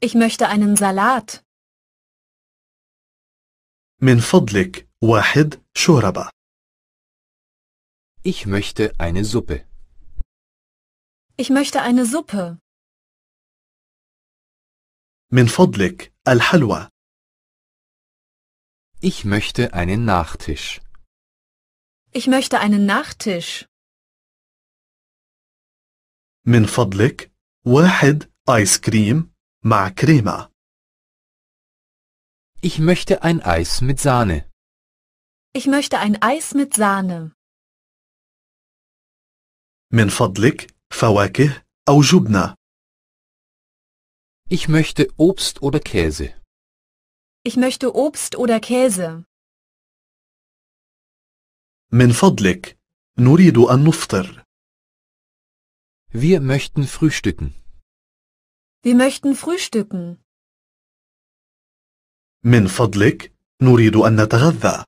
Ich möchte einen Salat. من فضلك واحد شوربة. Ich möchte eine Suppe. Ich möchte eine Suppe. من فضلك الحلوى. Ich möchte einen Nachtisch. Ich möchte einen Nachtisch. من فضلك واحد آيس كريم مع كريمة. Ich möchte ein Eis mit Sahne. Ich möchte ein Eis mit Sahne. من فضلك فواكه أو جبنة. Ich möchte Obst oder Käse. Ich möchte Obst oder Käse. من فضلك نريد أن نفطر. Wir möchten frühstücken. Wir möchten frühstücken. من فضلك نريد أن نتغذى.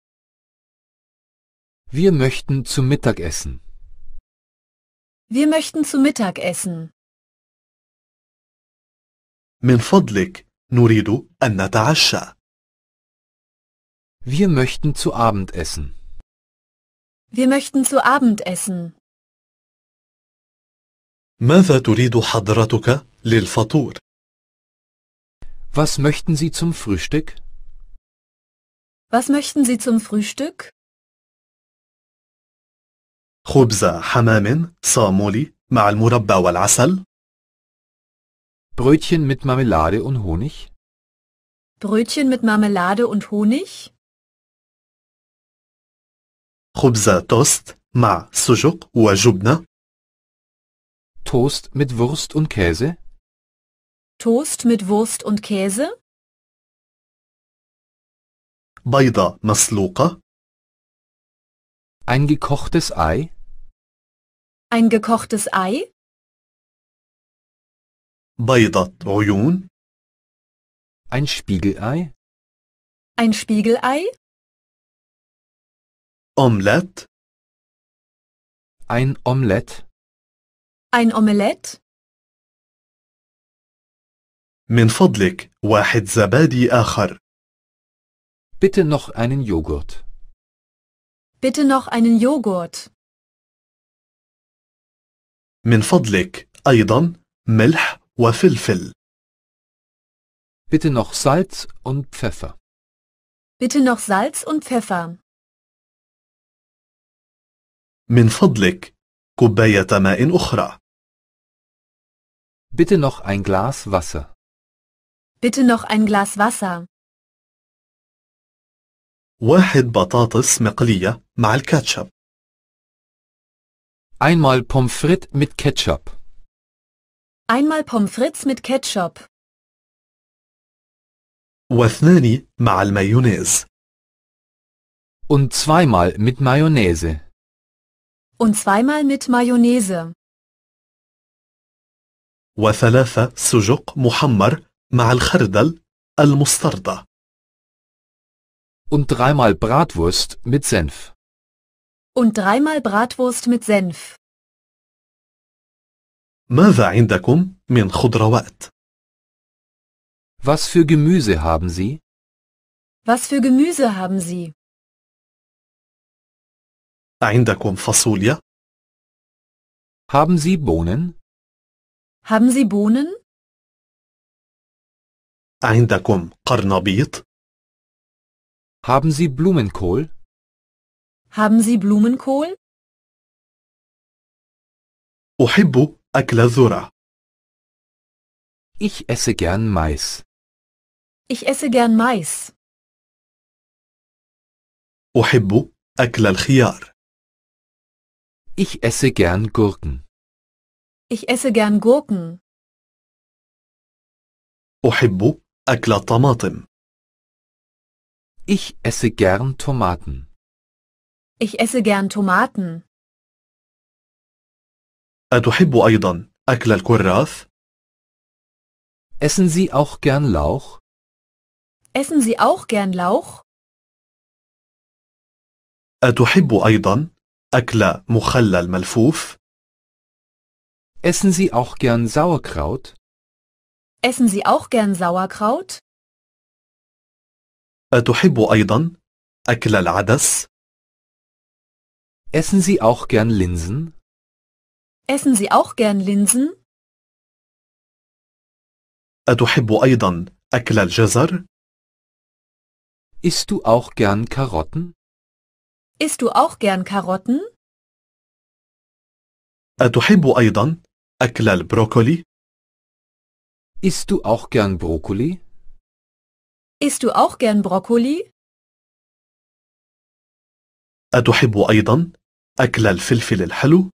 Wir möchten zum Mittag essen. Wir möchten zu Mittag essen. من فضلك نريد أن نتعشى. Wir möchten zu Abend essen. Wir möchten zu Abend essen. ماذا تريد حضرتك للفطور؟ Was möchten Sie zum Frühstück? Was möchten Sie zum Frühstück? خبز حمام صامولي مع المربى والعسل. Brötchen mit Marmelade und Honig? Brötchen mit Marmelade und Honig? خبز توست مع سجق وجبنة. Toast mit Wurst und Käse? Toast mit Wurst und Käse? بيضة مسلوقة. Ein gekochtes Ei? Ein gekochtes Ei? بيضة عيون Ein Spiegelei Ein Spiegelei أومليت Ein Omelett Ein Omelett من فضلك واحد زبادي آخر Bitte noch einen Joghurt Bitte noch einen Joghurt من فضلك أيضا ملح وفلفل. Bitte noch Salz und Pfeffer. Bitte noch Salz und Pfeffer. من فضلك كوباية ماء أخرى. Bitte noch ein Glas Wasser. Bitte noch ein Glas Wasser. واحد بطاطس مقلية مع الكاتشب. Einmal Pommes frites mit Ketchup einmal Pommes frites mit Ketchup. Und zweimal mit Mayonnaise. Und zweimal mit Mayonnaise. وثلاثة سجق محمر مع الخردل المستردة. Und dreimal Bratwurst mit Senf. Und dreimal Bratwurst mit Senf. ماذا عندكم من خضروات؟ Was für Gemüse haben Sie? Was für Gemüse haben Sie? عندكم فاصوليا؟ Haben Sie Bohnen? Haben Sie Bohnen? عندكم قرنبيط؟ Haben Sie Blumenkohl? Haben Sie Blumenkohl? أحب الجزرة. Ich esse gern Mais. Ich esse gern Mais. أحب أكل الخيار. Ich esse gern Gurken. Ich esse gern Gurken. أحب أكل الطماطم. Ich esse gern Tomaten. Ich esse gern Tomaten. أتحب أيضا أكل الكراث؟ Essen Sie auch gern Lauch? Essen Sie auch gern Lauch? أتحب أيضا أكل مخلل ملفوف؟ Essen Sie auch gern Sauerkraut? Essen Sie auch gern Sauerkraut? أتحب أيضا أكل العدس؟ Essen Sie auch gern Linsen? Essen Sie auch gern Linsen? أتحب أيضا أكل الجزر؟ Isst du auch gern Karotten? Isst du auch gern Karotten? أتحب أيضا أكل البروكولي؟ Isst du auch gern Brokkoli? Isst du auch gern Brokkoli? أتحب أيضا أكل الفلفل الحلو؟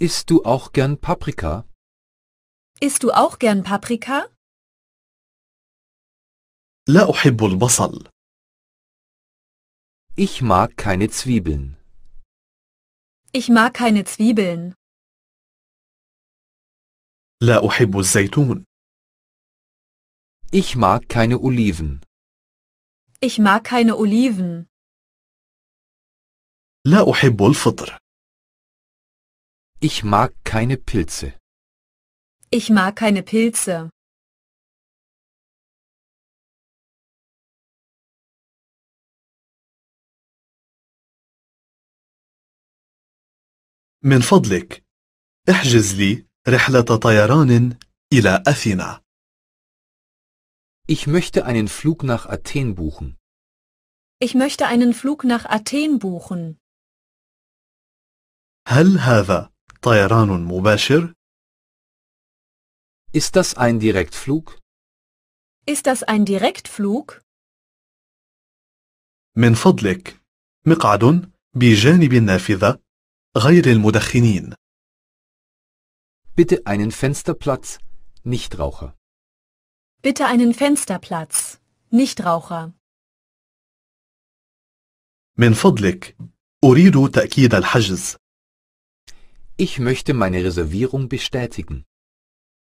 Isst du auch gern Paprika? Isst du auch gern Paprika? لا أحب البصل. Ich mag keine Zwiebeln. Ich mag keine Zwiebeln. لا أحب الزيتون. Ich mag keine Oliven. Ich mag keine Oliven. لا أحب الفطر. Ich mag keine Pilze. Ich mag keine Pilze. من فضلك احجز لي رحلة طيران إلى أثينا. Ich möchte einen Flug nach Athen buchen. Ich möchte einen Flug nach Athen buchen. هل هذا طيران مباشر؟ Ist das ein Direktflug? Ist das ein Direktflug? من فضلك مقعد بجانب النافذة غير المدخنين. Bitte einen Fensterplatz, Nichtraucher. Bitte einen Fensterplatz, Nichtraucher. من فضلك أريد تأكيد الحجز. Ich möchte meine Reservierung bestätigen.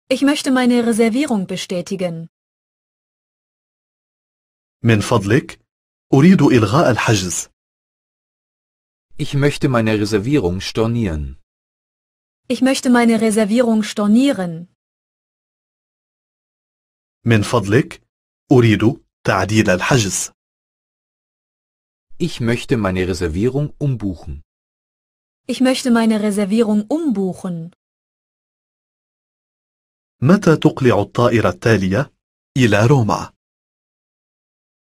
Ich möchte meine Reservierung bestätigen. من فضلك أريد إلغاء الحجز. Ich möchte meine Reservierung stornieren. Ich möchte meine Reservierung stornieren. من فضلك أريد تعديل الحجز. Ich möchte meine Reservierung umbuchen. Ich möchte meine Reservierung umbuchen. متى تقلع الطائرة التالية إلى روما؟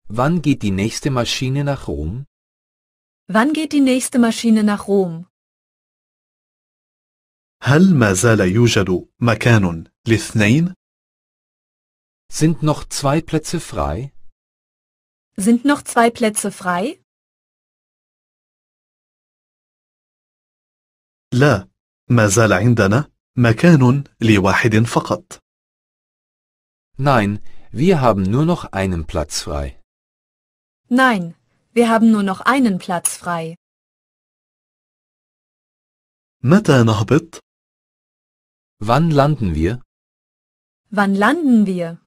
Wann geht die nächste Maschine nach Rom? Wann geht die nächste Maschine nach Rom? هل ما زال يوجد مكان لاثنين؟ Sind noch zwei Plätze frei? Sind noch zwei Plätze frei? لا، ما زال عندنا مكان لواحد فقط. Nein, wir haben nur noch einen Platz frei. Nein, wir haben nur noch einen Platz frei. متى نهبط؟ Wann landen wir? Wann landen wir?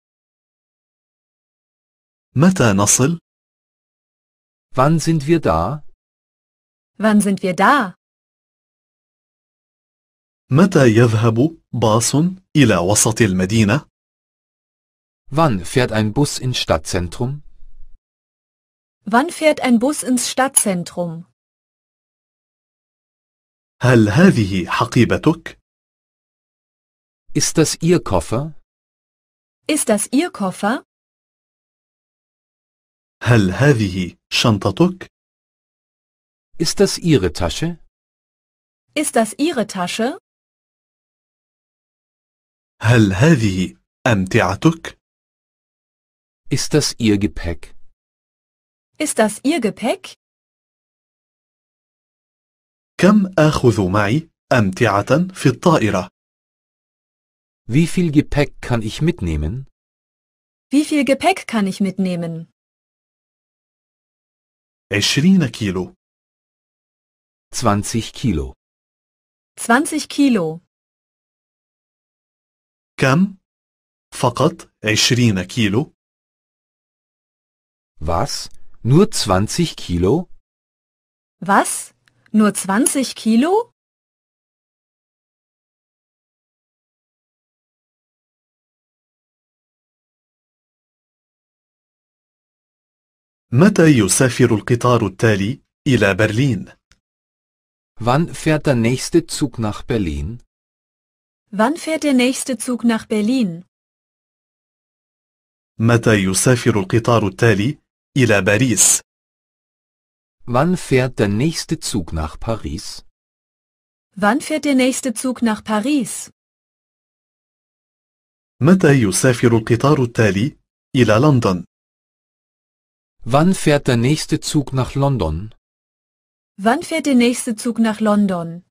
متى نصل؟ Wann sind wir da? Wann sind wir da? متى يذهب باص إلى وسط المدينة؟ Wann fährt ein Bus ins Stadtzentrum? Wann fährt ein Bus ins Stadtzentrum? هل هذه حقيبتك؟ Ist das Ihr Koffer? Ist das Ihr Koffer? هل هذه شنطتك؟ Ist das Ihre Tasche? Ist das Ihre Tasche? هل هذه أمتعتك؟ Ist das Ihr Gepäck? Ist das Ihr Gepäck? كم آخذ معي أمتعة في الطائرة؟ Wie viel Gepäck kann ich mitnehmen? Wie viel Gepäck kann ich mitnehmen? 20 Kilo. 20 Kilo. 20 Kilo. كم؟ فقط عشرين كيلو. Was? Nur 20 Kilo? Was? Nur 20 Kilo? متى يسافر القطار التالي إلى برلين؟ Wann fährt der nächste Zug nach Berlin? Wann fährt der nächste Zug nach Berlin? متى يسافر القطار التالي إلى باريس؟ Wann fährt der nächste Zug nach Paris? Wann fährt der nächste Zug nach Paris? متى يسافر القطار التالي إلى لندن؟ Wann fährt der nächste Zug nach London? Wann fährt der nächste Zug nach London?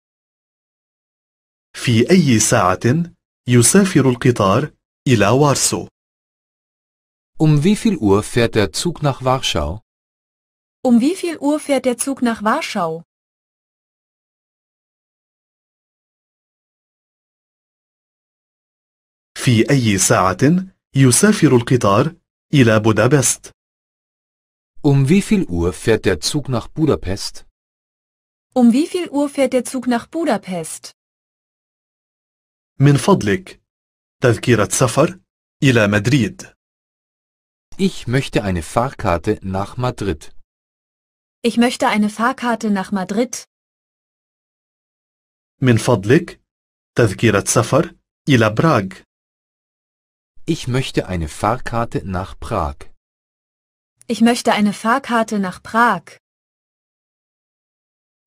في أي ساعة يسافر القطار إلى وارسو؟ Um wie viel Uhr fährt der Zug nach Warschau? Um wie viel Uhr fährt der Zug nach Warschau? في أي ساعة يسافر القطار إلى بودابست؟ Um wie viel Uhr fährt der Zug nach Budapest? Um wie viel Uhr fährt der Zug nach Budapest? من فضلك تذكرة سفر إلى مدريد. Ich möchte eine Fahrkarte nach Madrid. Ich möchte eine Fahrkarte nach Madrid. من فضلك تذكرة سفر إلى براغ. Ich möchte eine Fahrkarte nach Prag. Ich möchte eine Fahrkarte nach Prag.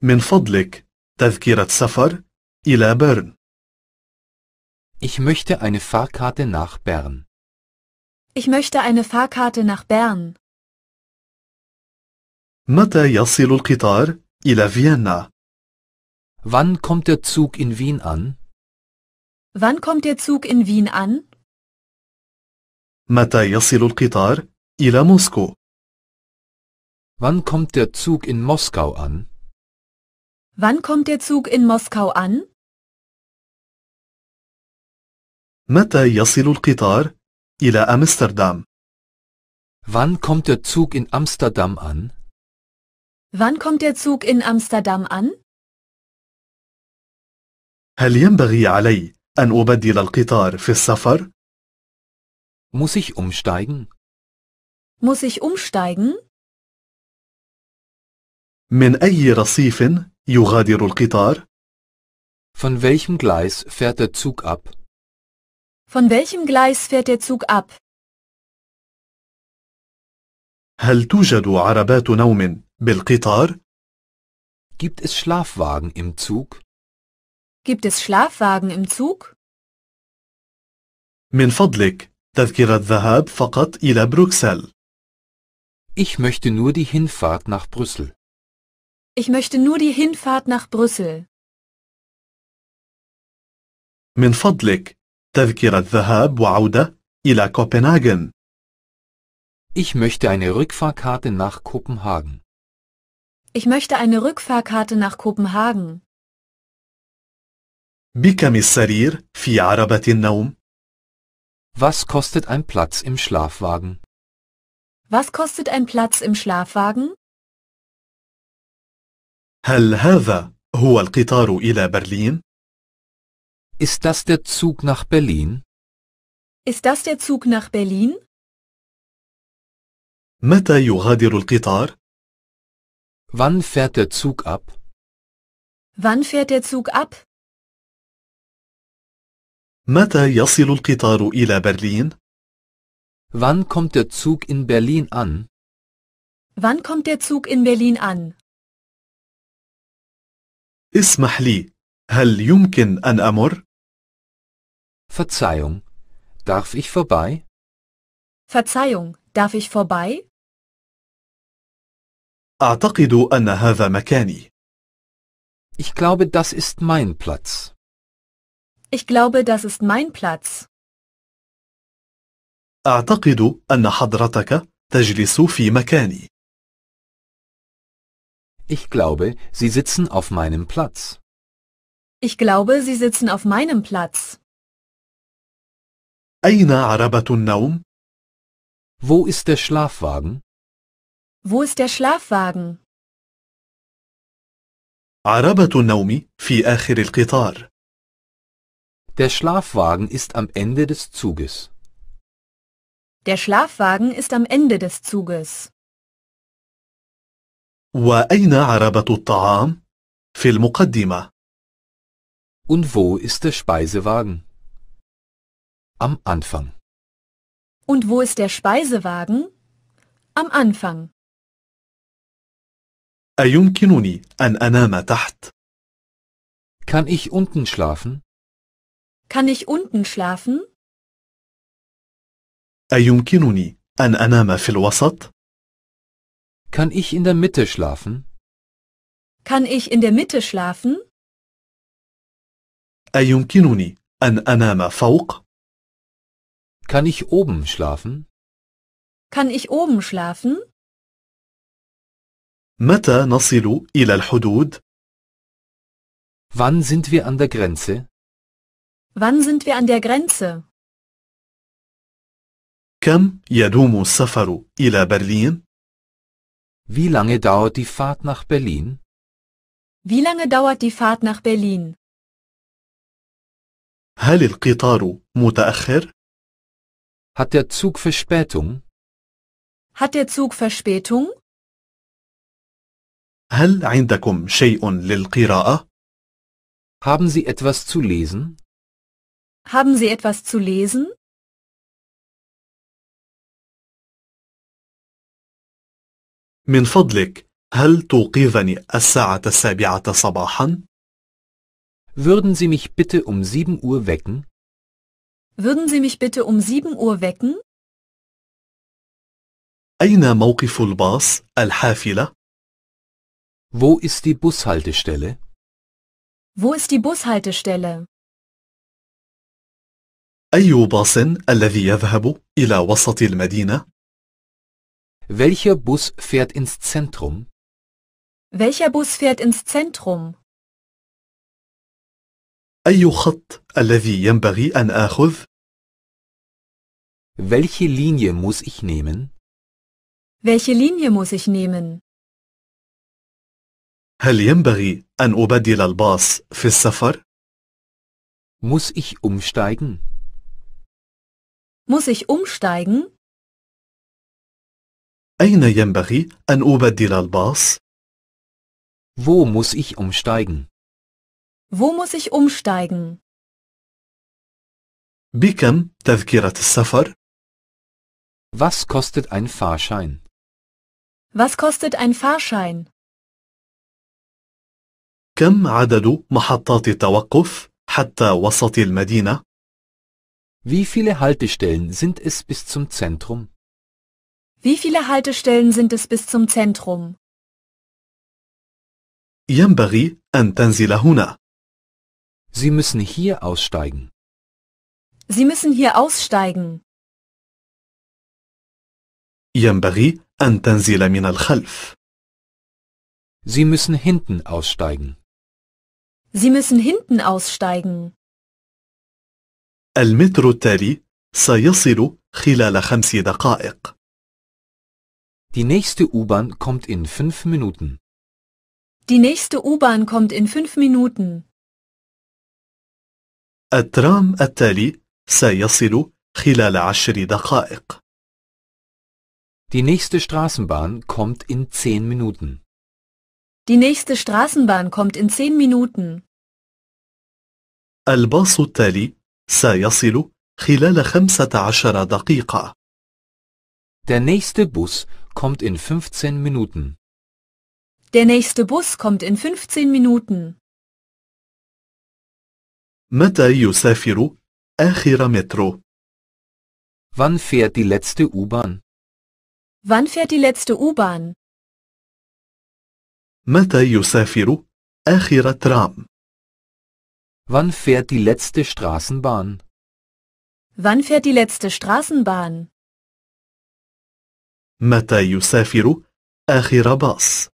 من فضلك تذكرة سفر إلى برن. Ich möchte eine Fahrkarte nach Bern. Ich möchte eine Fahrkarte nach Bern. متى يصل القطار إلى فيينا؟ Wann kommt der Zug in Wien an? Wann kommt der Zug in Wien an? متى يصل القطار إلى موسكو؟ Wann kommt der Zug in Moskau an? Wann kommt der Zug in Moskau an? متى يصل القطار إلى أمستردام؟ Wann kommt der Zug in Amsterdam an? Wann kommt der Zug in Amsterdam an? هل ينبغي علي أن أبدل القطار في السفر؟ Muss ich umsteigen? Muss ich umsteigen? من أي رصيف يغادر القطار؟ Von welchem Gleis fährt der Zug ab? Von welchem Gleis fährt der Zug ab? هل توجد عربات نوم بالقطار؟ Gibt es Schlafwagen im Zug? Gibt es Schlafwagen im Zug? من فضلك تذكرة ذهاب فقط إلى بروكسل. Ich möchte nur die Hinfahrt nach Brüssel. Ich möchte nur die Hinfahrt nach Brüssel. من فضلك تذكرة ذهاب وعودة إلى كوبنهاgen. Ich möchte eine Rückfahrkarte nach Kopenhagen. Ich möchte eine Rückfahrkarte nach Kopenhagen. بكم السرير في عربة النوم؟ Was kostet ein Platz im Schlafwagen? Was kostet ein Platz im Schlafwagen? هل هذا هو القطار إلى برلين؟ ist das der Zug nach Berlin? Ist das der Zug nach Berlin? متى يغادر القطار؟ Wann fährt der Zug ab? Wann fährt der Zug ab? متى يصل القطار إلى برلين؟ Wann kommt der Zug in Berlin an? Wann kommt der Zug in Berlin an? اسمح لي، هل يمكن أن أمر؟ Verzeihung, darf ich vorbei? Verzeihung, darf ich vorbei? أعتقد أن هذا مكاني. Ich glaube, das ist mein Platz. Ich glaube, das ist mein Platz. أعتقد أن حضرتك تجلس في مكاني. Ich glaube, Sie sitzen auf meinem Platz. Ich glaube, Sie sitzen auf meinem Platz. أين عربة النوم؟ Wo ist der Schlafwagen? Wo ist der Schlafwagen? عربة النوم في آخر القطار. Der Schlafwagen ist am Ende des Zuges. Der Schlafwagen ist am Ende des Zuges. وأين عربة الطعام؟ في المقدمة. Und wo ist der Speisewagen? Am Anfang. Und wo ist der Speisewagen? Am Anfang. أيمكنني أن أنام تحت؟ Kann ich unten schlafen? Kann ich unten schlafen? أيمكنني أن أنام في الوسط؟ Kann ich in der Mitte schlafen? Kann ich in der Mitte schlafen? أيمكنني أن أنام فوق؟ kann ich oben schlafen? Kann ich oben schlafen? متى نصل إلى الحدود؟ Wann sind wir an der Grenze? Wann sind wir an der Grenze? كم يدوم السفر إلى برلين؟ Wie lange dauert die Fahrt nach Berlin? Wie lange dauert die Fahrt nach Berlin? هل القطار متأخر؟ hat der Zug Verspätung? Hat der Zug Verspätung? هل عندكم شيء للقراءة؟ Haben Sie etwas zu lesen? Haben Sie etwas zu lesen? من فضلك هل توقظني الساعة السابعة صباحا؟ Würden Sie mich bitte um 7 Uhr wecken? Würden Sie mich bitte um 7 Uhr wecken? أين موقف الباص الحافلة؟ Wo ist die Bushaltestelle? Wo ist die Bushaltestelle? أي باص الذي يذهب إلى وسط المدينة؟ Welcher Bus fährt ins Zentrum? Welcher Bus fährt ins Zentrum? أي خط الذي ينبغي أن آخذ welche Linie muss ich nehmen? Welche Linie muss ich nehmen? هل ينبغي أن أبدل الباص في السفر؟ Muss ich umsteigen? Muss ich umsteigen? أين ينبغي أن أبدل الباص؟ Wo muss ich umsteigen? Wo muss ich umsteigen? بكم تذكرة السفر؟ was kostet ein Fahrschein? Was kostet ein Fahrschein? كم عدد محطات التوقف حتى وسط المدينة؟ Wie viele Haltestellen sind es bis zum Zentrum? Wie viele Haltestellen sind es bis zum Zentrum? ينبغي أن تنزل هنا. Sie müssen hier aussteigen. Sie müssen hier aussteigen. ينبغي أن تنزل من الخلف. Sie müssen hinten aussteigen. Sie müssen hinten aussteigen. المترو التالي سيصل خلال خمس دقائق. Die nächste U-Bahn kommt in fünf Minuten. Die nächste U-Bahn kommt in fünf Minuten. الترام التالي سيصل خلال عشر دقائق. Die nächste Straßenbahn kommt in zehn Minuten. Die nächste Straßenbahn kommt in zehn Minuten. الباص التالي سيصل خلال 15 دقيقة. Der nächste Bus kommt in 15 Minuten. Der nächste Bus kommt in 15 Minuten. متى يسافر آخر مترو؟ Wann fährt die letzte U-Bahn? Wann fährt die letzte U-Bahn? متى يسافر آخر ترام؟ Wann fährt die letzte Straßenbahn? Wann fährt die letzte Straßenbahn? متى يسافر آخر باص؟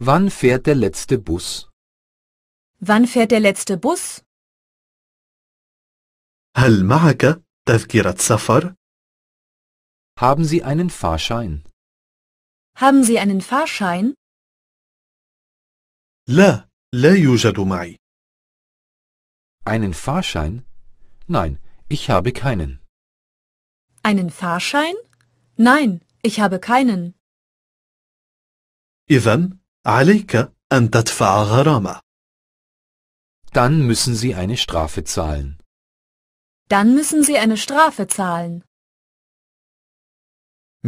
Wann fährt der letzte Bus? Wann fährt der letzte Bus? هل معك تذكرة سفر؟ haben Sie einen Fahrschein? Haben Sie einen Fahrschein? لا, لا يوجد معي. Einen Fahrschein? Nein, ich habe keinen. Einen Fahrschein? Nein, ich habe keinen. إذن عليك أن تدفع غرامة. Dann müssen Sie eine Strafe zahlen. Dann müssen Sie eine Strafe zahlen.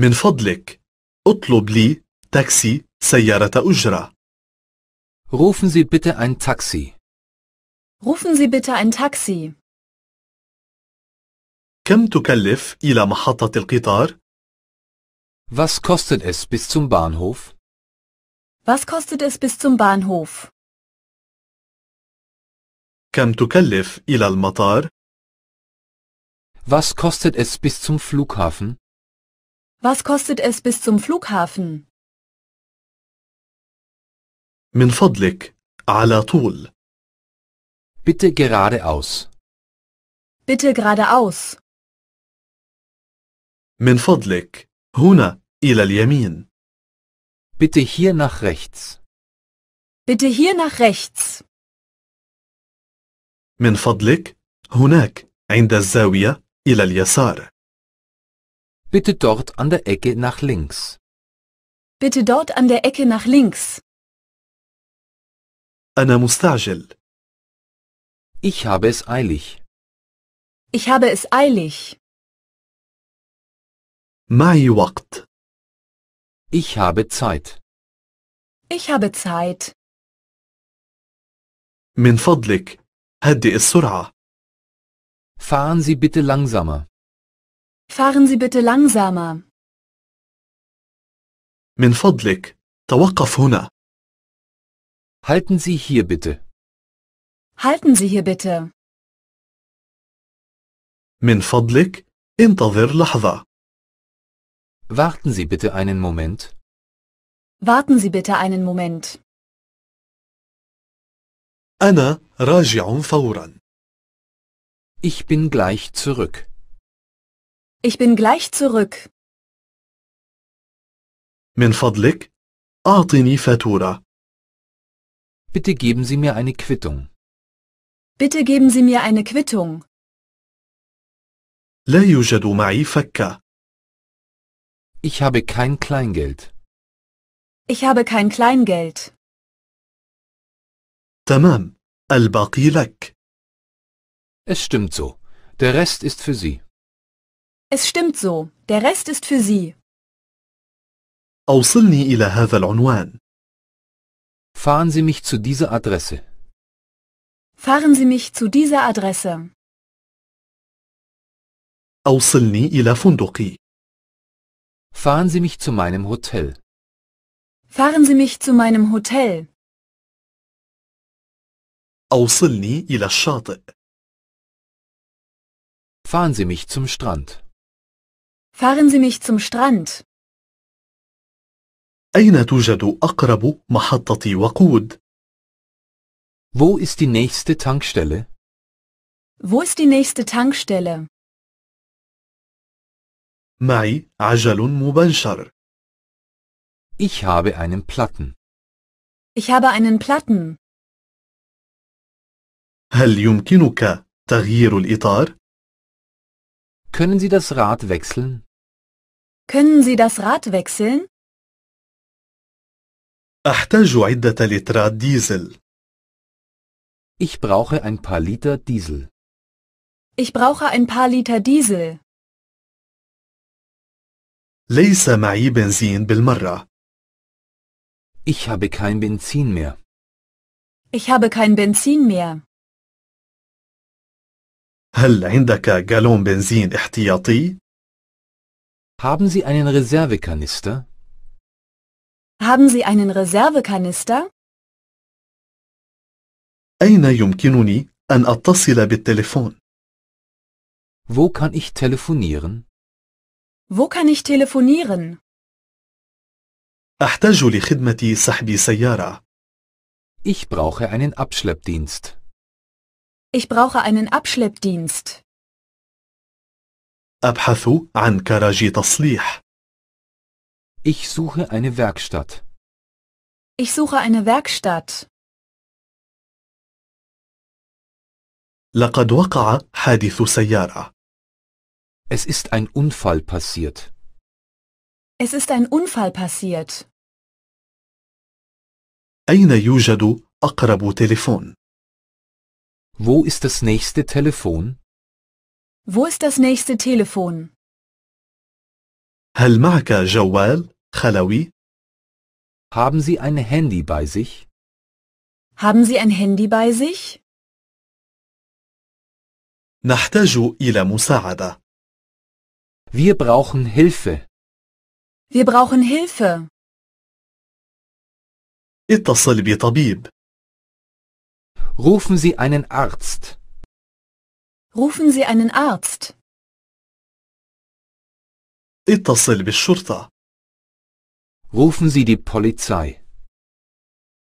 من فضلك اطلب لي تاكسي سيارة أجرة. Rufen Sie bitte ein Taxi. Rufen Sie bitte ein Taxi. كم تكلف إلى محطة القطار؟ Was kostet es bis zum Bahnhof? Was kostet es bis zum Bahnhof? كم تكلف إلى المطار؟ Was kostet es bis zum Flughafen? Was kostet es bis zum Flughafen? من فضلك على طول. Bitte geradeaus. Bitte geradeaus. من فضلك هنا إلى اليمين. Bitte hier nach rechts. Bitte hier nach rechts. من فضلك هناك عند الزاوية إلى اليسار. Bitte dort an der Ecke nach links. Bitte dort an der Ecke nach links. أنا مستعجل. Ich habe es eilig. Ich habe es eilig. معي وقت. Ich habe Zeit. Ich habe Zeit. من فضلك هدئ السرعة. Fahren Sie bitte langsamer. Fahren Sie bitte langsamer. من فضلك توقف هنا. Halten Sie hier bitte. Halten Sie hier bitte. من فضلك انتظر لحظة. Warten Sie bitte einen Moment. Warten Sie bitte einen Moment. أنا راجع فورا. Ich bin gleich zurück. Ich bin gleich zurück. من فضلك أعطني فاتورة. Bitte geben Sie mir eine Quittung. Bitte geben Sie mir eine Quittung. لا يوجد معي فكة. Ich habe kein Kleingeld. Ich habe kein Kleingeld. تمام. الباقي لك. Es stimmt so. Der Rest ist für Sie. Es stimmt so. Der Rest ist für Sie. أوصلني إلى هذا العنوان. Fahren Sie mich zu dieser Adresse. Fahren Sie mich zu dieser Adresse. أوصلني إلى فندقي. Fahren Sie mich zu meinem Hotel. Fahren Sie mich zu meinem Hotel. أوصلني إلى الشاطئ. Fahren Sie mich zum Strand. Fahren Sie mich zum Strand. أين توجد أقرب محطة وقود؟ Wo ist die nächste Tankstelle? Wo ist die nächste Tankstelle? معي عجل مبنشر. Ich habe einen Platten. Ich habe einen Platten. هل يمكنك تغيير الإطار؟ Können Sie das Rad wechseln? Können Sie das Rad wechseln? Ich brauche ein paar Liter Diesel. Ich brauche ein paar Liter Diesel. ليس معي بنزين بالمرة. Ich habe kein Benzin mehr. Ich habe kein Benzin mehr. هل عندك جالون بنزين احتياطي؟ haben Sie einen Reservekanister? Haben Sie einen Reservekanister? أين يمكنني أن أتصل بالتلفون؟ Wo kann ich telefonieren? Wo kann ich telefonieren? أحتاج لخدمة سحب سيارة. Ich brauche einen Abschleppdienst. Ich brauche einen Abschleppdienst. أبحث عن كراج تصليح. Ich suche eine Werkstatt. Ich suche eine Werkstatt. لقد وقع حادث سيارة. Es ist ein Unfall passiert. Es ist ein Unfall passiert. أين يوجد أقرب تليفون؟ Wo ist das nächste Telefon? Wo ist das nächste Telefon? هل معك جوال خلوي؟ Haben Sie ein Handy bei sich? Haben Sie ein Handy bei sich? نحتاج إلى مساعدة. Wir brauchen Hilfe. Wir brauchen Hilfe. اتصل بطبيب. Rufen Sie einen Arzt. Rufen Sie einen Arzt. اتصل بالشرطة. Rufen Sie die Polizei.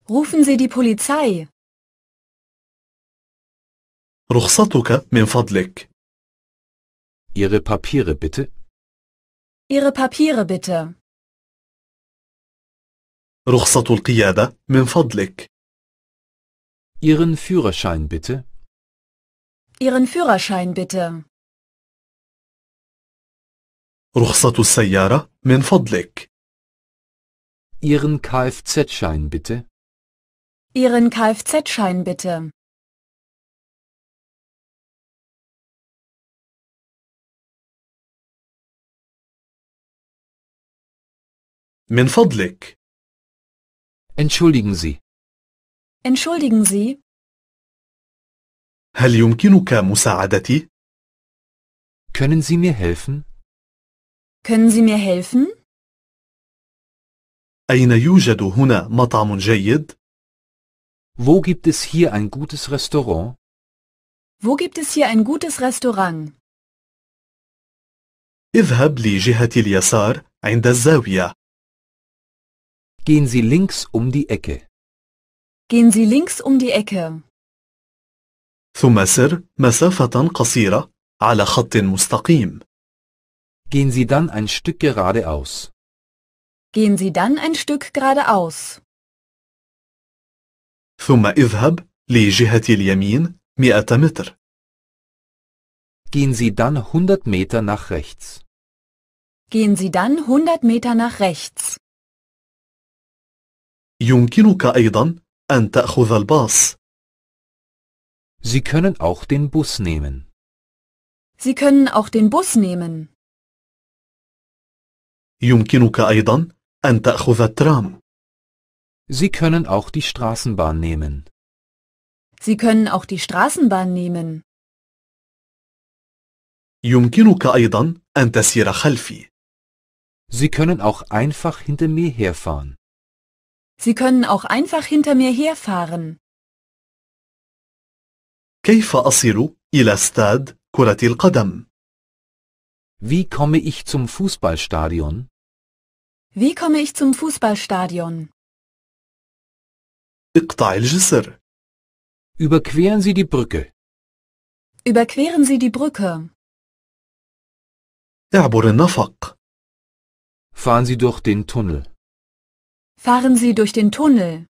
Rufen Sie die Polizei. رخصتك من فضلك. Ihre Papiere bitte. Ihre Papiere bitte. رخصة القيادة من فضلك. Ihren Führerschein bitte. Ihren Führerschein bitte. رخصة من فضلك. Ihren Kfz-Schein bitte. Ihren Kfz-Schein bitte. من Entschuldigen Sie. Entschuldigen Sie. هل يمكنك مساعدتي؟ Können Sie mir helfen? Können Sie mir helfen? أين يوجد هنا مطعم جيد؟ Wo gibt es hier ein gutes Restaurant? Wo gibt es hier ein gutes Restaurant? اذهب لجهة اليسار عند الزاوية. Gehen Sie links um die Ecke. Gehen Sie links um die Ecke. ثم سر مسافة قصيرة على خط مستقيم. Gehen Sie dann ein Stück geradeaus. Gehen Sie dann ein Stück geradeaus. ثم اذهب لجهة اليمين 100 متر. Gehen Sie dann 100 Meter nach rechts. Gehen Sie dann 100 Meter nach rechts. يمكنك أيضا أن تأخذ الباص. Sie können auch den Bus nehmen. Sie können auch den Bus nehmen. يمكنك أيضا أن تأخذ الترام. Sie können auch die Straßenbahn nehmen. Sie können auch die Straßenbahn nehmen. يمكنك أيضا أن تسير خلفي. Sie können auch einfach hinter mir herfahren. Sie können auch einfach hinter mir herfahren. كيف أصل إلى استاد كرة القدم؟ Wie komme ich zum Fußballstadion? Wie komme ich zum Fußballstadion? اقطع الجسر. Überqueren Sie die Brücke. Überqueren Sie die Brücke. اعبر النفق. Fahren Sie durch den Tunnel. Fahren Sie durch den Tunnel.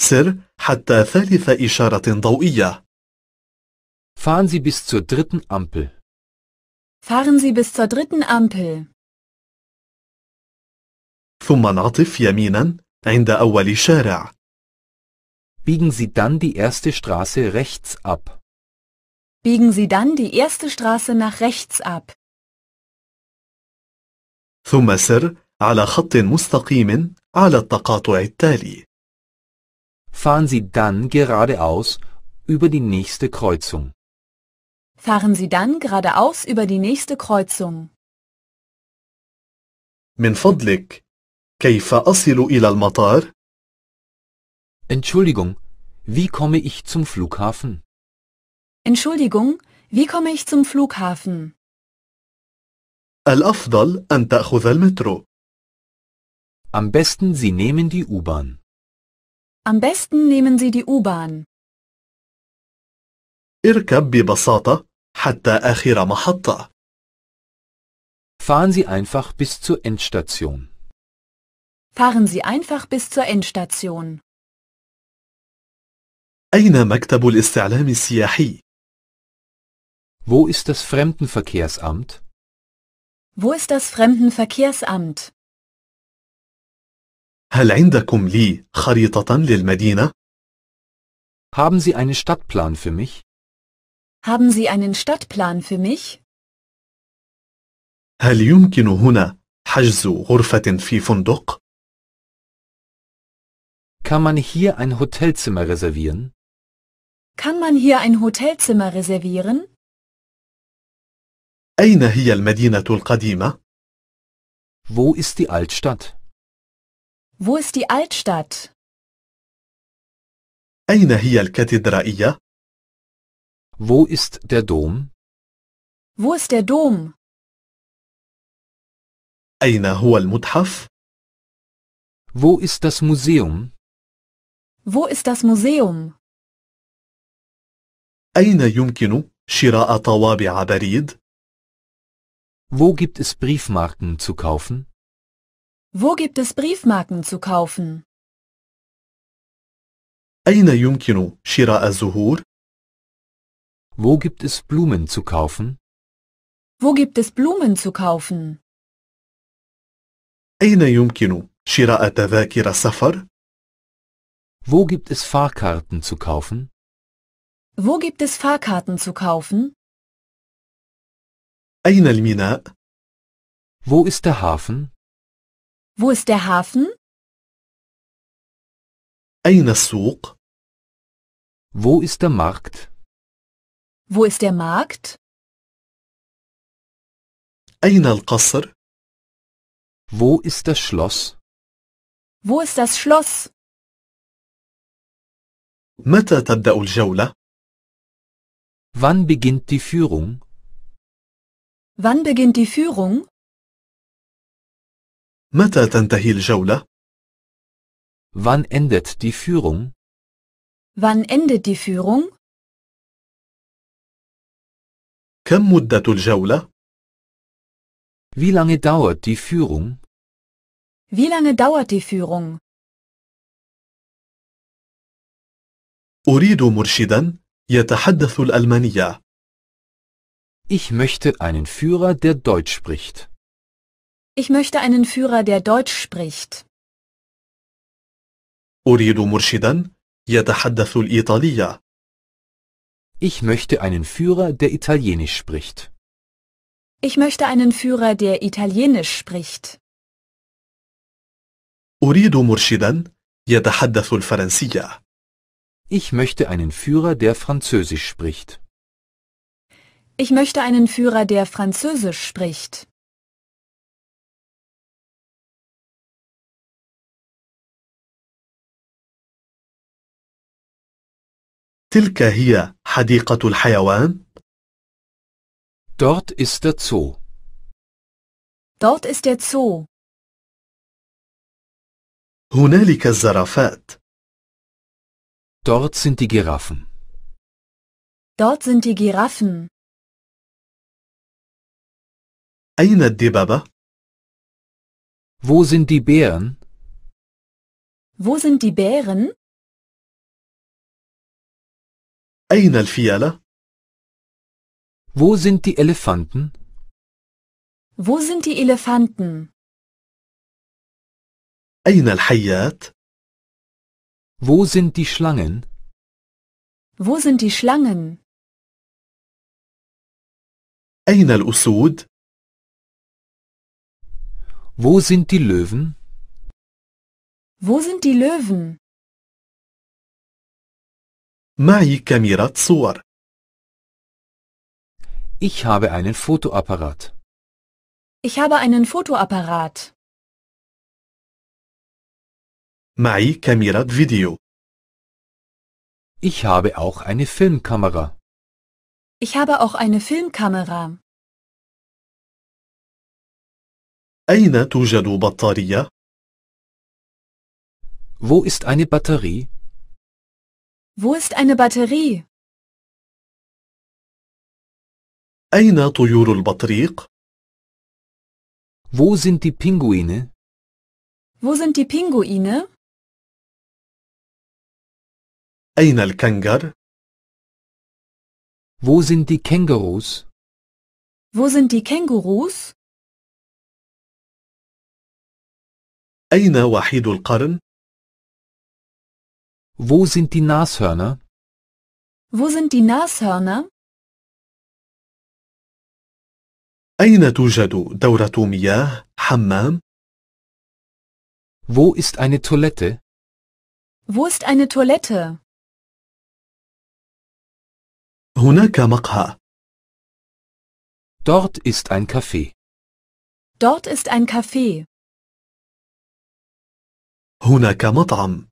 سر حتى ثالث إشارة ضوئية. Fahren Sie bis zur dritten Ampel. Fahren Sie bis zur dritten Ampel. ثم انعطف يمينا عند أول شارع. Biegen Sie dann die erste Straße rechts ab. Biegen Sie dann die erste Straße nach rechts ab. ثم سر على خط مستقيم على التقاطع التالي. Fahren Sie dann geradeaus über die nächste Kreuzung. Fahren Sie dann geradeaus über die nächste Kreuzung. من فضلك كيف أصل إلى المطار؟ Entschuldigung, wie komme ich zum Flughafen? Entschuldigung, wie komme ich zum Flughafen? الأفضل أن تأخذ المترو. Am besten Sie nehmen die U-Bahn. Am besten nehmen Sie die U-Bahn. اركب ببساطة حتى آخر محطة. Fahren Sie einfach bis zur Endstation. Fahren Sie einfach bis zur Endstation. أين مكتب الاستعلام السياحي؟ Wo ist das Fremdenverkehrsamt? Wo ist das Fremdenverkehrsamt? هل عندكم لي خريطة للمدينة؟ Haben Sie einen Stadtplan für mich? Haben Sie einen Stadtplan für mich? هل يمكن هنا حجز غرفة في فندق؟ Kann man hier ein Hotelzimmer reservieren? Kann man hier ein Hotelzimmer reservieren? أين هي المدينة القديمة؟ Wo ist die Altstadt? Wo ist die Altstadt? أين هي الكاتدرائية؟ Wo ist der Dom? Wo ist der Dom? أين هو المتحف؟ Wo ist das Museum? Wo ist das Museum? أين يمكن شراء طوابع بريد؟ Wo gibt es Briefmarken zu kaufen? Wo gibt es Briefmarken zu kaufen? أين يمكن شراء الزهور؟ Wo gibt es Blumen zu kaufen? Wo gibt es Blumen zu kaufen? أين يمكن شراء تذاكر السفر؟ Wo gibt es Fahrkarten zu kaufen? Wo gibt es Fahrkarten zu kaufen? أين الميناء؟ Wo ist der Hafen? Wo ist der Hafen? أين السوق؟ Wo ist der Markt? Wo ist der Markt? أين القصر؟ Wo ist das Schloss? Wo ist das Schloss? متى تبدأ الجولة؟ Wann beginnt die Führung? Wann beginnt die Führung? متى تنتهي الجولة؟ Wann endet die Führung? Wann endet die Führung? كم مدة الجولة؟ Wie lange dauert die Führung? Wie lange dauert die Führung? أريد مرشدا يتحدث الألمانية. Ich möchte einen Führer, der Deutsch spricht. Ich möchte einen Führer, der Deutsch spricht. أريد مرشدا يتحدث الإيطالية. Ich möchte einen Führer, der Italienisch spricht. Ich möchte einen Führer, der Italienisch spricht. أريد مرشدا يتحدث الفرنسية. Ich möchte einen Führer, der Französisch spricht. Ich möchte einen Führer, der Französisch spricht. تلك هي حديقة الحيوان. Dort ist der Zoo. Dort ist der Zoo. هنالك الزرافات. Dort sind die Giraffen. Dort sind die Giraffen. أين الدببة؟ Wo sind die Bären? Wo sind die Bären? أين الفيلة؟ Wo sind die Elefanten? Wo sind die Elefanten? أين الحيات؟ Wo sind die Schlangen? Wo sind die Schlangen? أين الأسود؟ Wo sind die Löwen? Wo sind die Löwen? معي كاميرا صور. Ich habe einen Fotoapparat. Ich habe einen Fotoapparat. معي كاميرا فيديو. Ich habe auch eine Filmkamera. Ich habe auch eine Filmkamera. أين توجد بطارية؟ Wo ist eine Batterie? Wo ist eine Batterie? أين طيور البطريق؟ Wo sind die Pinguine? Wo sind die Pinguine? أين الكنغر؟ Wo sind die Kängurus? Wo sind die Kängurus? أين وحيد القرن؟ wo sind die Nashörner? Wo sind die Nashörner? أين توجد دورة مياه حمام؟ Wo ist eine Toilette? Wo ist eine Toilette? هناك مقهى. Dort ist ein Café. Dort ist ein Café. هناك مطعم.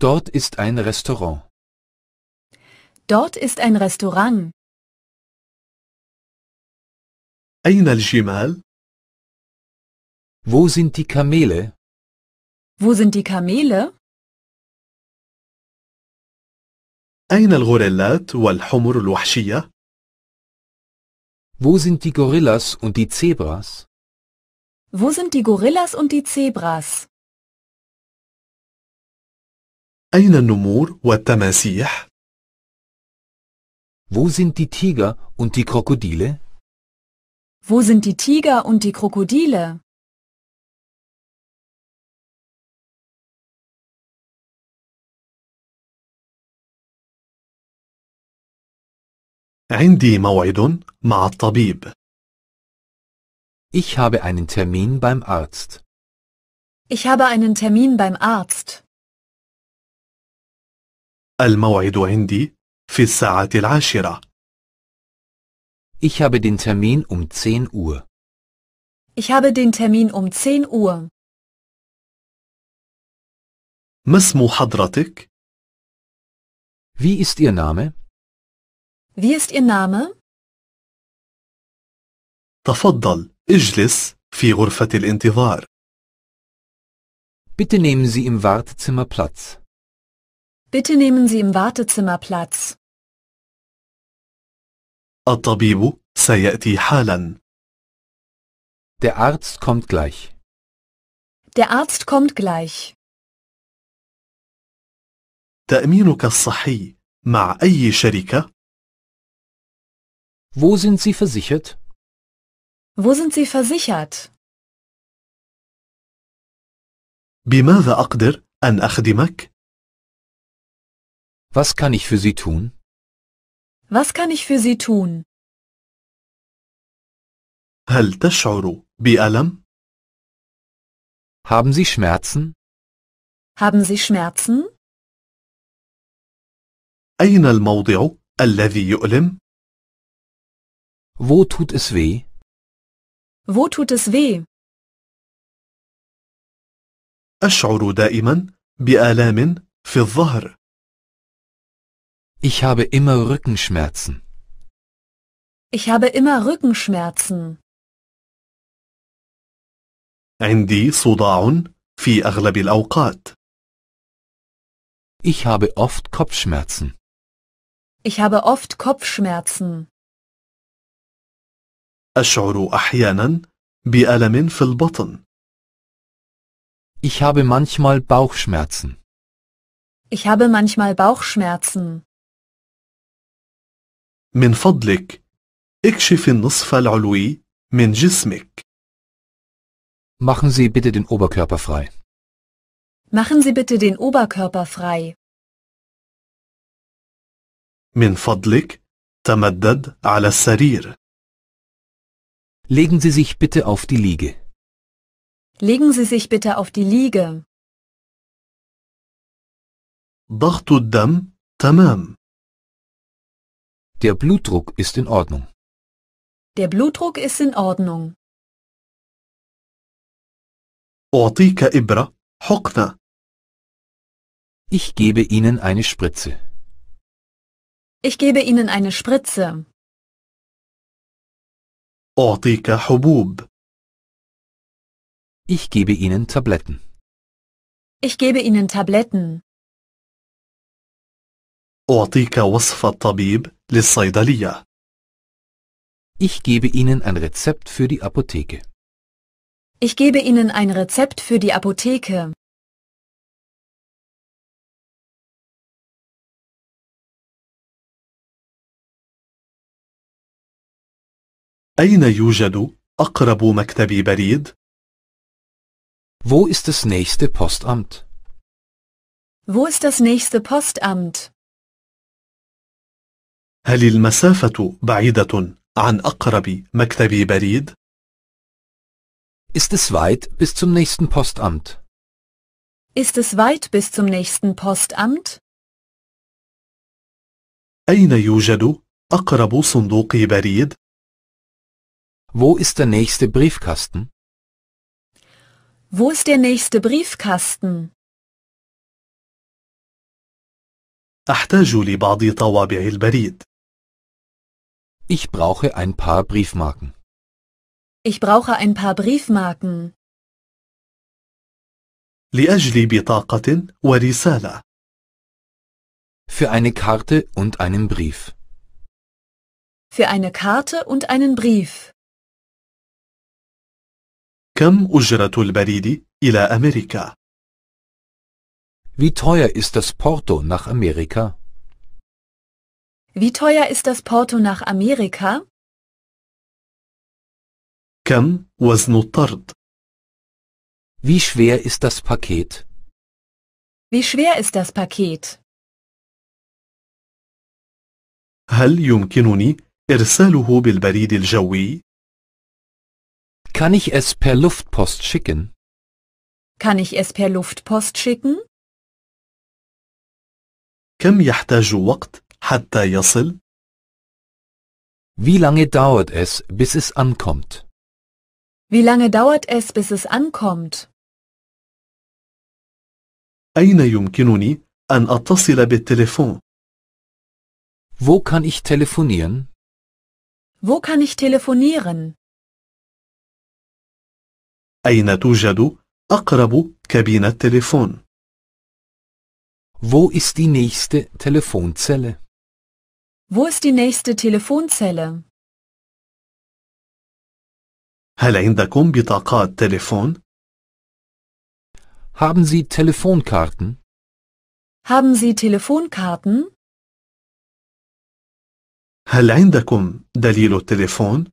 Dort ist ein Restaurant. Dort ist ein Restaurant. أين الجمال؟ Wo sind die Kamele? Wo sind die Kamele? أين الغوريلات والحمر الوحشية؟ Wo sind die Gorillas und die Zebras? Wo sind die Gorillas und die Zebras? أين النمور والتماسيح؟ Wo sind die Tiger und die Krokodile? Wo sind die Tiger und die Krokodile? عندي موعد مع الطبيب. Ich habe einen Termin beim Arzt. Ich habe einen Termin beim Arzt. الموعد عندي في الساعة العاشرة. Ich habe den Termin um 10 Uhr. Ich habe den Termin um 10 Uhr. ما اسم حضرتك؟ Wie ist Ihr Name? Wie ist Ihr Name? تفضل اجلس في غرفة الانتظار. Bitte nehmen Sie im Wartezimmer Platz. Bitte nehmen Sie im Wartezimmer Platz. الطبيب سيأتي حالا. Der Arzt kommt gleich. Der Arzt kommt gleich. تأمينك الصحي مع أي شركة؟ Wo sind Sie versichert? Wo sind Sie versichert? بماذا أقدر أن أخدمك؟ was kann ich für Sie tun? Was kann ich für Sie tun? هل تشعر بألم؟ Haben Sie Schmerzen? Haben Sie Schmerzen? أين الموضع الذي يؤلم؟ Wo tut es weh? Wo tut es weh? أشعر دائما بآلام في الظهر. Ich habe immer Rückenschmerzen. Ich habe immer Rückenschmerzen. عندي صداع في أغلب الأوقات. Ich habe oft Kopfschmerzen. Ich habe oft Kopfschmerzen. أشعر أحيانا بألم في البطن. Ich habe manchmal Bauchschmerzen. Ich habe manchmal Bauchschmerzen. من فضلك اكشف النصف العلوي من جسمك. Machen Sie bitte den Oberkörper frei. Machen Sie bitte den Oberkörper frei. من فضلك تمدد على السرير. Legen Sie sich bitte auf die Liege. Legen Sie sich bitte auf die Liege. ضغط الدم تمام. Der Blutdruck ist in Ordnung. Der Blutdruck ist in Ordnung. أعطيك إبرة حقنة. Ich gebe Ihnen eine Spritze. Ich gebe Ihnen eine Spritze. أعطيك حبوب. Ich gebe Ihnen Tabletten. Ich gebe Ihnen Tabletten. أعطيك وصف الطبيب للصيدلية. Ich gebe Ihnen ein Rezept für die Apotheke. Ich gebe Ihnen ein Rezept für die Apotheke. أين يوجد أقرب مكتب بريد؟ Wo ist das nächste Postamt? Wo ist das nächste Postamt? هل المسافة بعيدة عن أقرب مكتب بريد؟ Ist es weit bis zum nächsten Postamt? Ist es weit bis zum nächsten Postamt? أين يوجد أقرب صندوق بريد؟ Wo ist der nächste Briefkasten? Wo ist der nächste Briefkasten? أحتاج لبعض طوابع البريد. Ich brauche ein paar Briefmarken. Ich brauche ein paar Briefmarken. لأجل بطاقة ورسالة. Für eine Karte und einen Brief. Für eine Karte und einen Brief. كم أجرة البريد إلى أمريكا؟ Wie teuer ist das Porto nach Amerika? Wie teuer ist das Porto nach Amerika? كم وزن الطرد؟ Wie schwer ist das Paket? Wie schwer ist das Paket? هل يمكنني إرساله بالبريد الجوي؟ Kann ich es per Luftpost schicken? Kann ich es per Luftpost schicken? كم يحتاج وقت حتى يصل؟ Wie lange dauert es, bis es ankommt? Wie lange dauert es, bis es ankommt? أين يمكنني أن أتصل بالتليفون؟ Wo kann ich telefonieren? Wo kann ich telefonieren? أين توجد أقرب كابينة تليفون؟ Wo ist die nächste Telefonzelle? Wo ist die nächste Telefonzelle? هل عندكم بطاقات تلفون؟ Haben Sie Telefonkarten? Haben Sie Telefonkarten? هل عندكم دليل التلفون؟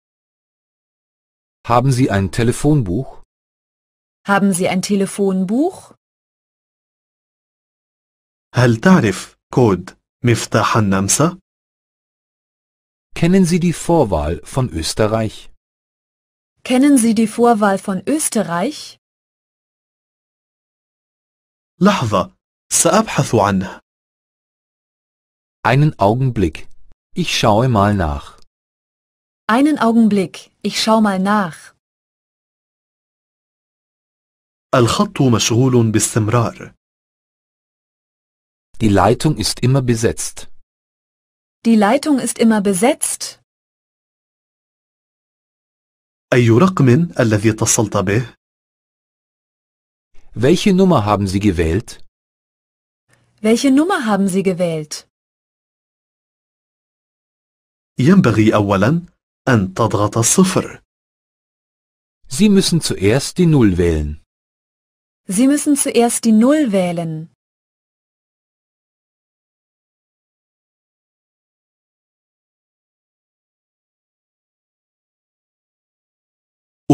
Haben Sie ein Telefonbuch? Haben Sie ein Telefonbuch? هل تعرف كود مفتاح النمسا؟ Kennen Sie die Vorwahl von Österreich? Kennen Sie die Vorwahl von Österreich? لحظة سأبحث عنه Einen Augenblick. Ich schaue mal nach. Einen Augenblick. Ich schau mal nach. الخط مشغول باستمرار Die Leitung ist immer besetzt. Die Leitung ist immer besetzt. أي رقم الذي اتصلت به؟ Welche Nummer haben Sie gewählt? Welche Nummer haben Sie gewählt? ينبغي أولا أن تضغط الصفر. Sie müssen zuerst die Null wählen. Sie müssen zuerst die Null wählen.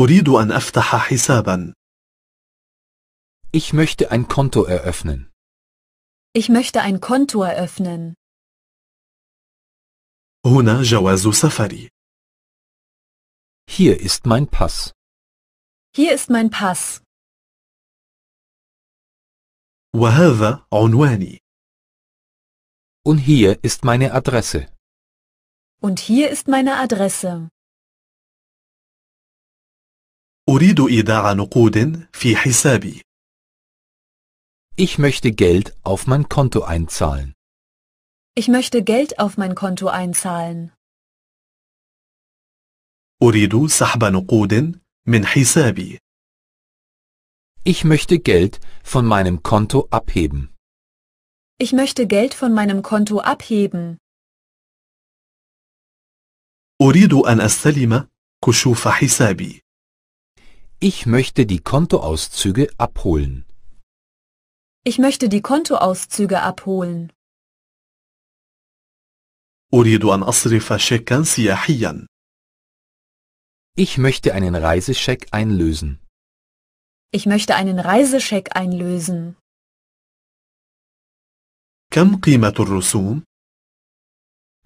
أريد أن أفتح حسابا. Ich möchte ein Konto eröffnen. Ich möchte ein Konto eröffnen. هنا جواز سفري. Hier ist mein Pass. Hier ist mein Pass. وهذا عنواني. Und hier ist meine Adresse. Und hier ist meine Adresse. أريد إيداع نقود في حسابي. Ich möchte Geld auf mein Konto einzahlen. Ich möchte Geld auf mein Konto einzahlen. أريد سحب نقود من حسابي. Ich möchte Geld von meinem Konto abheben. Ich möchte Geld von meinem Konto abheben. أريد أن أستلم كشوف حسابي. Ich möchte die Kontoauszüge abholen. Ich möchte die Kontoauszüge abholen. أريد أن أصرف شيكا سياحيا. Ich möchte einen Reisescheck einlösen. Ich möchte einen Reisescheck einlösen. كم قيمة الرسوم؟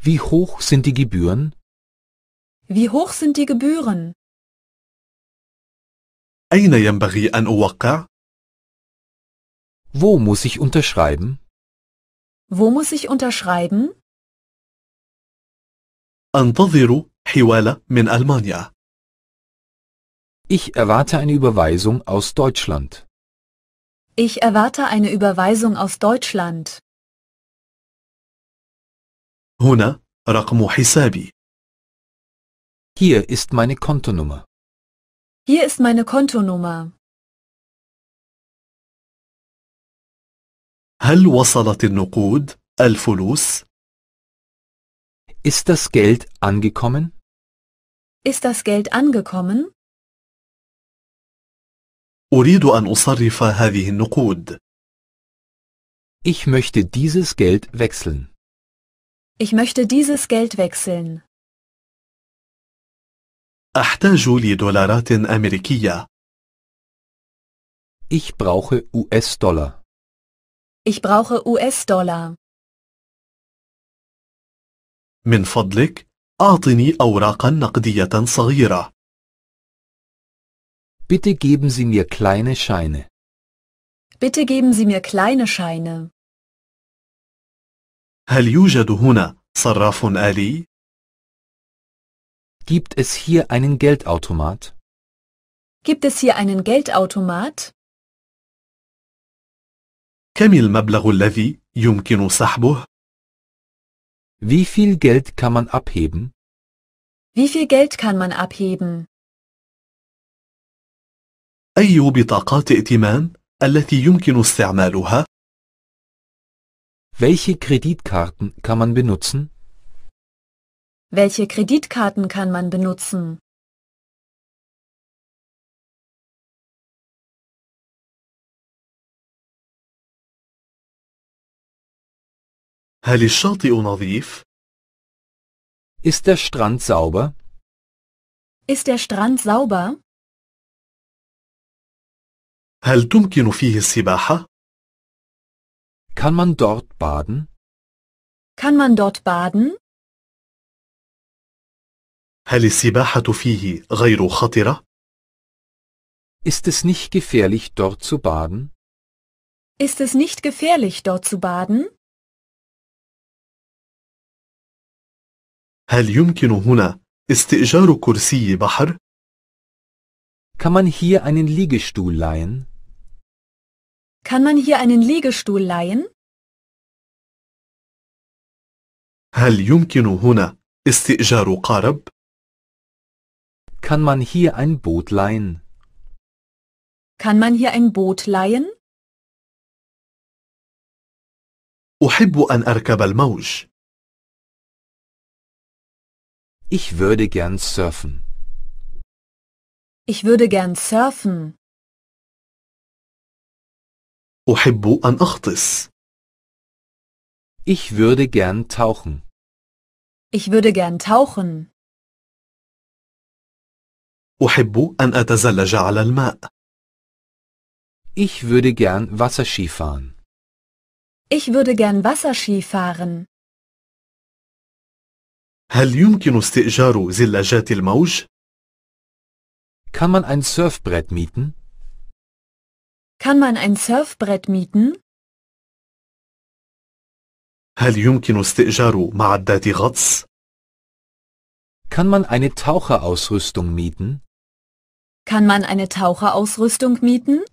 Wie hoch sind die Gebühren? Wie hoch sind die Gebühren? أين ينبغي أن أوقع؟ Wo muss ich unterschreiben? Wo muss ich unterschreiben? أنتظر حوالة من ألمانيا. Ich erwarte eine Überweisung aus Deutschland. Ich erwarte eine Überweisung aus Deutschland. هنا رقم حسابي. Hier ist meine Kontonummer. Hier ist meine Kontonummer. هل وصلت النقود الفلوس؟ Ist das Geld angekommen? Ist das Geld angekommen? أريد أن أصرف هذه النقود. Ich möchte dieses Geld wechseln. Ich möchte dieses Geld wechseln. أحتاج لدولارات أمريكية. Ich brauche US-Dollar. Ich brauche US-Dollar. من فضلك أعطني أوراقا نقدية صغيرة. Bitte geben Sie mir kleine Scheine. Bitte geben Sie mir kleine Scheine. هل يوجد هنا صراف آلي؟ Gibt es hier einen Geldautomat? Gibt es hier einen Geldautomat? كم المبلغ الذي يمكن سحبه؟ Wie viel Geld kann man abheben? Wie viel Geld kann man abheben? أي بطاقات ائتمان التي يمكن استعمالها؟ Welche Kreditkarten kann man benutzen? Welche Kreditkarten kann man benutzen? هل الشاطئ نظيف؟ Ist der Strand sauber? Ist der Strand sauber? هل تمكن فيه السباحة؟ Kann man dort baden? Kann man dort baden? هل السباحة فيه غير خطرة؟ Ist es nicht gefährlich, dort zu baden? Ist es nicht gefährlich, dort zu baden? هل يمكن هنا استئجار كرسي بحر؟ Kann man hier einen Liegestuhl leihen? Kann man hier einen Liegestuhl leihen? هل يمكن هنا استئجار قارب؟ kann man hier ein Boot leihen? Kann man hier ein Boot leihen? أحب أن أركب الموج. Ich würde gern surfen. Ich würde gern surfen. أحب أن أغطس. Ich würde gern tauchen. Ich würde gern tauchen. أحب أن أتزلج على الماء. Ich würde gern Wasserski fahren. Ich würde gern Wasserski fahren. هل يمكن استئجار زلاجات الموج؟ Kann man ein Surfbrett mieten? Kann man ein Surfbrett mieten? هل يمكن استئجار معدات غطس؟ Kann man eine Taucherausrüstung mieten? Kann man eine Taucherausrüstung mieten?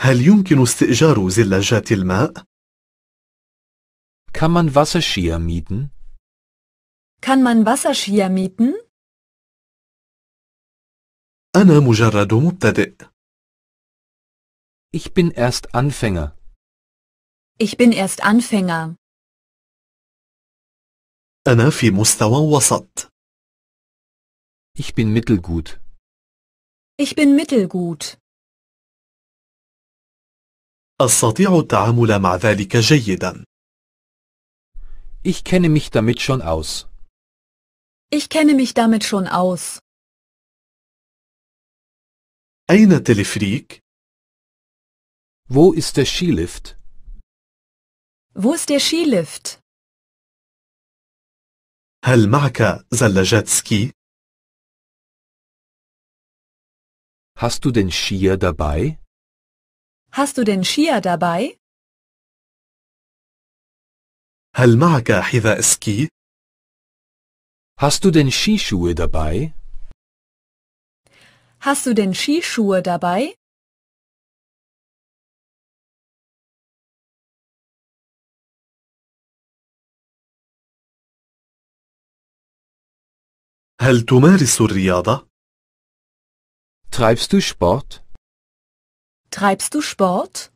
هل يمكن استئجار زلاجات الماء؟ Kann man Wasserskier mieten? Kann man Wasserskier mieten? أنا مجرد مبتدئ. Ich bin erst Anfänger. Ich bin erst Anfänger. أنا في مستوى وسط. Ich bin mittelgut. Ich bin mittelgut. أستطيع التعامل مع ذلك جيدا. Ich kenne mich damit schon aus. Ich kenne mich damit schon aus. أين التلفريك؟ Wo ist der Skilift? Wo ist der Skilift? هل معك زلاجات سكي؟ Hast du den Skier dabei? Hast du den Skier dabei? هل معك حذاء سكي؟ Hast du den Skischuhe dabei? Hast du den Skischuhe dabei? هل تمارس الرياضة؟ Treibst du Sport? Treibst du Sport?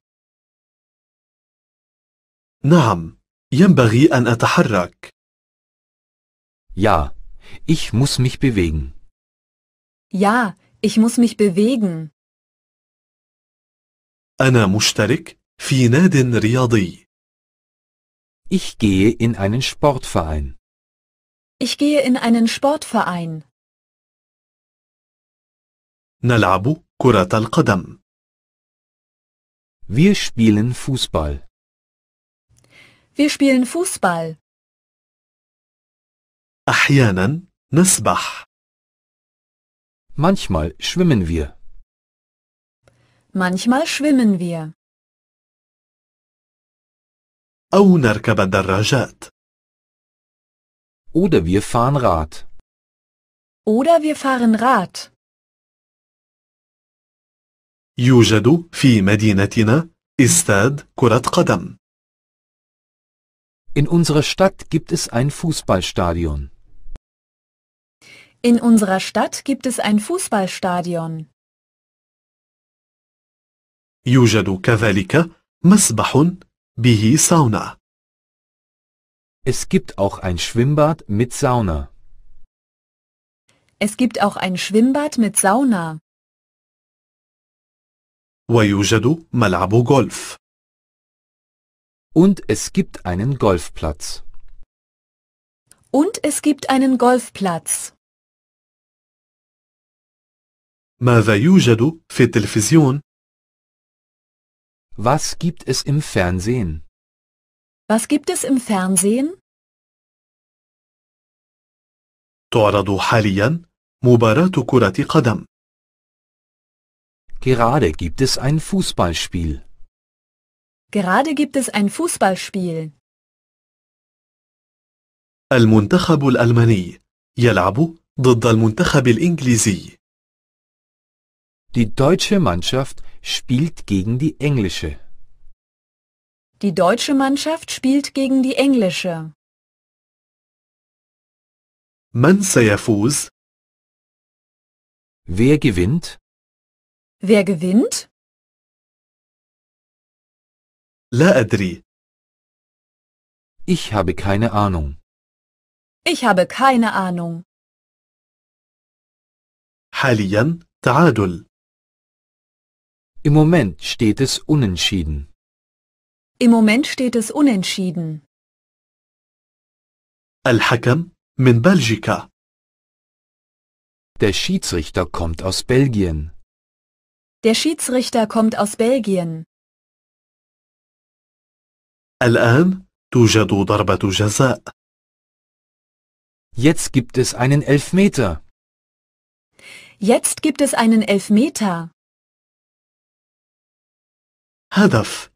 نعم، ينبغي أن أتحرك. Ja, ich muss mich bewegen. Ja, ich muss mich bewegen. أنا مشترك في ناد رياضي. Ich gehe in einen Sportverein. Ich gehe in einen Sportverein. نلعب كرة القدم. Wir spielen Fußball. Wir spielen Fußball. أحيانا نسبح. Manchmal schwimmen wir. Manchmal schwimmen wir. أو نركب الدراجات. Oder wir fahren Rad. Oder wir fahren Rad. يوجد في مدينتنا استاد كرة قدم. In unserer Stadt gibt es ein Fußballstadion. In unserer Stadt gibt es ein Fußballstadion. يوجد كذلك مسبح به ساونا. Es gibt auch ein Schwimmbad mit Sauna. Es gibt auch ein Schwimmbad mit Sauna. ويوجد ملعب غولف. Und es gibt einen Golfplatz. Und es gibt einen Golfplatz. ماذا يوجد في التلفزيون؟ Was gibt es im Fernsehen? Was gibt es im Fernsehen? تعرض حاليا مباراة كرة قدم. Gerade gibt es ein Fußballspiel. Gerade gibt es ein Fußballspiel. المنتخب الألماني يلعب ضد المنتخب الإنجليزي. Die deutsche Mannschaft spielt gegen die englische. Die deutsche Mannschaft spielt gegen die englische. من سيفوز؟ Wer gewinnt? Wer gewinnt? لا أدري. Ich habe keine Ahnung. Ich habe keine Ahnung. حاليا تعادل. Im Moment steht es unentschieden. Im Moment steht es unentschieden. الحكم من بلجيكا. Der Schiedsrichter kommt aus Belgien. Der Schiedsrichter kommt aus Belgien. الآن توجد ضربة جزاء. Jetzt gibt es einen Elfmeter. Jetzt gibt es einen Elfmeter. هدف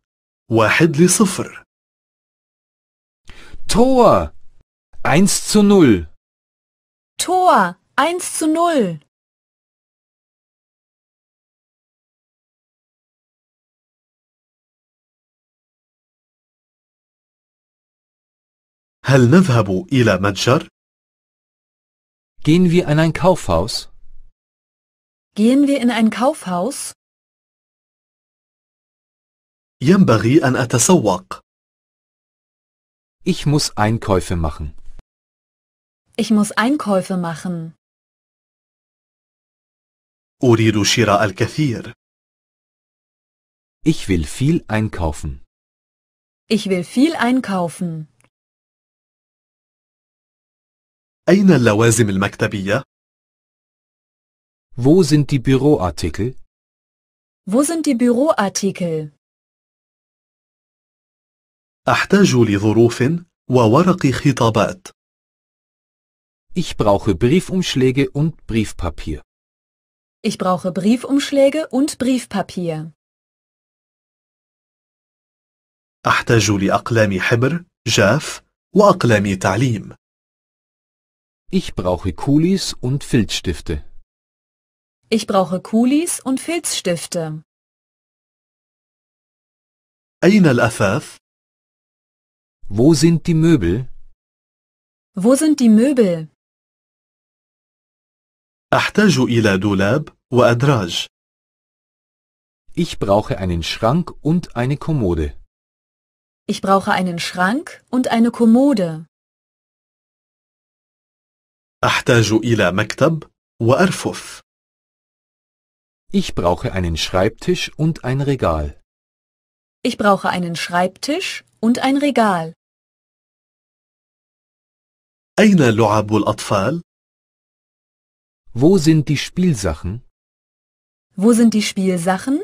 واحد لصفر. Tor 1 zu 0. Tor 1 zu 0. هل نذهب إلى متجر؟ Gehen wir in ein Kaufhaus? Gehen wir in ein Kaufhaus? ينبغي أن أتسوق. Ich muss Einkäufe machen. Ich muss Einkäufe machen. أريد شراء الكثير. Ich will viel einkaufen. Ich will viel einkaufen. أين اللوازم المكتبية؟ Wo sind die Büroartikel? Wo sind die Büroartikel? أحتاج لظروف وورق خطابات. Ich brauche Briefumschläge und Briefpapier. Ich brauche Briefumschläge und Briefpapier. أحتاج لأقلام حبر، جاف وأقلام تعليم. Ich brauche Kulis und Filzstifte. Ich brauche Kulis und Filzstifte. أين الأثاث؟ Wo sind die Möbel? Wo sind die Möbel? أحتاج إلى دولاب وأدراج. Ich brauche einen Schrank und eine Kommode. Ich brauche einen Schrank und eine Kommode. أحتاج إلى مكتب وأرفف. Ich brauche einen Schreibtisch und ein Regal. Ich brauche einen Schreibtisch und ein Regal. أين لعب الأطفال؟ Wo sind die Spielsachen? Wo sind die Spielsachen?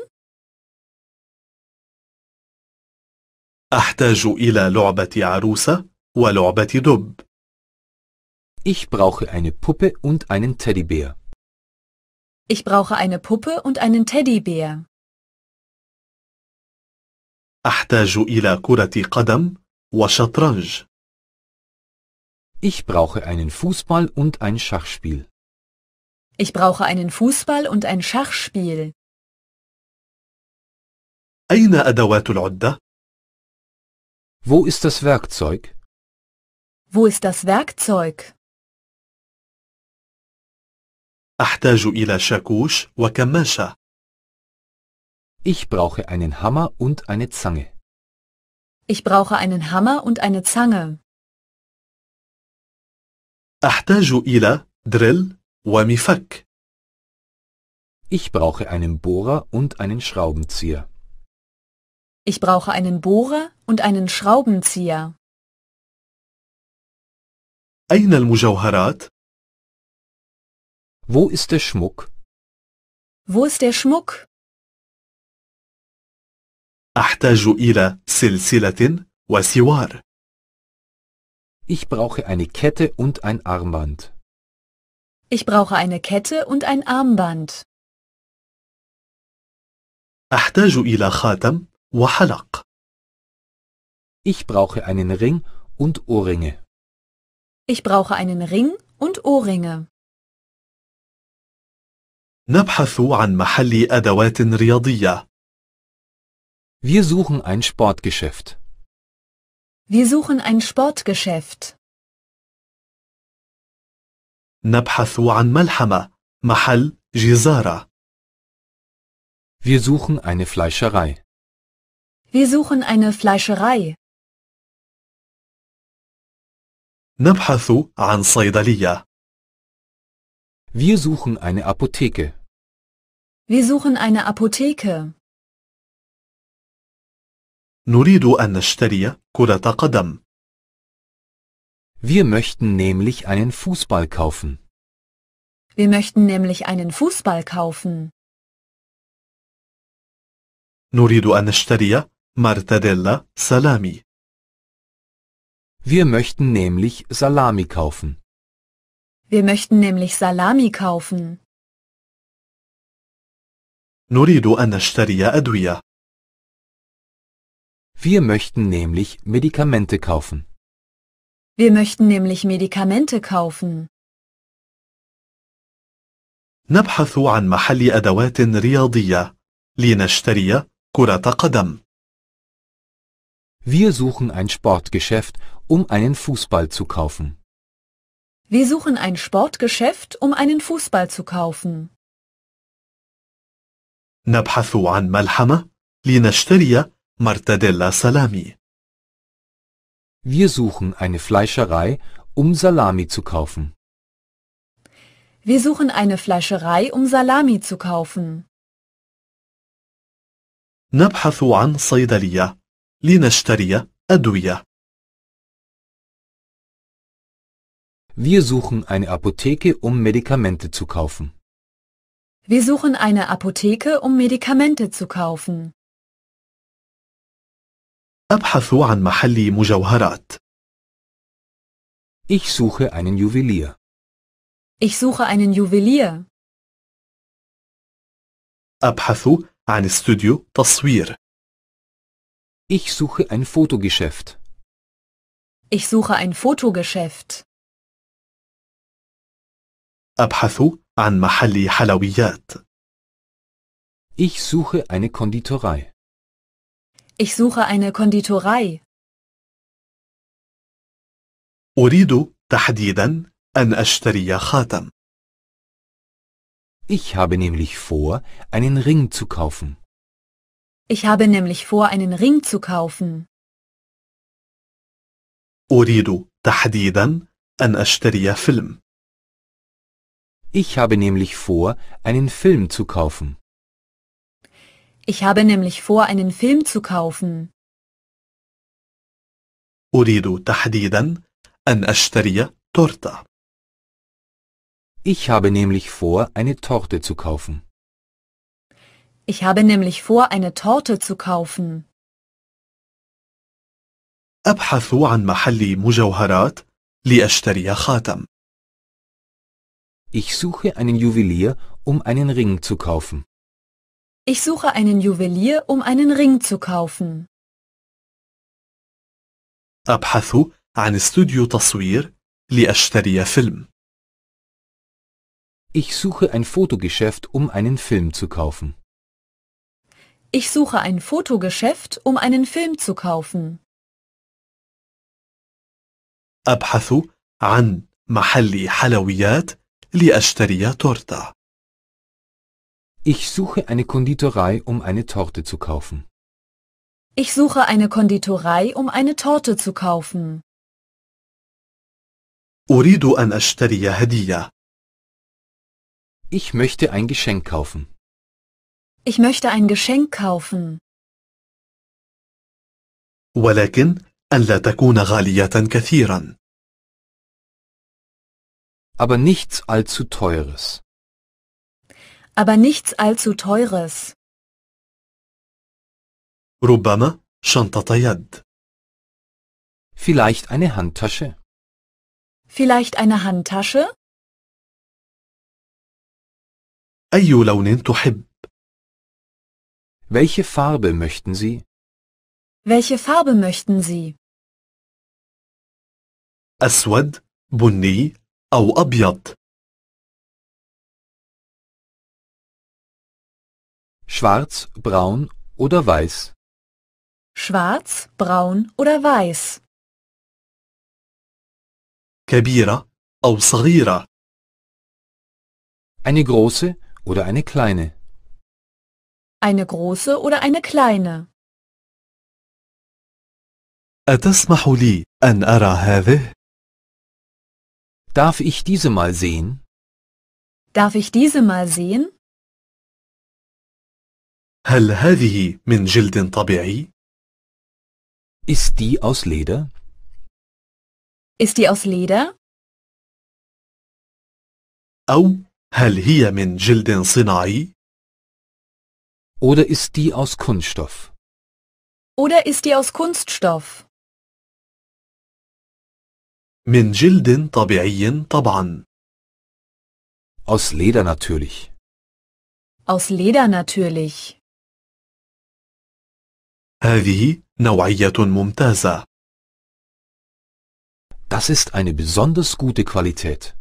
أحتاج إلى لعبة عروسة ولعبة دب. Ich brauche eine Puppe und einen Teddybär. Ich brauche eine Puppe und einen Teddybär. أحتاج إلى كرة قدم وشطرنج. Ich brauche einen Fußball und ein Schachspiel. Ich brauche einen Fußball und ein Schachspiel. أين أدوات العدة؟ Wo ist das Werkzeug? Wo ist das Werkzeug? أحتاج إلى شاكوش وكماشة. Ich brauche einen Hammer und eine Zange. Ich brauche einen Hammer und eine Zange. أحتاج إلى دريل ومفك. Ich brauche einen Bohrer und einen Schraubenzieher. Ich brauche einen Bohrer und einen Schraubenzieher. أين المجوهرات؟ wo ist der Schmuck? Wo ist der Schmuck? أحتاج إلى سلسلة وسوار. Ich brauche eine Kette und ein Armband. Ich brauche eine Kette und ein Armband. أحتاج إلى خاتم وحلق. Ich brauche einen Ring und Ohrringe. Ich brauche einen Ring und Ohrringe. نبحث عن محل أدوات رياضية. Wir suchen ein Sportgeschäft. Wir suchen ein Sportgeschäft. نبحث عن ملحمة محل جزارة. Wir suchen eine Fleischerei. Wir suchen eine Fleischerei. نبحث عن صيدلية. Wir suchen eine Apotheke. Wir suchen eine Apotheke. نريد أن نشتري كرة قدم. Wir möchten nämlich einen Fußball kaufen. Wir möchten nämlich einen Fußball kaufen. نريد أن نشتري مرتديلا سلامي. Wir möchten nämlich Salami kaufen. Wir möchten nämlich Salami kaufen. Wir möchten nämlich Medikamente kaufen. Wir möchten nämlich Medikamente kaufen. نبحث عن محل أدوات رياضية لنشتري كرة قدم. Wir suchen ein Sportgeschäft, um einen Fußball zu kaufen. Wir suchen ein Sportgeschäft, um einen Fußball zu kaufen. نبحث عن ملحمة لنشتري مرتديلا سلامي. Wir suchen eine Fleischerei, um Salami zu kaufen. Wir suchen eine Fleischerei, um Salami zu kaufen. نبحث عن صيدلية لنشتري أدوية. Wir suchen eine Apotheke, um Medikamente zu kaufen. Wir suchen eine Apotheke, um Medikamente zu kaufen. Ich suche einen Juwelier. Ich suche einen Juwelier. أبحث عن استوديو تصوير. Ich suche ein Fotogeschäft. Ich suche ein Fotogeschäft. أبحث عن محل حلويات. Ich suche eine Konditorei. Ich suche eine Konditorei. أريد تحديدا أن أشتري خاتم. Ich habe nämlich vor, einen Ring zu kaufen. Ich habe nämlich vor, einen Ring zu kaufen. أريد تحديدا أن أشتري فيلم. Ich habe nämlich vor, einen Film zu kaufen. Ich habe nämlich vor, einen Film zu kaufen. أريد تحديدا أن أشتري تورتة. Ich habe nämlich vor, eine Torte zu kaufen. Ich habe nämlich vor, eine Torte zu kaufen. أبحث عن محل مجوهرات لأشتري خاتم. Ich suche einen Juwelier, um einen Ring zu kaufen. Ich suche einen Juwelier, um einen Ring zu kaufen. أبحث عن استوديو تصوير لأشتري فيلم. Ich suche ein Fotogeschäft, um einen Film zu kaufen. Ich suche ein Fotogeschäft, um einen Film zu kaufen. أبحث عن محل حلويات لأشتري تورتة. Ich suche eine Konditorei, um eine Torte zu kaufen. Ich suche eine Konditorei, um eine Torte zu kaufen. أريد أن أشتري هدية. Ich möchte ein Geschenk kaufen. Ich möchte ein Geschenk kaufen. ولكن أن لا تكون غالية كثيرا aber nichts allzu teures. Aber nichts allzu teures. ربما شنطة يد. Vielleicht eine Handtasche. Vielleicht eine Handtasche? أي لون تحب؟ Welche Farbe möchten Sie? Welche Farbe möchten Sie? أسود، بني، أو أبيض. Schwarz, braun oder weiß. Schwarz, braun oder weiß. كبيرة أو صغيرة. Eine große oder eine kleine. Eine große oder eine kleine. أتسمح لي أن أرى هذه؟ Darf ich diese mal sehen? Darf ich diese mal sehen? هل هذه من جلد طبيعي؟ Ist die aus Leder? Ist die aus Leder? أو هل هي من جلد صناعي؟ Oder ist die aus Kunststoff? Oder ist die aus Kunststoff? من جلد طبيعي طبعا. Aus Leder natürlich. Aus Leder natürlich. هذه نوعية ممتازة. Das ist eine besonders gute Qualität.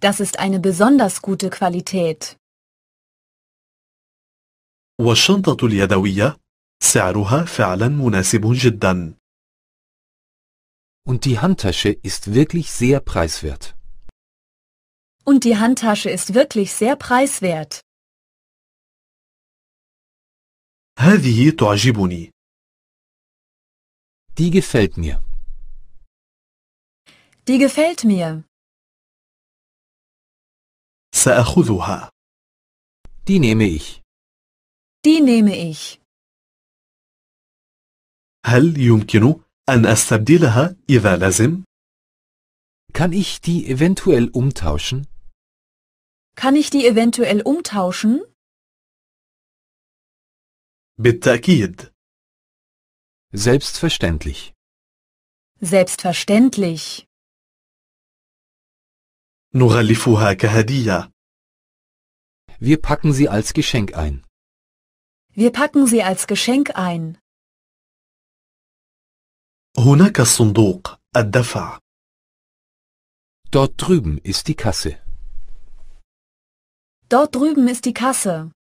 Das ist eine besonders gute Qualität. والشنطة اليدوية سعرها فعلا مناسب جدا. Und die Handtasche ist wirklich sehr preiswert. Und die Handtasche ist wirklich sehr preiswert. هذه تعجبني. Die gefällt mir. Die gefällt mir. سأخذها. Die nehme ich. Die nehme ich. هل يمكن أن أستبدلها إذا لازم؟ Kann ich die eventuell umtauschen? Kann ich die eventuell umtauschen? بالتأكيد. Selbstverständlich. Selbstverständlich. نغلفها كهدية. Wir packen sie als Geschenk ein. Wir packen sie als Geschenk ein. هناك الصندوق الدفع. Dort drüben ist die Kasse. Dort drüben ist die Kasse.